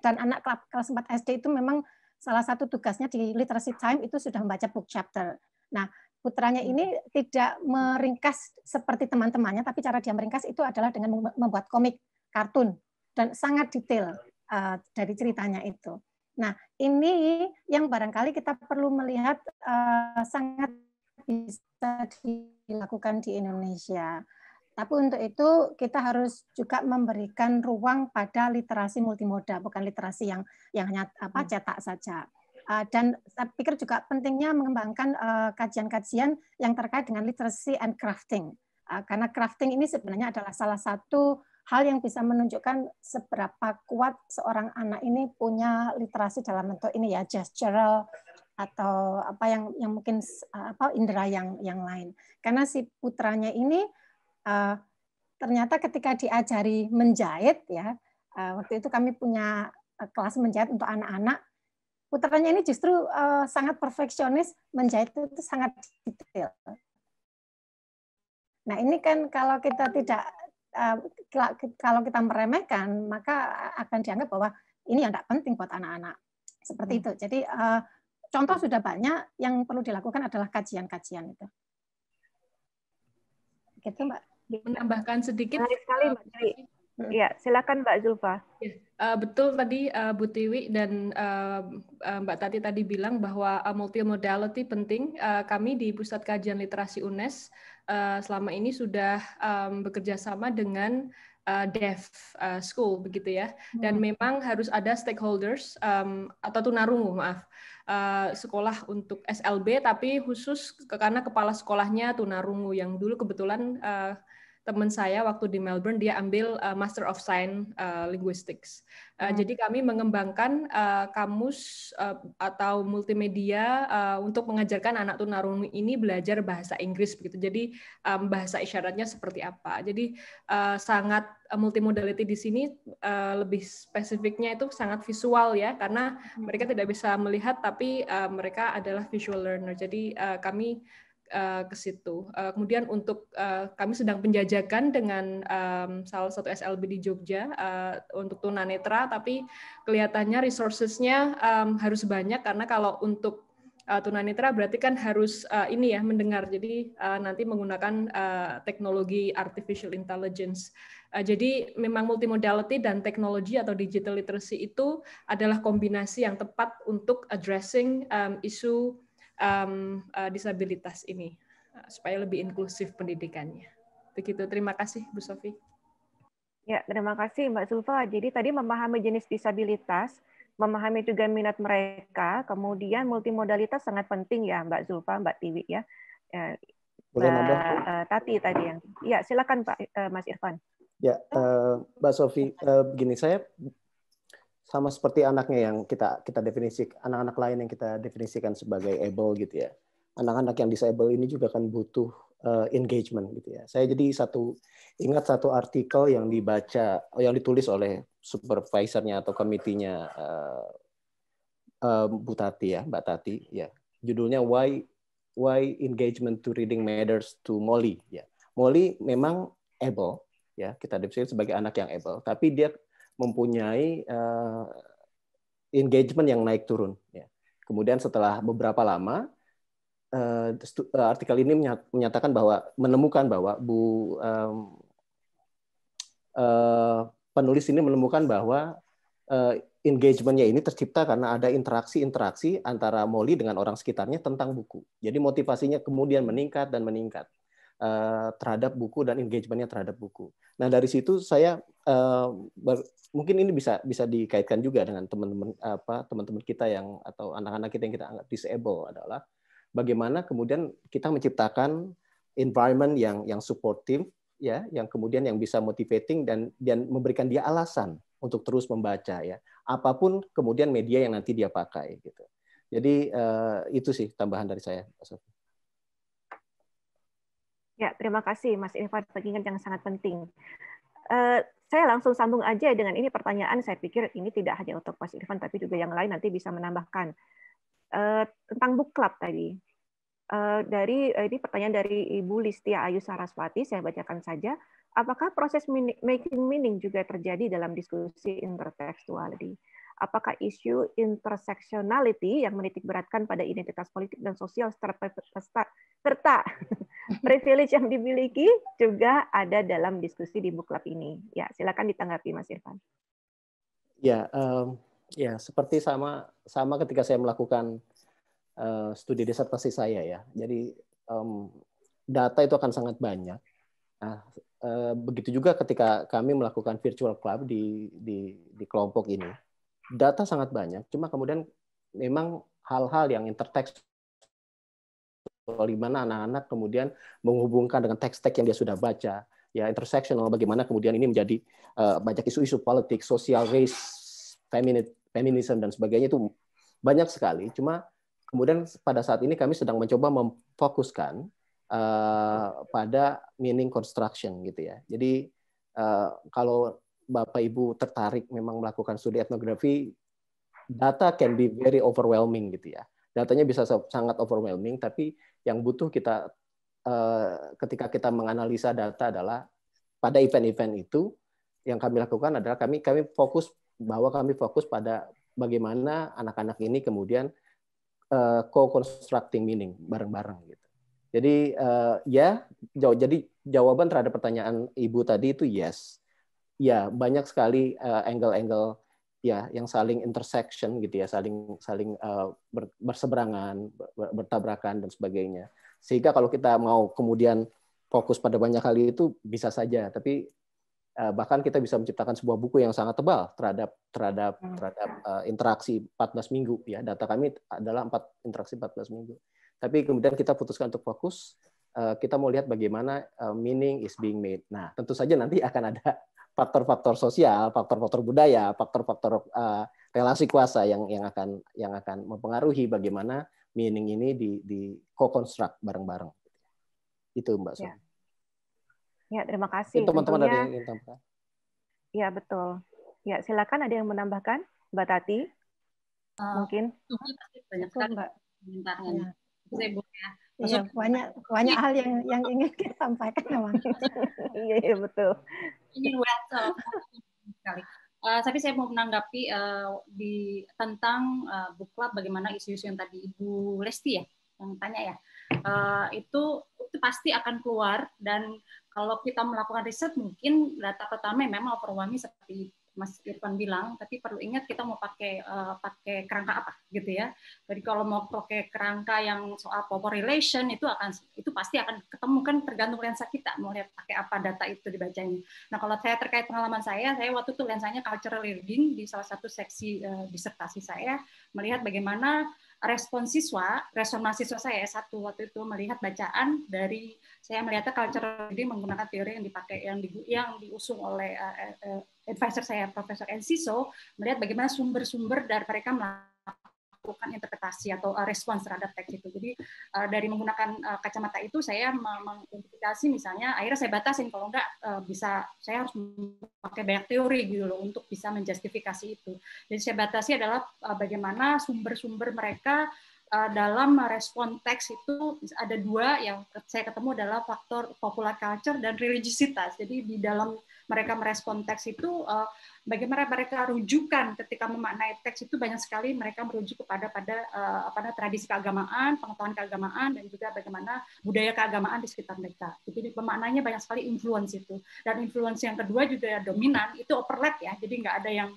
dan anak kelas 4 SD itu memang salah satu tugasnya di literacy time itu sudah membaca book chapter. Nah, putranya ini hmm. tidak meringkas seperti teman-temannya, tapi cara dia meringkas itu adalah dengan membuat komik, kartun, dan sangat detail uh, dari ceritanya itu. Nah, ini yang barangkali kita perlu melihat uh, sangat bisa dilakukan di Indonesia. Tapi untuk itu kita harus juga memberikan ruang pada literasi multimoda, bukan literasi yang yang hanya apa hmm. cetak saja. Ah, dan saya pikir juga pentingnya mengembangkan eh, kajian-kajian yang terkait dengan literasi and crafting. Ah, karena crafting ini sebenarnya adalah salah satu hal yang bisa menunjukkan seberapa kuat seorang anak ini punya literasi dalam bentuk ini ya gestural atau apa yang yang mungkin apa indera yang yang lain karena si putranya ini uh, ternyata ketika diajari menjahit ya uh, waktu itu kami punya eh, kelas menjahit untuk anak-anak putranya ini justru uh, sangat perfeksionis menjahit itu sangat detail. Nah ini kan kalau kita tidak uh, kalau kita meremehkan maka akan dianggap bahwa ini yang tidak penting buat anak-anak seperti hmm. itu. Jadi uh, contoh sudah banyak yang perlu dilakukan adalah kajian-kajian itu. Gitu mbak menambahkan sedikit. sekali eh, Mbak Dewi. Ya, silakan Mbak Zulfa. Ya, betul tadi eh, Bu Tiwi dan Mbak Tati tadi bilang bahwa multimodality penting. kami di Pusat Kajian Literasi UNES selama ini sudah bekerja sama dengan uh, deaf school begitu ya. Dan hmm. memang harus ada stakeholders atau tunarungu maaf sekolah untuk SLB tapi khusus karena kepala sekolahnya tunarungu yang dulu kebetulan teman saya waktu di Melbourne dia ambil uh, Master of Science uh, Linguistics. Uh, hmm. Jadi kami mengembangkan uh, kamus uh, atau multimedia uh, untuk mengajarkan anak tunarungu ini belajar bahasa Inggris begitu. Jadi um, bahasa isyaratnya seperti apa. Jadi uh, sangat multimodality di sini uh, lebih spesifiknya itu sangat visual ya karena hmm. mereka tidak bisa melihat tapi uh, mereka adalah visual learner. Jadi uh, kami Eh, ke situ. Eh, kemudian untuk eh, kami sedang penjajakan dengan salah satu SLB di Jogja uh, untuk tunanetra, tapi kelihatannya resourcesnya um, harus banyak karena kalau untuk uh, tunanetra berarti kan harus ini ya mendengar. Jadi nanti menggunakan teknologi artificial intelligence. jadi memang multimodality dan teknologi atau digital literacy itu adalah kombinasi yang tepat untuk addressing um, isu um, uh, disabilitas ini uh, supaya lebih inklusif pendidikannya. Begitu. Terima kasih Bu Sofi. Ya, terima kasih Mbak Zulfa. Jadi tadi memahami jenis disabilitas, memahami juga minat mereka, kemudian multimodalitas sangat penting ya Mbak Zulfa, Mbak Tiwi ya. ya Boleh Mbak uh, Tati tadi yang. Ya, silakan Pak uh, Mas Irfan. Ya, uh, Mbak Sofi, uh, begini saya sama seperti anaknya yang kita kita definisikan anak-anak lain yang kita definisikan sebagai able gitu ya anak-anak yang disable ini juga kan butuh uh, engagement gitu ya saya jadi satu ingat satu artikel yang dibaca oh, yang ditulis oleh supervisornya atau komitinya uh, eh, uh, eh, Bu Tati ya Mbak Tati ya judulnya why why engagement to reading matters to Molly ya Molly memang able ya kita definisikan sebagai anak yang able tapi dia mempunyai uh, engagement yang naik turun. Ya. Kemudian setelah beberapa lama, uh, artikel ini menyatakan bahwa menemukan bahwa Bu um, uh, penulis ini menemukan bahwa uh, engagementnya ini tercipta karena ada interaksi-interaksi antara Molly dengan orang sekitarnya tentang buku. Jadi motivasinya kemudian meningkat dan meningkat. Eh, terhadap buku dan engagementnya terhadap buku. Nah dari situ saya eh, mungkin ini bisa bisa dikaitkan juga dengan teman-teman apa teman-teman kita yang atau anak-anak kita yang kita anggap disable adalah bagaimana kemudian kita menciptakan environment yang yang supportive ya yang kemudian yang bisa motivating dan dan memberikan dia alasan untuk terus membaca ya apapun kemudian media yang nanti dia pakai gitu jadi eh, itu sih tambahan dari saya Pak Sofi. Ya, terima kasih Mas Irfan pengingat yang sangat penting. Uh, saya langsung sambung aja dengan ini pertanyaan, saya pikir ini tidak hanya untuk Mas Irfan, tapi juga yang lain nanti bisa menambahkan. Uh, tentang book club tadi. Uh, dari uh, ini pertanyaan dari Ibu Listia Ayu Saraswati, saya bacakan saja. Apakah proses making meaning juga terjadi dalam diskusi intertekstuality? apakah isu intersectionality yang menitikberatkan pada identitas politik dan sosial serta, serta privilege yang dimiliki juga ada dalam diskusi di book club ini. Ya, silakan ditanggapi Mas Irfan. Ya, um, ya seperti sama sama ketika saya melakukan uh, studi disertasi saya ya. Jadi um, data itu akan sangat banyak. Nah, eh, begitu juga ketika kami melakukan virtual club di di, di kelompok ini data sangat banyak, cuma kemudian memang hal-hal yang intertext bagaimana anak-anak kemudian menghubungkan dengan teks-teks yang dia sudah baca, ya intersectional bagaimana kemudian ini menjadi uh, banyak isu-isu politik, sosial, race, feminism dan sebagainya itu banyak sekali. Cuma kemudian pada saat ini kami sedang mencoba memfokuskan uh, pada meaning construction gitu ya. Jadi uh, kalau Bapak Ibu tertarik memang melakukan studi etnografi, data can be very overwhelming gitu ya. Datanya bisa sangat overwhelming, tapi yang butuh kita eh, ketika kita menganalisa data adalah pada event-event itu yang kami lakukan adalah kami kami fokus bahwa kami fokus pada bagaimana anak-anak ini kemudian eh, co-constructing meaning bareng-bareng gitu. Jadi eh, ya jadi jawaban terhadap pertanyaan ibu tadi itu yes ya banyak sekali eh, angle-angle uh, ya yang saling intersection gitu ya saling saling uh, ber, berseberangan ber, bertabrakan dan sebagainya sehingga kalau kita mau kemudian fokus pada banyak kali itu bisa saja tapi uh, bahkan kita bisa menciptakan sebuah buku yang sangat tebal terhadap terhadap hmm. terhadap uh, interaksi 14 minggu ya data kami adalah empat interaksi 14 minggu tapi kemudian kita putuskan untuk fokus kita mau lihat bagaimana meaning is being made. Nah, tentu saja nanti akan ada faktor-faktor sosial, faktor-faktor budaya, faktor-faktor uh, relasi kuasa yang yang akan yang akan mempengaruhi bagaimana meaning ini di di co-construct bareng-bareng. Itu Mbak Sun. Ya. ya, terima kasih. Teman-teman ada yang ingin Ya, betul. Ya, silakan ada yang menambahkan, Mbak Tati. Uh, Mungkin. Banyak sekali, Mbak. Ya. Ya, iya, banyak banyak iya. hal yang yang ingin kita sampaikan memang. Iya, iya betul. Ini ya sekali. Uh, tapi saya mau menanggapi uh, di tentang uh, club bagaimana isu-isu yang tadi Ibu Lesti ya yang tanya ya uh, itu itu pasti akan keluar dan kalau kita melakukan riset mungkin data pertama memang overwhelming seperti Mas Irfan bilang, tapi perlu ingat kita mau pakai uh, pakai kerangka apa gitu ya. Jadi kalau mau pakai kerangka yang soal power relation itu akan itu pasti akan ketemu kan tergantung lensa kita mau lihat pakai apa data itu dibacanya. Nah kalau saya terkait pengalaman saya, saya waktu itu lensanya cultural reading di salah satu seksi uh, disertasi saya melihat bagaimana respon siswa, respon mahasiswa saya satu waktu itu melihat bacaan dari saya melihatnya cultural reading menggunakan teori yang dipakai yang di, yang diusung oleh uh, uh, advisor saya Profesor Enciso melihat bagaimana sumber-sumber dari mereka melakukan interpretasi atau uh, respons terhadap teks itu. Jadi eh, dari menggunakan eh, kacamata itu saya mengidentifikasi misalnya akhirnya saya batasin kalau enggak bisa saya harus pakai banyak teori gitu loh untuk bisa menjustifikasi itu. Jadi saya batasi adalah bagaimana sumber-sumber mereka dalam respon teks itu ada dua yang saya ketemu adalah faktor popular culture dan religiositas. Jadi di dalam mereka merespon teks itu uh, bagaimana mereka rujukan ketika memaknai teks itu banyak sekali mereka merujuk kepada pada uh, apa tradisi keagamaan, pengetahuan keagamaan dan juga bagaimana budaya keagamaan di sekitar mereka. Jadi pemaknanya banyak sekali influence itu. Dan influence yang kedua juga ya, dominan itu overlap ya. Jadi nggak ada yang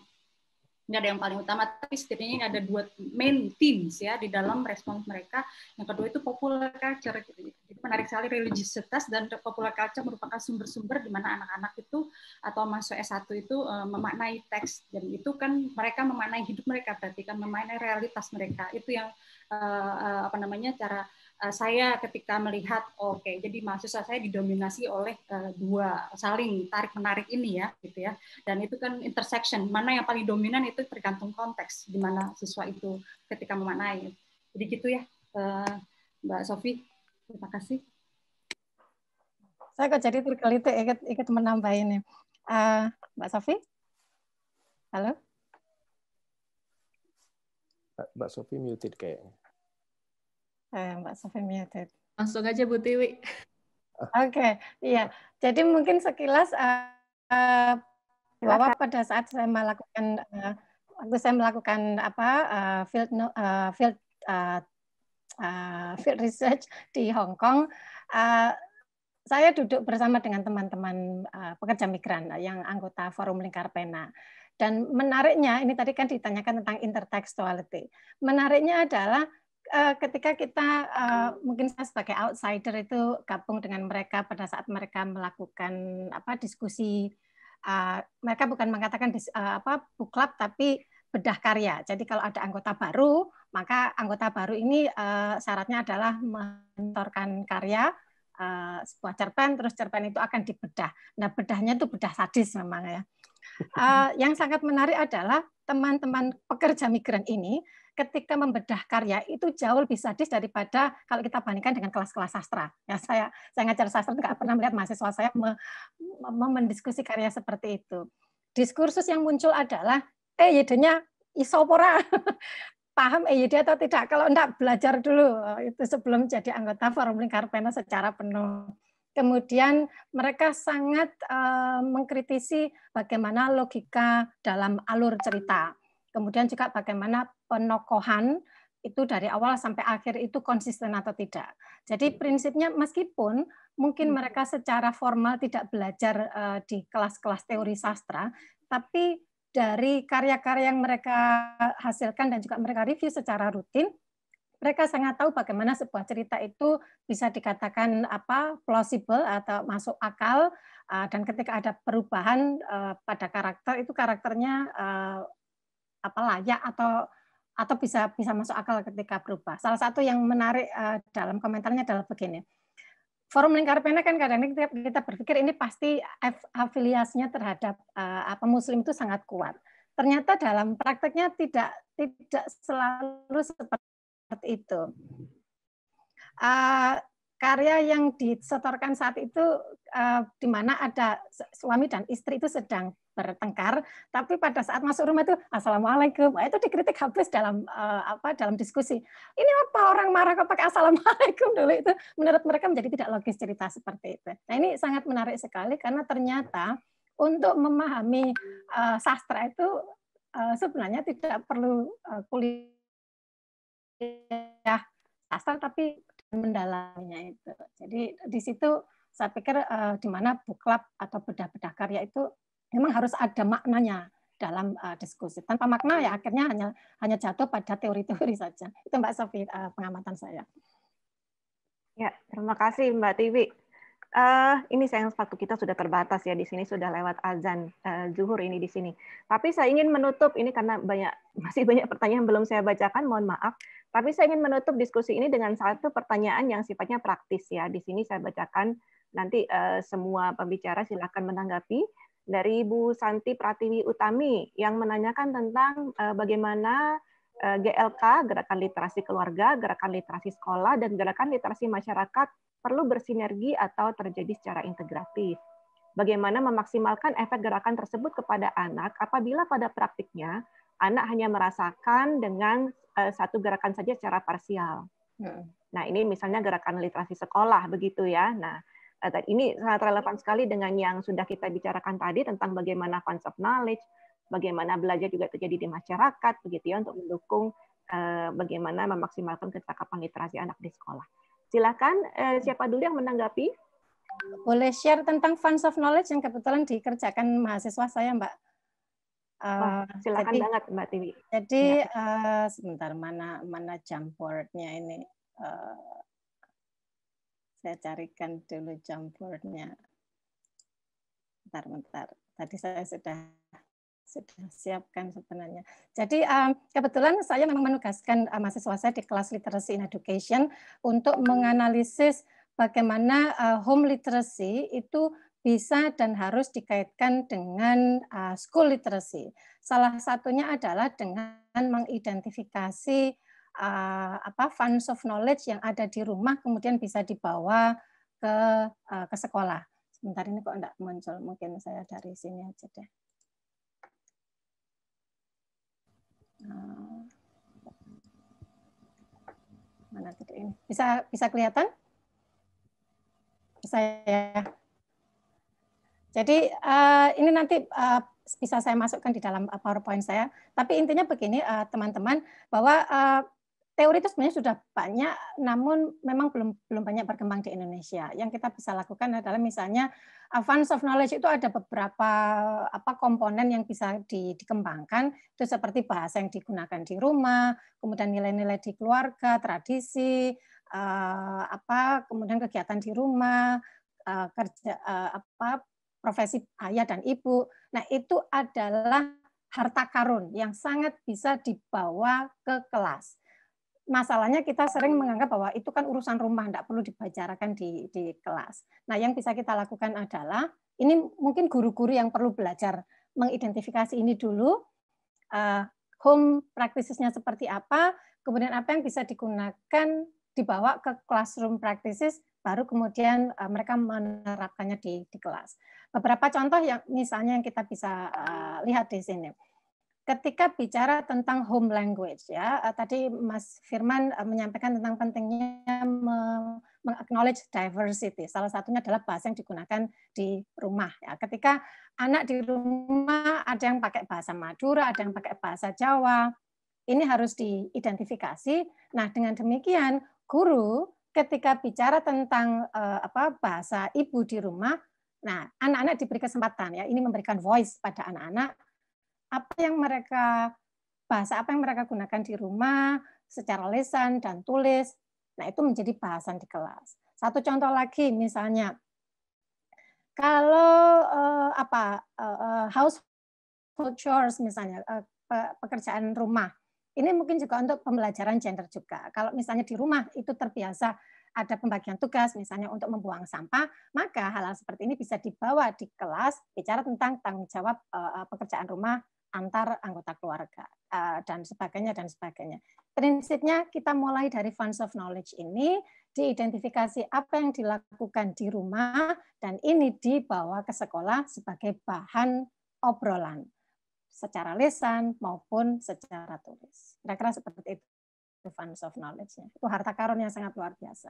ini ada yang paling utama, tapi setidaknya ini ada dua main themes ya di dalam respons mereka. Yang kedua itu popular culture. Jadi menarik sekali religiositas dan popular culture merupakan sumber-sumber di mana anak-anak itu atau masuk S1 itu eh, memaknai teks. Dan itu kan mereka memaknai hidup mereka, berarti kan memaknai realitas mereka. Itu yang eh, eh, apa namanya cara Eh, saya ketika melihat oke okay, jadi mahasiswa saya didominasi oleh uh, dua saling tarik menarik ini ya gitu ya dan itu kan intersection mana yang paling dominan itu tergantung konteks di mana siswa itu ketika memanai. jadi gitu ya uh, Mbak Sofi terima kasih saya kok jadi tergelitik ya, ikut ikut menambahin ya uh, Mbak Sofi halo Mbak Sofi muted kayaknya Eh, Mbak Sofi tadi. Langsung aja Bu Tiwi. Oke, okay, iya. Jadi mungkin sekilas uh, uh, bahwa pada saat saya melakukan uh, waktu saya melakukan apa uh, field uh, field uh, uh, field research di Hong Kong, uh, saya duduk bersama dengan teman-teman uh, pekerja migran yang anggota Forum Lingkar Pena. Dan menariknya, ini tadi kan ditanyakan tentang intertextuality. Menariknya adalah Eh, ketika kita uh, mungkin saya sebagai outsider itu gabung dengan mereka pada saat mereka melakukan apa diskusi uh, mereka bukan mengatakan dis, uh, apa book tapi bedah karya. Jadi kalau ada anggota baru, maka anggota baru ini uh, syaratnya adalah mentorkan karya uh, sebuah cerpen, terus cerpen itu akan dibedah. Nah, bedahnya itu bedah sadis memang ya. Uh, yang sangat menarik adalah teman-teman pekerja migran ini ketika membedah karya itu jauh lebih sadis daripada kalau kita bandingkan dengan kelas-kelas sastra. Ya, saya saya ngajar sastra nggak pernah melihat mahasiswa saya me, me, mendiskusi karya seperti itu. Diskursus yang muncul adalah eh idenya isopora paham eh EYD atau tidak. Kalau enggak belajar dulu oh, itu sebelum jadi anggota Forum Lingkar Pena secara penuh. Kemudian mereka sangat uh, mengkritisi bagaimana logika dalam alur cerita. Kemudian juga bagaimana penokohan itu dari awal sampai akhir itu konsisten atau tidak. Jadi iya. prinsipnya meskipun mungkin hmm. mereka secara formal tidak belajar eh, di kelas-kelas teori sastra, tapi dari karya-karya yang mereka hasilkan dan juga mereka review secara rutin, mereka sangat tahu bagaimana sebuah cerita itu bisa dikatakan apa plausible atau masuk akal eh, dan ketika ada perubahan eh, pada karakter itu karakternya apa layak atau atau bisa bisa masuk akal ketika berubah. Salah satu yang menarik uh, dalam komentarnya adalah begini. Forum lingkar pena kan kadang-kadang kita, kita berpikir ini pasti afiliasinya terhadap uh, apa muslim itu sangat kuat. Ternyata dalam prakteknya tidak tidak selalu seperti itu. Uh, karya yang disetorkan saat itu uh, di mana ada suami dan istri itu sedang bertengkar, tapi pada saat masuk rumah itu assalamualaikum, itu dikritik habis dalam uh, apa dalam diskusi. Ini apa orang marah kok pakai assalamualaikum dulu itu menurut mereka menjadi tidak logis cerita seperti itu. Nah ini sangat menarik sekali karena ternyata untuk memahami uh, sastra itu uh, sebenarnya tidak perlu uh, kuliah sastra tapi mendalamnya itu. Jadi di situ saya pikir uh, di mana buklap atau bedah-bedah karya itu memang harus ada maknanya dalam uh, diskusi. Tanpa makna ya akhirnya hanya hanya jatuh pada teori-teori saja. Itu Mbak Sofi uh, pengamatan saya. Ya, terima kasih Mbak Tiwi. Uh, ini sayang waktu kita sudah terbatas ya di sini sudah lewat azan uh, zuhur ini di sini. Tapi saya ingin menutup ini karena banyak masih banyak pertanyaan yang belum saya bacakan, mohon maaf. Tapi saya ingin menutup diskusi ini dengan satu pertanyaan yang sifatnya praktis ya. Di sini saya bacakan nanti uh, semua pembicara silakan menanggapi dari Bu Santi Pratiwi Utami yang menanyakan tentang eh, bagaimana eh, GLK, Gerakan Literasi Keluarga, Gerakan Literasi Sekolah, dan Gerakan Literasi Masyarakat perlu bersinergi atau terjadi secara integratif. Bagaimana memaksimalkan efek gerakan tersebut kepada anak apabila pada praktiknya anak hanya merasakan dengan eh, satu gerakan saja secara parsial. Hmm. Nah, ini misalnya gerakan literasi sekolah begitu ya. Nah, ini sangat relevan sekali dengan yang sudah kita bicarakan tadi tentang bagaimana funds of knowledge, bagaimana belajar juga terjadi di masyarakat, begitu ya, untuk mendukung eh, bagaimana memaksimalkan kecakapan literasi anak di sekolah. Silakan eh, siapa dulu yang menanggapi? Boleh share tentang funds of knowledge yang kebetulan dikerjakan mahasiswa saya, Mbak. oh, silakan jadi, banget Mbak Tiwi. Jadi ya. uh, sebentar mana mana jump board-nya ini. Uh, saya carikan dulu jumpernya, Bentar, bentar. Tadi saya sudah sudah siapkan sebenarnya. Jadi um, kebetulan saya memang menugaskan uh, mahasiswa saya di kelas literacy in education untuk menganalisis bagaimana uh, home literacy itu bisa dan harus dikaitkan dengan uh, school literacy. Salah satunya adalah dengan mengidentifikasi uh, apa funds of knowledge yang ada di rumah kemudian bisa dibawa ke uh, ke sekolah. Sebentar ini kok enggak muncul, mungkin saya dari sini aja deh. Eh, mana tadi ini? Bisa bisa kelihatan? Bisa ya. Jadi uh, ini nanti uh, bisa saya masukkan di dalam PowerPoint saya. Tapi intinya begini teman-teman uh, bahwa uh, teori itu sebenarnya sudah banyak, namun memang belum belum banyak berkembang di Indonesia. Yang kita bisa lakukan adalah misalnya advance of knowledge itu ada beberapa apa komponen yang bisa di, dikembangkan. Itu seperti bahasa yang digunakan di rumah, kemudian nilai-nilai di keluarga, tradisi, uh, apa kemudian kegiatan di rumah, uh, kerja uh, apa profesi ayah dan ibu. Nah itu adalah harta karun yang sangat bisa dibawa ke kelas masalahnya kita sering menganggap bahwa itu kan urusan rumah, tidak perlu dibicarakan di, di kelas. Nah, yang bisa kita lakukan adalah, ini mungkin guru-guru yang perlu belajar mengidentifikasi ini dulu, uh, home nya seperti apa, kemudian apa yang bisa digunakan dibawa ke classroom practices, baru kemudian uh, mereka menerapkannya di, di kelas. Beberapa contoh yang misalnya yang kita bisa uh, lihat di sini ketika bicara tentang home language ya eh, tadi Mas Firman eh, menyampaikan tentang pentingnya mengaknowledge diversity salah satunya adalah bahasa yang digunakan di rumah ya ketika anak di rumah ada yang pakai bahasa Madura ada yang pakai bahasa Jawa ini harus diidentifikasi nah dengan demikian guru ketika bicara tentang eh, apa bahasa ibu di rumah nah anak-anak diberi kesempatan ya ini memberikan voice pada anak-anak apa yang mereka bahasa apa yang mereka gunakan di rumah secara lisan dan tulis. Nah, itu menjadi bahasan di kelas. Satu contoh lagi misalnya kalau uh, apa uh, household chores misalnya pe pekerjaan rumah. Ini mungkin juga untuk pembelajaran gender juga. Kalau misalnya di rumah itu terbiasa ada pembagian tugas misalnya untuk membuang sampah, maka hal-hal seperti ini bisa dibawa di kelas bicara tentang tanggung jawab pekerjaan rumah antar anggota keluarga eh, dan sebagainya dan sebagainya. Prinsipnya kita mulai dari funds of knowledge ini diidentifikasi apa yang dilakukan di rumah dan ini dibawa ke sekolah sebagai bahan obrolan secara lisan maupun secara tulis. Kira-kira seperti itu funds of knowledge-nya. Itu harta karun yang sangat luar biasa.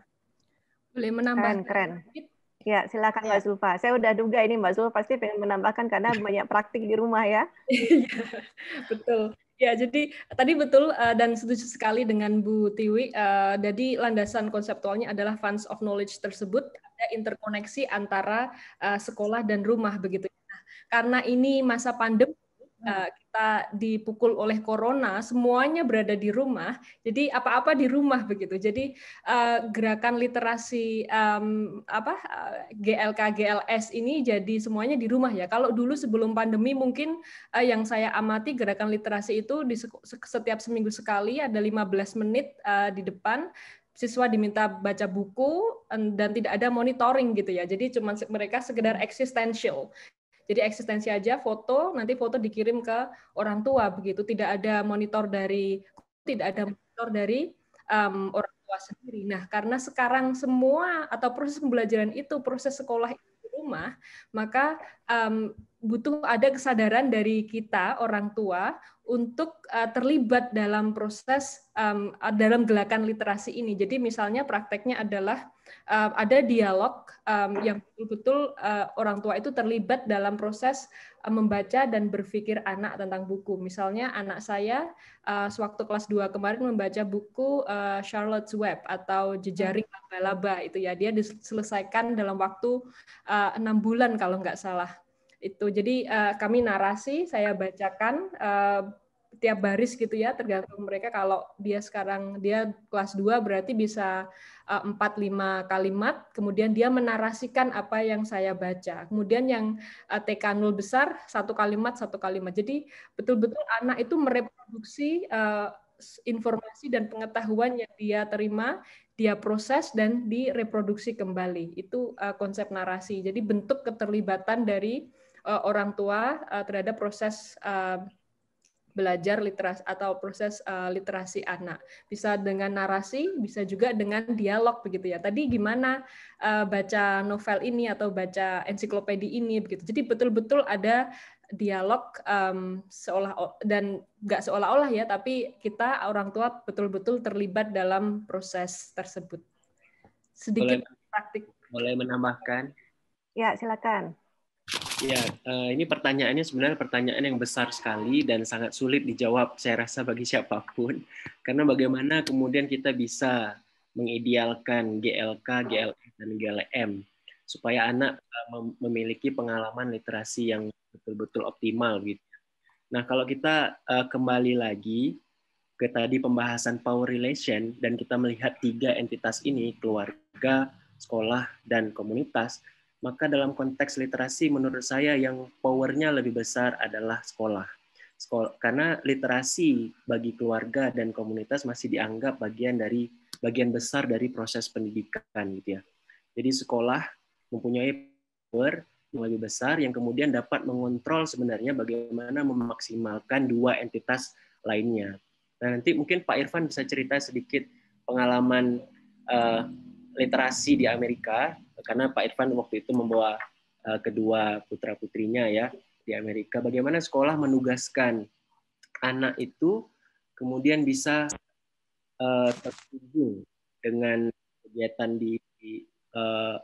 Boleh menambahkan keren, keren. Ya, silakan Mbak ya. Zulfa. Saya udah duga ini Mbak Zulfa pasti pengen menambahkan karena banyak praktik di rumah ya. Iya, betul. Ya, jadi tadi betul eh, dan setuju sekali dengan Bu Tiwi. Eh, jadi landasan konseptualnya adalah funds of knowledge tersebut ada interkoneksi antara eh, sekolah dan rumah begitu. Ya. Nah, karena ini masa pandemi Hmm. Eh, kita dipukul oleh corona, semuanya berada di rumah. Jadi apa-apa di rumah begitu. Jadi uh, gerakan literasi um, apa uh, eh, GLK GLS ini jadi semuanya di rumah ya. Kalau dulu sebelum pandemi mungkin uh, yang saya amati gerakan literasi itu di setiap seminggu sekali ada 15 menit uh, di depan siswa diminta baca buku dan tidak ada monitoring gitu ya. Jadi cuma mereka sekedar hmm. eksistensial. Jadi eksistensi aja foto, nanti foto dikirim ke orang tua begitu. Tidak ada monitor dari tidak ada monitor dari um, orang tua sendiri. Nah, karena sekarang semua atau proses pembelajaran itu proses sekolah di rumah, maka um, butuh ada kesadaran dari kita orang tua untuk uh, terlibat dalam proses um, dalam gelakan literasi ini. Jadi misalnya prakteknya adalah uh, ada dialog um, yang betul-betul uh, orang tua itu terlibat dalam proses uh, membaca dan berpikir anak tentang buku. Misalnya anak saya uh, sewaktu kelas 2 kemarin membaca buku uh, Charlotte's Web atau Jejaring hmm. Laba-Laba itu ya. Dia diselesaikan dalam waktu enam uh, bulan kalau nggak salah. Itu jadi uh, kami narasi, saya bacakan uh, tiap baris gitu ya tergantung mereka kalau dia sekarang dia kelas 2 berarti bisa eh, empat lima kalimat kemudian dia menarasikan apa yang saya baca kemudian yang eh, TK 0 besar satu kalimat satu kalimat jadi betul-betul anak itu mereproduksi eh, informasi dan pengetahuan yang dia terima dia proses dan direproduksi kembali itu konsep narasi jadi bentuk keterlibatan dari orang tua terhadap proses belajar literasi atau proses uh, literasi anak. Bisa dengan narasi, bisa juga dengan dialog begitu ya. Tadi gimana uh, baca novel ini atau baca ensiklopedia ini begitu. Jadi betul-betul ada dialog um, seolah dan nggak seolah-olah ya, tapi kita orang tua betul-betul terlibat dalam proses tersebut. Sedikit boleh, praktik. Boleh menambahkan? Ya, silakan. Ya, ini pertanyaannya sebenarnya pertanyaan yang besar sekali dan sangat sulit dijawab saya rasa bagi siapapun. Karena bagaimana kemudian kita bisa mengidealkan GLK, GLM, e, dan GLM supaya anak eh, memiliki pengalaman literasi yang betul-betul optimal gitu. Nah, kalau kita eh, kembali lagi ke tadi pembahasan power relation dan kita melihat tiga entitas ini, keluarga, sekolah, dan komunitas, maka dalam konteks literasi menurut saya yang powernya lebih besar adalah sekolah. Sekolah karena literasi bagi keluarga dan komunitas masih dianggap bagian dari bagian besar dari proses pendidikan gitu ya. Jadi sekolah mempunyai power yang lebih besar yang kemudian dapat mengontrol sebenarnya bagaimana memaksimalkan dua entitas lainnya. Nah nanti mungkin Pak Irfan bisa cerita sedikit pengalaman uh, literasi di Amerika karena Pak Irfan waktu itu membawa uh, kedua putra putrinya ya di Amerika. Bagaimana sekolah menugaskan anak itu kemudian bisa uh, terhubung dengan kegiatan di, di uh,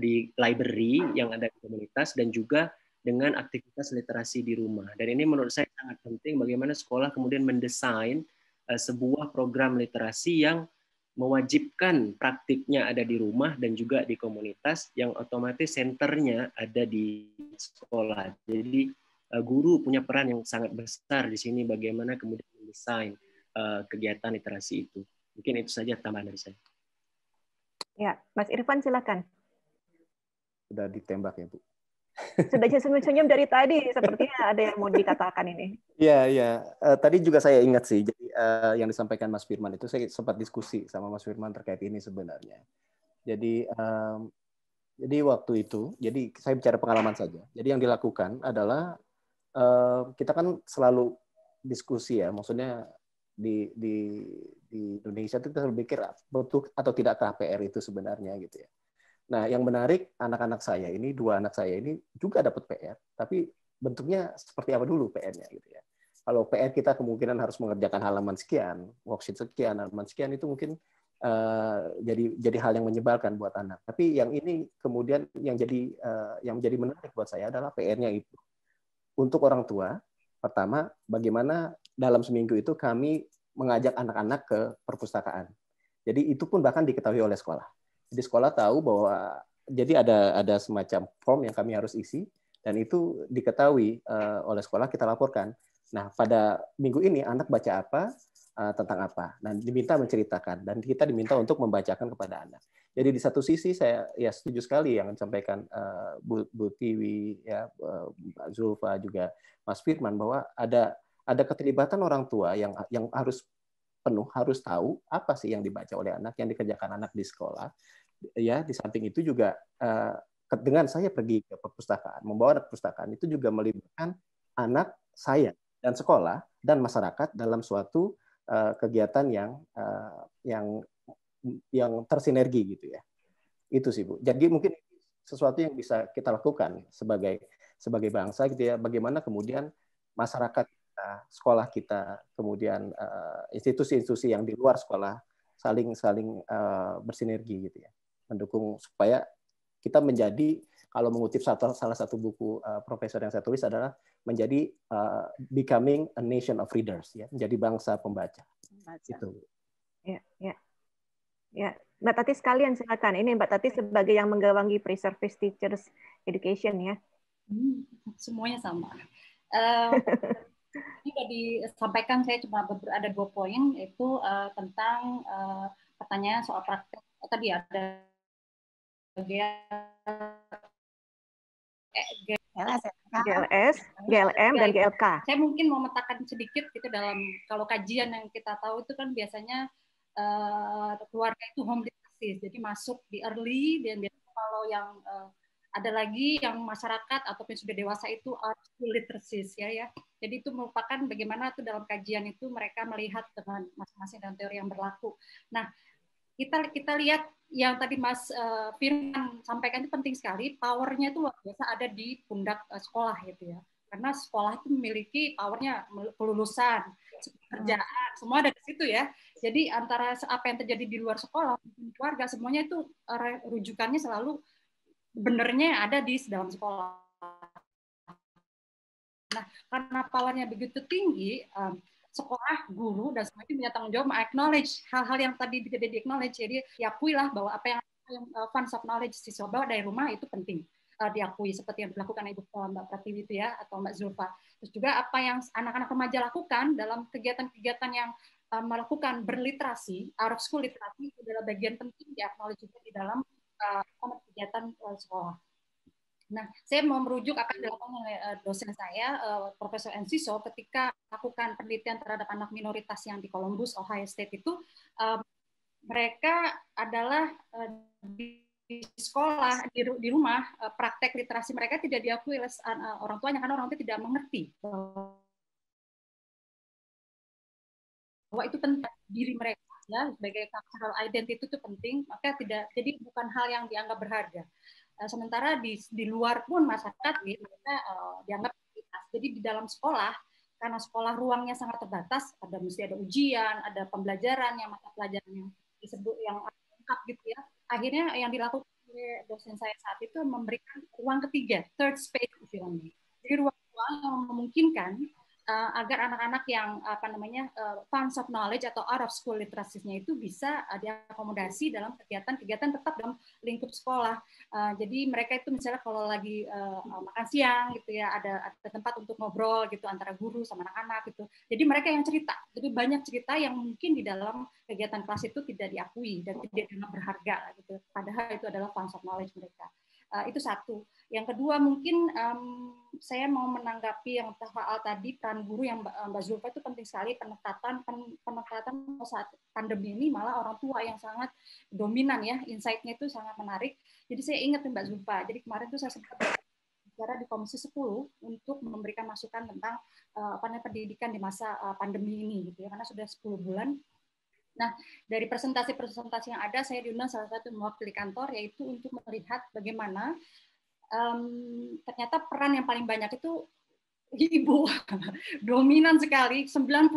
di library yang ada di komunitas dan juga dengan aktivitas literasi di rumah. Dan ini menurut saya sangat penting bagaimana sekolah kemudian mendesain sebuah program literasi yang mewajibkan praktiknya ada di rumah dan juga di komunitas yang otomatis senternya ada di sekolah. Jadi eh, guru punya peran yang sangat besar di sini bagaimana kemudian mendesain eh, kegiatan literasi itu. Mungkin itu saja tambahan dari saya. Ya, Mas Irfan silakan. Sudah ditembak ya, Bu. Sudah senyum-senyum dari tadi, sepertinya ada yang mau dikatakan ini. Iya, iya. Uh, tadi juga saya ingat sih, jadi uh, yang disampaikan Mas Firman itu saya sempat diskusi sama Mas Firman terkait ini sebenarnya. Jadi um, jadi waktu itu, jadi saya bicara pengalaman saja. Jadi yang dilakukan adalah uh, kita kan selalu diskusi ya, maksudnya di di di Indonesia itu kita berpikir betul atau tidak KPR itu sebenarnya gitu ya. Nah, yang menarik anak-anak saya ini, dua anak saya ini juga dapat PR, tapi bentuknya seperti apa dulu PR-nya gitu ya. Kalau PR kita kemungkinan harus mengerjakan halaman sekian, worksheet sekian, halaman sekian itu mungkin uh, jadi jadi hal yang menyebalkan buat anak. Tapi yang ini kemudian yang jadi uh, yang menjadi menarik buat saya adalah PR-nya itu. Untuk orang tua, pertama bagaimana dalam seminggu itu kami mengajak anak-anak ke perpustakaan. Jadi itu pun bahkan diketahui oleh sekolah di sekolah tahu bahwa jadi ada ada semacam form yang kami harus isi dan itu diketahui uh, oleh sekolah kita laporkan. Nah, pada minggu ini anak baca apa, uh, tentang apa. Dan nah, diminta menceritakan dan kita diminta untuk membacakan kepada anak. Jadi di satu sisi saya ya setuju sekali yang disampaikan uh, Bu, Bu Tiwi ya uh, Mbak Zulfa juga Mas Firman bahwa ada ada keterlibatan orang tua yang yang harus penuh harus tahu apa sih yang dibaca oleh anak yang dikerjakan anak di sekolah ya di samping itu juga uh, dengan saya pergi ke perpustakaan membawa perpustakaan itu juga melibatkan anak saya dan sekolah dan masyarakat dalam suatu uh, kegiatan yang uh, yang yang tersinergi gitu ya itu sih bu jadi mungkin sesuatu yang bisa kita lakukan sebagai sebagai bangsa gitu ya bagaimana kemudian masyarakat kita, sekolah kita kemudian institusi-institusi uh, yang di luar sekolah saling saling uh, bersinergi gitu ya mendukung supaya kita menjadi kalau mengutip satu, salah satu buku uh, profesor yang saya tulis adalah menjadi uh, becoming a nation of readers ya menjadi bangsa pembaca, pembaca. itu ya ya ya Mbak Tati sekalian silakan ini Mbak Tati sebagai yang menggawangi pre teachers education ya hmm, semuanya sama uh, ini sudah disampaikan saya cuma ada dua poin yaitu uh, tentang uh, pertanyaan soal praktek oh, tadi ada GLS, GLM, dan GLK. Saya mungkin mau metakan sedikit gitu dalam kalau kajian yang kita tahu itu kan biasanya uh, keluarga itu home diagnosis, jadi masuk di early dan kalau yang uh, ada lagi yang masyarakat ataupun sudah dewasa itu early literacy ya ya. Jadi itu merupakan bagaimana tuh dalam kajian itu mereka melihat dengan masing-masing dan teori yang berlaku. Nah, kita kita lihat yang tadi Mas uh, Firman sampaikan itu penting sekali. Powernya itu biasa ada di pundak eh, sekolah gitu ya. Karena sekolah itu memiliki powernya kelulusan, pekerjaan, semua ada di situ ya. Jadi antara apa yang terjadi di luar sekolah, keluarga, semuanya itu eh, rujukannya selalu benernya ada di dalam sekolah. Nah, karena powernya begitu tinggi, sekolah, guru, dan semuanya punya tanggung jawab acknowledge hal-hal yang tadi tidak di acknowledge. Jadi diakui lah bahwa apa yang, yang uh, eh, funds of knowledge siswa bawa dari rumah itu penting uh, diakui seperti yang dilakukan Ibu Mbak Pratiwi itu ya atau Mbak Zulfa. Terus juga apa yang anak-anak remaja lakukan dalam kegiatan-kegiatan yang uh, melakukan berliterasi, out of school literasi itu adalah bagian penting di acknowledge juga di dalam uh, kegiatan uh, sekolah. Nah, saya mau merujuk akan dilakukan oleh eh, dosen saya, eh, Profesor Enciso, ketika melakukan penelitian terhadap anak minoritas yang di Columbus, Ohio State itu, eh, mereka adalah di sekolah, di rumah, praktek literasi mereka tidak diakui oleh orang tuanya karena orang tua tidak mengerti bahwa itu penting diri mereka ya sebagai cultural identity itu penting maka tidak jadi bukan hal yang dianggap berharga Eh, sementara di, di luar pun masyarakat di, gitu, mereka uh, eh, dianggap prioritas. Jadi di dalam sekolah karena sekolah ruangnya sangat terbatas, ada mesti ada ujian, ada pembelajaran yang mata pelajaran yang disebut yang lengkap gitu ya. Akhirnya yang dilakukan oleh dosen saya saat itu memberikan ruang ketiga, third space istilahnya. Jadi ruang-ruang yang memungkinkan uh, agar anak-anak yang apa namanya uh, eh, funds of knowledge atau out of school literasinya itu bisa uh, diakomodasi dalam kegiatan-kegiatan tetap dalam lingkup sekolah. Uh, jadi mereka itu misalnya kalau lagi uh, makan siang gitu ya ada ada tempat untuk ngobrol gitu antara guru sama anak-anak gitu. Jadi mereka yang cerita. Jadi banyak cerita yang mungkin di dalam kegiatan kelas itu tidak diakui dan tidak dianggap berharga gitu. Padahal itu adalah fans of knowledge mereka. Uh, itu satu. Yang kedua mungkin um, saya mau menanggapi yang soal tadi peran guru yang Mbak Zulfa itu penting sekali penekatan pen, penekatan saat pandemi ini malah orang tua yang sangat dominan ya insight-nya itu sangat menarik. Jadi saya ingat Mbak Zulfa. Jadi kemarin itu saya sempat bicara di Komisi 10 untuk memberikan masukan tentang uh, apa namanya pendidikan di masa uh, pandemi ini gitu ya karena sudah 10 bulan Nah, dari presentasi-presentasi yang ada, saya diundang salah satu mewakili kantor, yaitu untuk melihat bagaimana um, ternyata peran yang paling banyak itu ibu dominan sekali 90%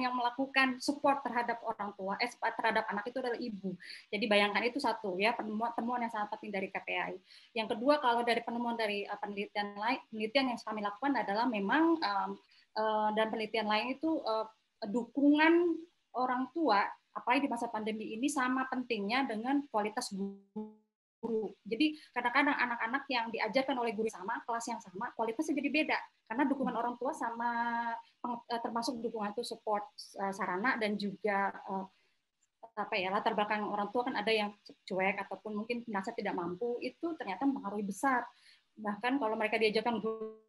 yang melakukan support terhadap orang tua eh terhadap anak itu adalah ibu. Jadi bayangkan itu satu ya penemuan temuan yang sangat penting dari KPI. Yang kedua kalau dari penemuan dari uh, penelitian lain penelitian yang kami lakukan adalah memang um, uh, dan penelitian lain itu uh, dukungan orang tua apalagi di masa pandemi ini sama pentingnya dengan kualitas guru guru. Jadi kadang-kadang anak-anak yang diajarkan oleh guru sama, kelas yang sama, kualitasnya jadi beda karena dukungan orang tua sama eh, termasuk dukungan itu support eh, sarana dan juga eh, apa ya latar belakang orang tua kan ada yang cuek ataupun mungkin merasa tidak mampu itu ternyata mempengaruhi besar bahkan kalau mereka diajarkan guru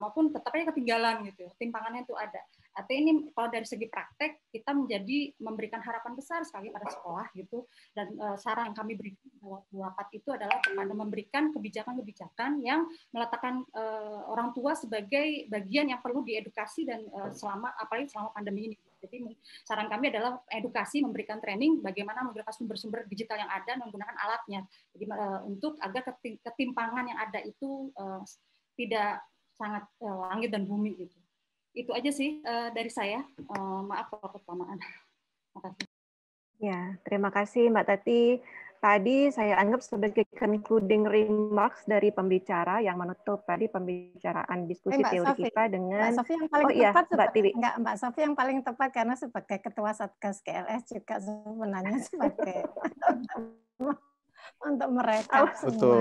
maupun tetap aja ketinggalan gitu timpangannya itu ada Artinya ini kalau dari segi praktek kita menjadi memberikan harapan besar sekali pada sekolah gitu dan e, saran yang kami berikan buat itu adalah kepada memberikan kebijakan-kebijakan yang meletakkan e, orang tua sebagai bagian yang perlu diedukasi dan e, selama apalagi selama pandemi ini. Jadi saran kami adalah edukasi, memberikan training bagaimana menggunakan sumber-sumber digital yang ada, menggunakan alatnya. Jadi e, untuk agar ketimpangan yang ada itu e, tidak sangat e, langit dan bumi gitu itu aja sih uh, dari saya. Uh, maaf kalau kelamaan. Ya, terima kasih Mbak Tati. Tadi saya anggap sebagai concluding remarks dari pembicara yang menutup tadi pembicaraan diskusi eh, teori Sofie. kita dengan Mbak Sofi yang paling oh, iya, tepat iya, Mbak Tiwi. Enggak, Mbak Sofi yang paling tepat karena sebagai ketua Satgas KLS juga sebenarnya sebagai untuk mereka oh, Betul.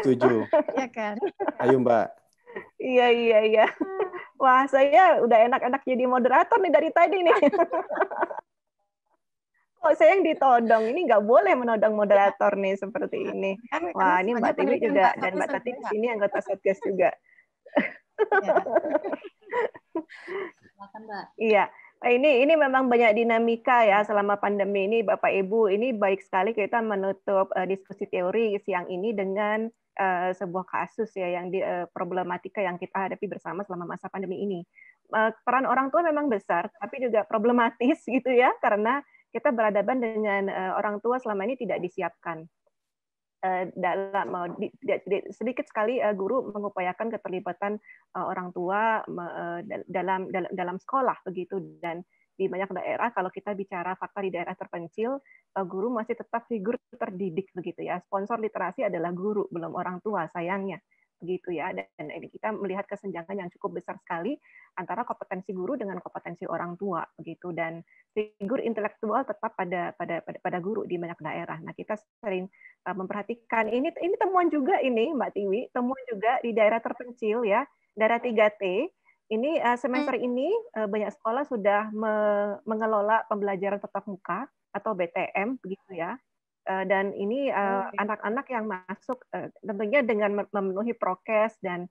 Setuju. Iya kan? Ayo Mbak. Iya, iya, iya. Wah, saya udah enak-enak jadi moderator nih dari tadi nih. Kok oh, saya yang ditodong? Ini nggak boleh menodong moderator nih seperti iya. ini. Wah, ini Mbak Tini juga dan Mbak Tati di sini anggota Satgas juga. Iya. iya. Nah, ini ini memang banyak dinamika ya selama pandemi ini Bapak Ibu ini baik sekali kita menutup uh, diskusi teori siang ini dengan uh, sebuah kasus ya yang di, uh, problematika yang kita hadapi bersama selama masa pandemi ini. Uh, peran orang tua memang besar tapi juga problematis gitu ya karena kita berhadapan dengan uh, orang tua selama ini tidak disiapkan. Eh, dalam sedikit sekali eh, guru mengupayakan keterlibatan eh, orang tua dalam dalam dalam sekolah begitu dan di banyak daerah kalau kita bicara fakta di daerah terpencil guru masih tetap figur terdidik begitu ya sponsor literasi adalah guru belum orang tua sayangnya begitu ya. Dan ini kita melihat kesenjangan yang cukup besar sekali antara kompetensi guru dengan kompetensi orang tua begitu dan figur intelektual tetap pada pada pada, pada guru di banyak daerah. Nah, kita sering uh, memperhatikan ini ini temuan juga ini Mbak Tiwi, temuan juga di daerah terpencil ya, daerah 3T ini uh, semester hmm. ini uh, banyak sekolah sudah me mengelola pembelajaran tetap muka atau BTM begitu ya Eh, dan ini eh, anak-anak okay. yang masuk eh, tentunya dengan memenuhi prokes dan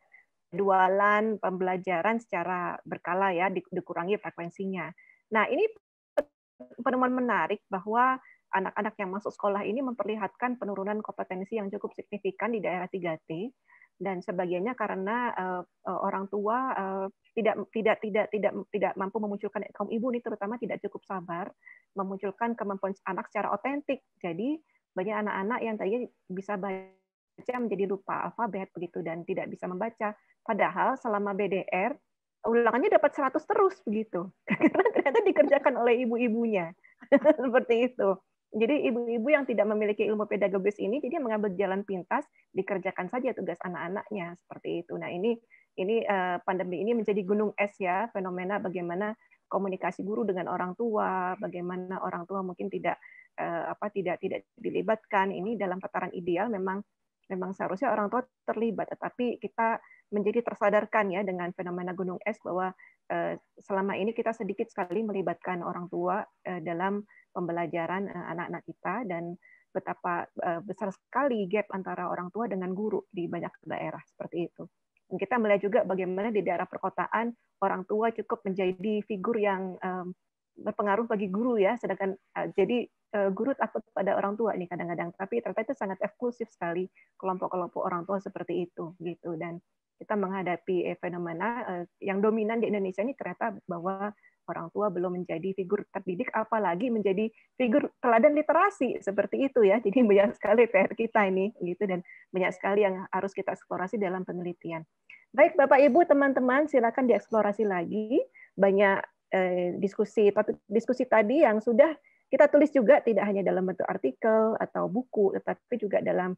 dualan pembelajaran secara berkala ya dikurangi frekuensinya. Nah, ini penemuan menarik bahwa anak-anak yang masuk sekolah ini memperlihatkan penurunan kompetensi yang cukup signifikan di daerah 3T dan sebagainya karena uh, orang tua uh, tidak tidak tidak tidak tidak mampu memunculkan kaum ibu ini terutama tidak cukup sabar memunculkan kemampuan anak secara otentik. Jadi banyak anak-anak yang tadi bisa baca menjadi lupa alfabet begitu dan tidak bisa membaca. Padahal selama BDR ulangannya dapat 100 terus begitu. Karena ternyata dikerjakan oleh ibu-ibunya. Seperti itu jadi ibu-ibu yang tidak memiliki ilmu pedagogis ini jadi mengambil jalan pintas dikerjakan saja tugas anak-anaknya seperti itu. Nah, ini ini eh, pandemi ini menjadi gunung es ya fenomena bagaimana komunikasi guru dengan orang tua, bagaimana orang tua mungkin tidak eh, apa tidak tidak dilibatkan. Ini dalam tataran ideal memang memang seharusnya orang tua terlibat, tetapi kita menjadi tersadarkan ya dengan fenomena gunung es bahwa eh, selama ini kita sedikit sekali melibatkan orang tua eh, dalam pembelajaran eh, anak-anak kita dan betapa besar sekali gap antara orang tua dengan guru di banyak daerah seperti itu. kita melihat juga bagaimana di daerah perkotaan orang tua cukup menjadi figur yang berpengaruh bagi guru ya, sedangkan jadi guru takut pada orang tua ini kadang-kadang. Tapi ternyata itu sangat eksklusif sekali kelompok-kelompok orang tua seperti itu gitu dan kita menghadapi eh, fenomena eh, yang dominan di Indonesia ini ternyata bahwa orang tua belum menjadi figur terdidik, apalagi menjadi figur teladan literasi seperti itu ya. Jadi banyak sekali PR kita ini gitu dan banyak sekali yang harus kita eksplorasi dalam penelitian. Baik Bapak Ibu teman-teman silakan dieksplorasi lagi banyak eh, diskusi diskusi tadi yang sudah kita tulis juga tidak hanya dalam bentuk artikel atau buku tetapi juga dalam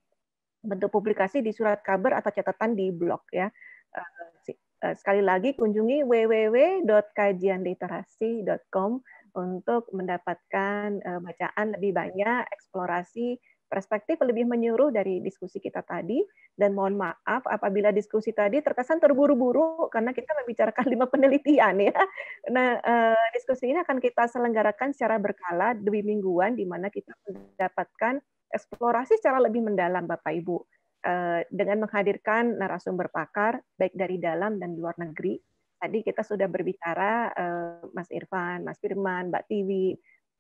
bentuk publikasi di surat kabar atau catatan di blog ya. Eh, eh, sekali lagi kunjungi www.kajianliterasi.com untuk mendapatkan eh, bacaan lebih banyak, eksplorasi perspektif lebih menyuruh dari diskusi kita tadi dan mohon maaf apabila diskusi tadi terkesan terburu-buru karena kita membicarakan lima penelitian ya. Nah, diskusi ini akan kita selenggarakan secara berkala dua mingguan di mana kita mendapatkan eksplorasi secara lebih mendalam Bapak Ibu eh, dengan menghadirkan narasumber pakar baik dari dalam dan luar negeri. Tadi kita sudah berbicara eh, Mas Irfan, Mas Firman, Mbak Tiwi,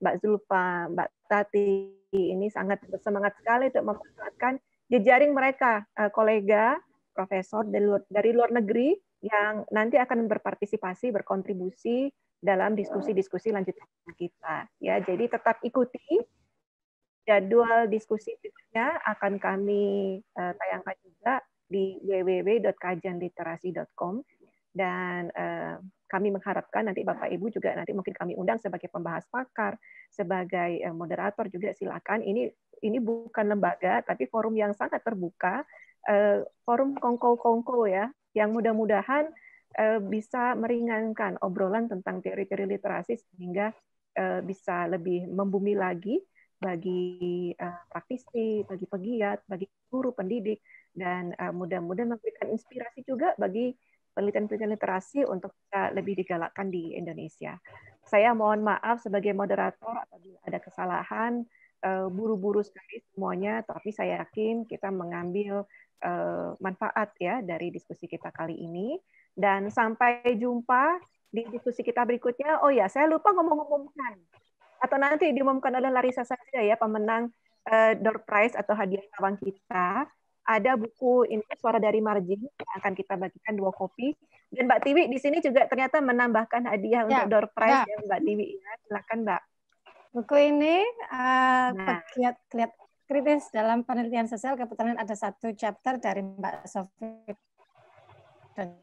Mbak Zulfa, Mbak Tati ini sangat bersemangat sekali untuk memanfaatkan jejaring mereka eh, kolega profesor dari luar, dari luar negeri yang nanti akan berpartisipasi, berkontribusi dalam diskusi-diskusi lanjutan kita. Ya, jadi tetap ikuti Jadwal diskusi berikutnya akan kami uh, tayangkan juga di www.kajianliterasi.com dan uh, kami mengharapkan nanti Bapak Ibu juga nanti mungkin kami undang sebagai pembahas pakar, sebagai eh, moderator juga silakan. Ini ini bukan lembaga tapi forum yang sangat terbuka, forum kongko-kongko ya, yang mudah-mudahan bisa meringankan obrolan tentang teori-teori literasi sehingga bisa lebih membumi lagi bagi uh, praktisi, bagi pegiat, bagi guru pendidik, dan uh, mudah-mudahan memberikan inspirasi juga bagi penelitian-penelitian literasi untuk bisa lebih digalakkan di Indonesia. Saya mohon maaf sebagai moderator apabila ada kesalahan, eh, buru-buru sekali semuanya, tapi saya yakin kita mengambil manfaat ya dari diskusi kita kali ini. Dan sampai jumpa di diskusi kita berikutnya. Oh ya, saya lupa ngomong-ngomongkan atau nanti diumumkan oleh Larissa saja ya pemenang uh, door prize atau hadiah kawan kita ada buku ini suara dari margin yang akan kita bagikan dua kopi dan Mbak Tiwi di sini juga ternyata menambahkan hadiah ya, untuk door prize ya. ya Mbak Tiwi ya silakan Mbak buku ini uh, nah. pegiat kritis dalam penelitian sosial kebetulan ada satu chapter dari Mbak Sofi dan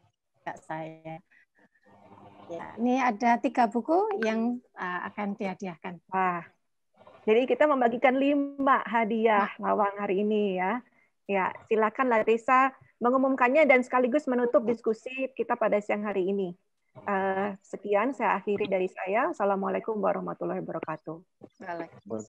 Mbak saya Ya, ini ada tiga buku yang uh, akan dihadiahkan. Wah, jadi kita membagikan lima hadiah lawang iya. hari ini ya. Ya, silakan Larissa mengumumkannya dan sekaligus menutup diskusi kita pada siang hari ini. Uh, sekian saya akhiri dari saya. Assalamualaikum warahmatullahi wabarakatuh. Waalaikumsalam.